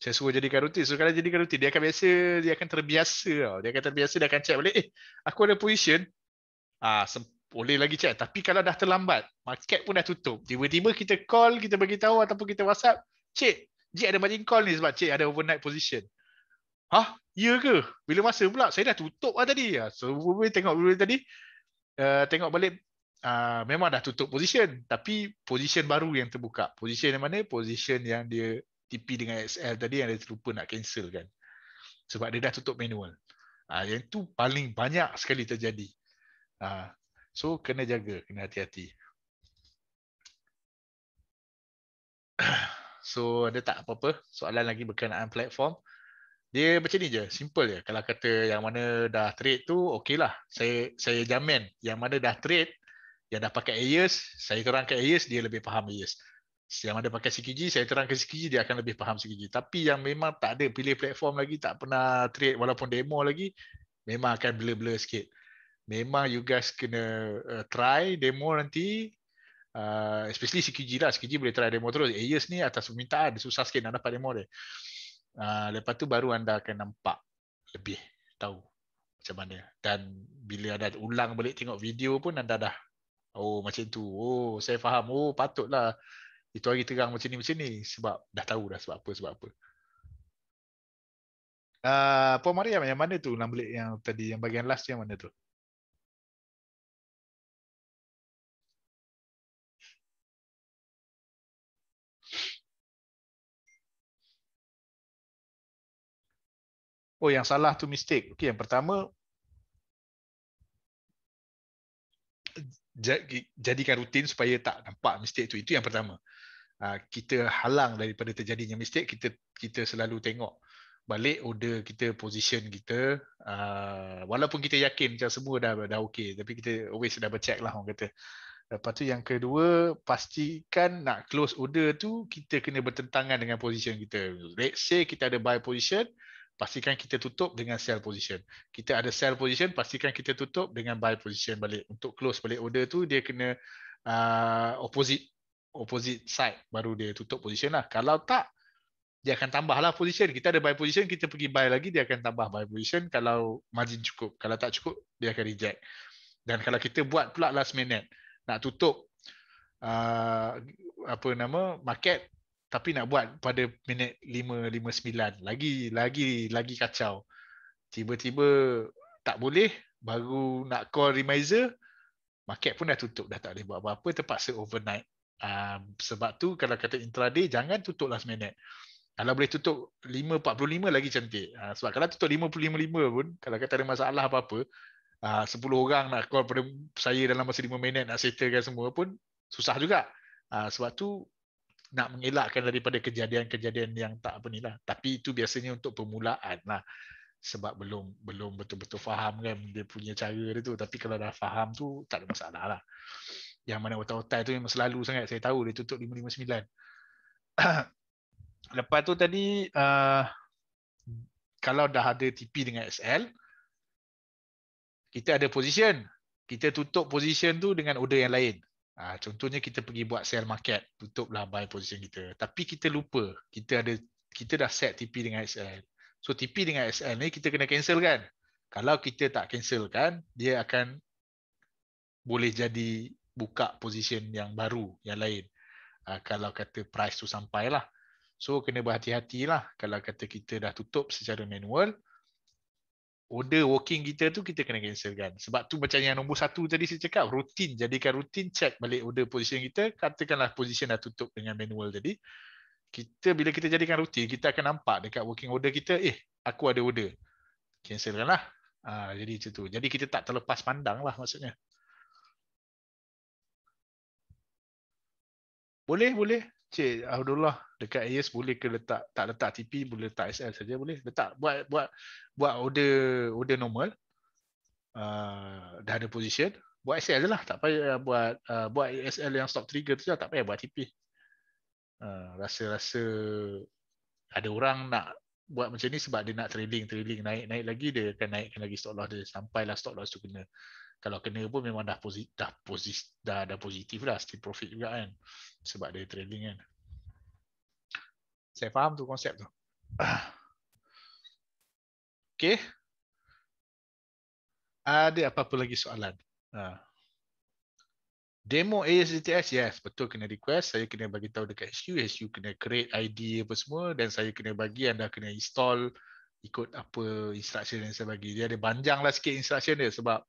Saya suka jadikan rutin. So kalau jadikan rutin, dia akan biasa, dia akan terbiasa tau. Dia akan terbiasa, dia akan check balik. Eh, aku ada position. Ah, uh, boleh lagi check. Tapi kalau dah terlambat, market pun dah tutup. Tiba-tiba kita call, kita bagi tahu ataupun kita WhatsApp. Cik, Cik ada margin call ni sebab Cik ada overnight position. Ha? Ya ke? Bila masa pula? Saya dah tutup lah tadi. Ah, so, boleh tengok dulu tadi. Uh, tengok balik. Uh, memang dah tutup position. Tapi position baru yang terbuka. Position yang mana? Position yang dia TP dengan XL tadi yang dia terlupa nak cancel kan. Sebab dia dah tutup manual. Uh, yang tu paling banyak sekali terjadi. Uh, so, kena jaga. Kena hati-hati. So, ada tak apa-apa soalan lagi berkenaan platform? Dia macam ni je, simple je. Kalau kata yang mana dah trade tu, okey lah. Saya, saya jamin yang mana dah trade, yang dah pakai AES, saya terangkan AES, dia lebih faham AES. Yang ada pakai CQG, saya terangkan CQG, dia akan lebih faham CQG. Tapi yang memang tak ada pilih platform lagi, tak pernah trade walaupun demo lagi, memang akan blur-blur sikit. Memang you guys kena uh, try demo nanti, uh, especially CQG lah. CQG boleh try demo terus. AES ni atas permintaan, susah sikit nak dapat demo dia. Ah, lepas tu baru anda akan nampak lebih tahu macam mana. Dan bila anda ulang balik tengok video pun anda dah oh macam tu. Oh saya faham. Oh patutlah itu hari terang macam ni macam ni sebab dah tahu dah sebab apa sebab apa. Uh, Puan Maria yang mana tu ulang balik yang tadi yang bagian last yang mana tu? Oh yang salah tu mistake. Okey yang pertama jadikan rutin supaya tak nampak mistake tu. Itu yang pertama. Ah, kita halang daripada terjadinya mistake, kita kita selalu tengok balik order kita, position kita. Ah, walaupun kita yakin macam semua dah dah okey, tapi kita always dah check lah orang kata. Lepas tu yang kedua, pastikan nak close order tu kita kena bertentangan dengan position kita. Let's say kita ada buy position, pastikan kita tutup dengan sell position. Kita ada sell position, pastikan kita tutup dengan buy position balik. Untuk close balik order tu, dia kena uh, opposite opposite side baru dia tutup position lah. Kalau tak, dia akan tambahlah lah position. Kita ada buy position, kita pergi buy lagi, dia akan tambah buy position kalau margin cukup. Kalau tak cukup, dia akan reject. Dan kalau kita buat pula last minute, nak tutup uh, apa nama market, tapi nak buat pada minit 559 lagi lagi lagi kacau tiba-tiba tak boleh baru nak call remiser market pun dah tutup dah tak boleh buat apa-apa terpaksa overnight um, sebab tu kalau kata intraday jangan tutup last minute kalau boleh tutup 5.45 lagi cantik uh, sebab kalau tutup 5.55 pun kalau kata ada masalah apa-apa ah, uh, 10 orang nak call pada saya dalam masa 5 minit nak settlekan semua pun susah juga uh, sebab tu nak mengelakkan daripada kejadian-kejadian yang tak apa ni lah. Tapi itu biasanya untuk permulaan lah. Sebab belum belum betul-betul faham kan dia punya cara dia tu. Tapi kalau dah faham tu, tak ada masalah lah. Yang mana hotel-hotel tu memang selalu sangat. Saya tahu dia tutup 559. Lepas tu tadi, uh, kalau dah ada TP dengan SL, kita ada position. Kita tutup position tu dengan order yang lain ha, contohnya kita pergi buat sell market, tutuplah buy position kita. Tapi kita lupa, kita ada kita dah set TP dengan XL. So TP dengan SL ni kita kena cancel kan? Kalau kita tak cancel kan, dia akan boleh jadi buka position yang baru, yang lain. Ha, kalau kata price tu sampailah. So kena berhati hati lah kalau kata kita dah tutup secara manual, order working kita tu kita kena cancel kan sebab tu macam yang nombor satu tadi saya cakap rutin jadikan rutin check balik order position kita katakanlah position dah tutup dengan manual tadi kita bila kita jadikan rutin kita akan nampak dekat working order kita eh aku ada order cancelkanlah ha, jadi macam tu jadi kita tak terlepas pandang lah maksudnya boleh boleh Cik Abdullah dekat AS boleh ke letak tak letak TP boleh letak SL saja boleh letak buat buat buat order order normal uh, dah ada position buat SL je lah tak payah buat uh, buat SL yang stop trigger tu je lah. tak payah buat TP uh, ah, rasa-rasa ada orang nak buat macam ni sebab dia nak trading trading naik naik lagi dia akan naikkan lagi stop loss dia sampailah stop loss tu kena kalau kena pun memang dah positif dah positif dah ada positif lah still profit juga kan sebab dia trading kan saya faham tu konsep tu Okay, ada apa-apa lagi soalan ha. demo ASDTS yes betul kena request saya kena bagi tahu dekat SU SU kena create ID apa semua dan saya kena bagi anda kena install ikut apa instruction yang saya bagi dia ada banjanglah sikit instruction dia sebab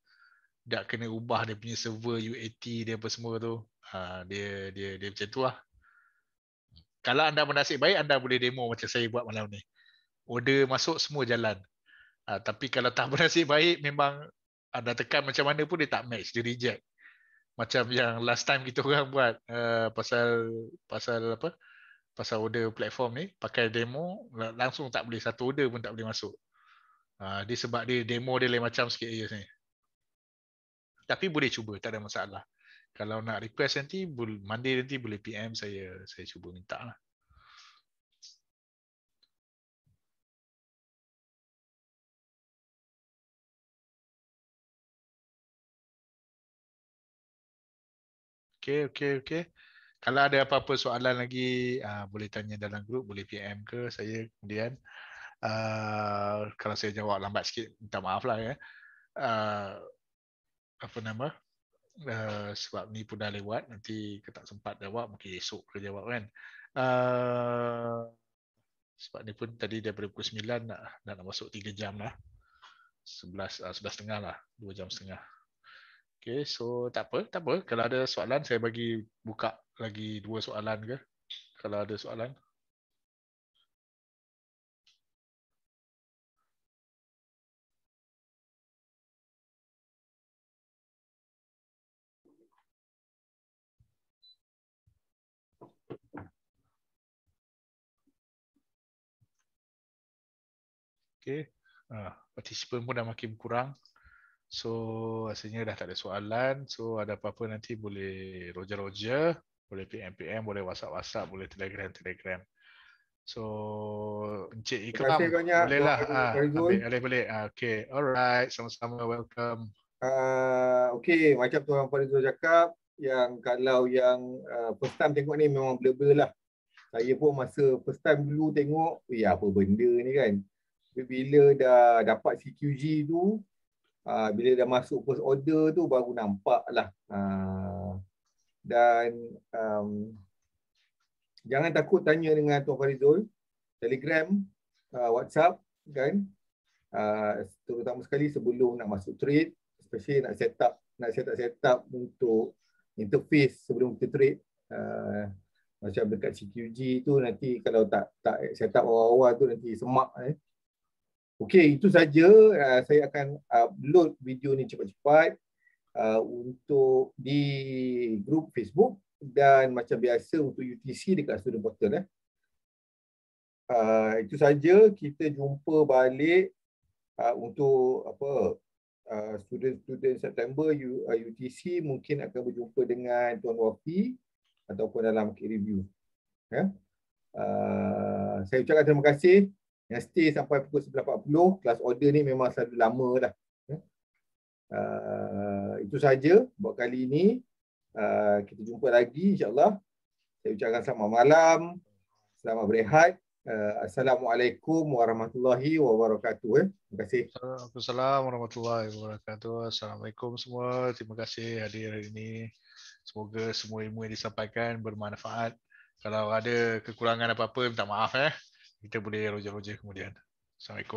tidak kena ubah dia punya server UAT dia apa semua tu. Ha, dia dia dia macam tu lah. Kalau anda menasib baik anda boleh demo macam saya buat malam ni. Order masuk semua jalan. Ha, tapi kalau tak menasib baik memang anda tekan macam mana pun dia tak match, dia reject. Macam yang last time kita orang buat uh, pasal pasal apa? Pasal order platform ni pakai demo langsung tak boleh satu order pun tak boleh masuk. Ha, dia sebab dia demo dia lain macam sikit aja sini. Tapi boleh cuba, tak ada masalah. Kalau nak request nanti, mandi nanti boleh PM saya, saya cuba minta lah. Okay, okay, okay. Kalau ada apa-apa soalan lagi, uh, boleh tanya dalam grup, boleh PM ke saya kemudian. Uh, kalau saya jawab lambat sikit, minta maaf lah ya. Uh, apa nama uh, sebab ni pun dah lewat nanti kita tak sempat jawab mungkin esok ke jawab kan uh, sebab ni pun tadi daripada pukul sembilan nak, nak, nak masuk tiga jam lah Sebelas uh, ah, 11 tengah lah dua jam setengah Okay, so tak apa, tak apa. Kalau ada soalan, saya bagi buka lagi dua soalan ke. Kalau ada soalan. okay. Uh, participant pun dah makin kurang. So, rasanya dah tak ada soalan. So, ada apa-apa nanti boleh roja-roja, Boleh PM-PM, boleh WhatsApp-WhatsApp, boleh Telegram-Telegram. So, Encik Ikram, boleh lah. Boleh, boleh. Ah, ah, okay, alright. Sama-sama, welcome. Uh, okay, macam tu orang Rizul cakap, yang kalau yang uh, first time tengok ni memang blur-blur lah. Saya pun masa first time dulu tengok, ya apa benda ni kan bila dah dapat CQG tu ah, bila dah masuk first order tu baru nampak lah ah, dan um, jangan takut tanya dengan Tuan Farizul telegram ah, whatsapp kan terutama sekali sebelum nak masuk trade especially nak set up nak set up set up untuk interface sebelum kita trade uh, macam dekat CQG tu nanti kalau tak tak set up awal-awal tu nanti semak eh Okey, itu saja. Uh, saya akan upload video ni cepat-cepat uh, untuk di grup Facebook dan macam biasa untuk UTC dekat student portal. Eh. Uh, itu saja. Kita jumpa balik uh, untuk apa uh, student-student September U, uh, UTC mungkin akan berjumpa dengan Tuan Wafi ataupun dalam key review. Yeah. Ya. Uh, saya ucapkan terima kasih. Yang stay sampai pukul 11.40 Kelas order ni memang selalu lama dah uh, Itu saja buat kali ini uh, Kita jumpa lagi insyaAllah Saya ucapkan selamat malam Selamat berehat uh, Assalamualaikum warahmatullahi wabarakatuh eh. Terima kasih Assalamualaikum warahmatullahi wabarakatuh Assalamualaikum semua Terima kasih hadir hari ini Semoga semua ilmu yang disampaikan bermanfaat Kalau ada kekurangan apa-apa minta maaf eh kita boleh roja-roja kemudian. Assalamualaikum.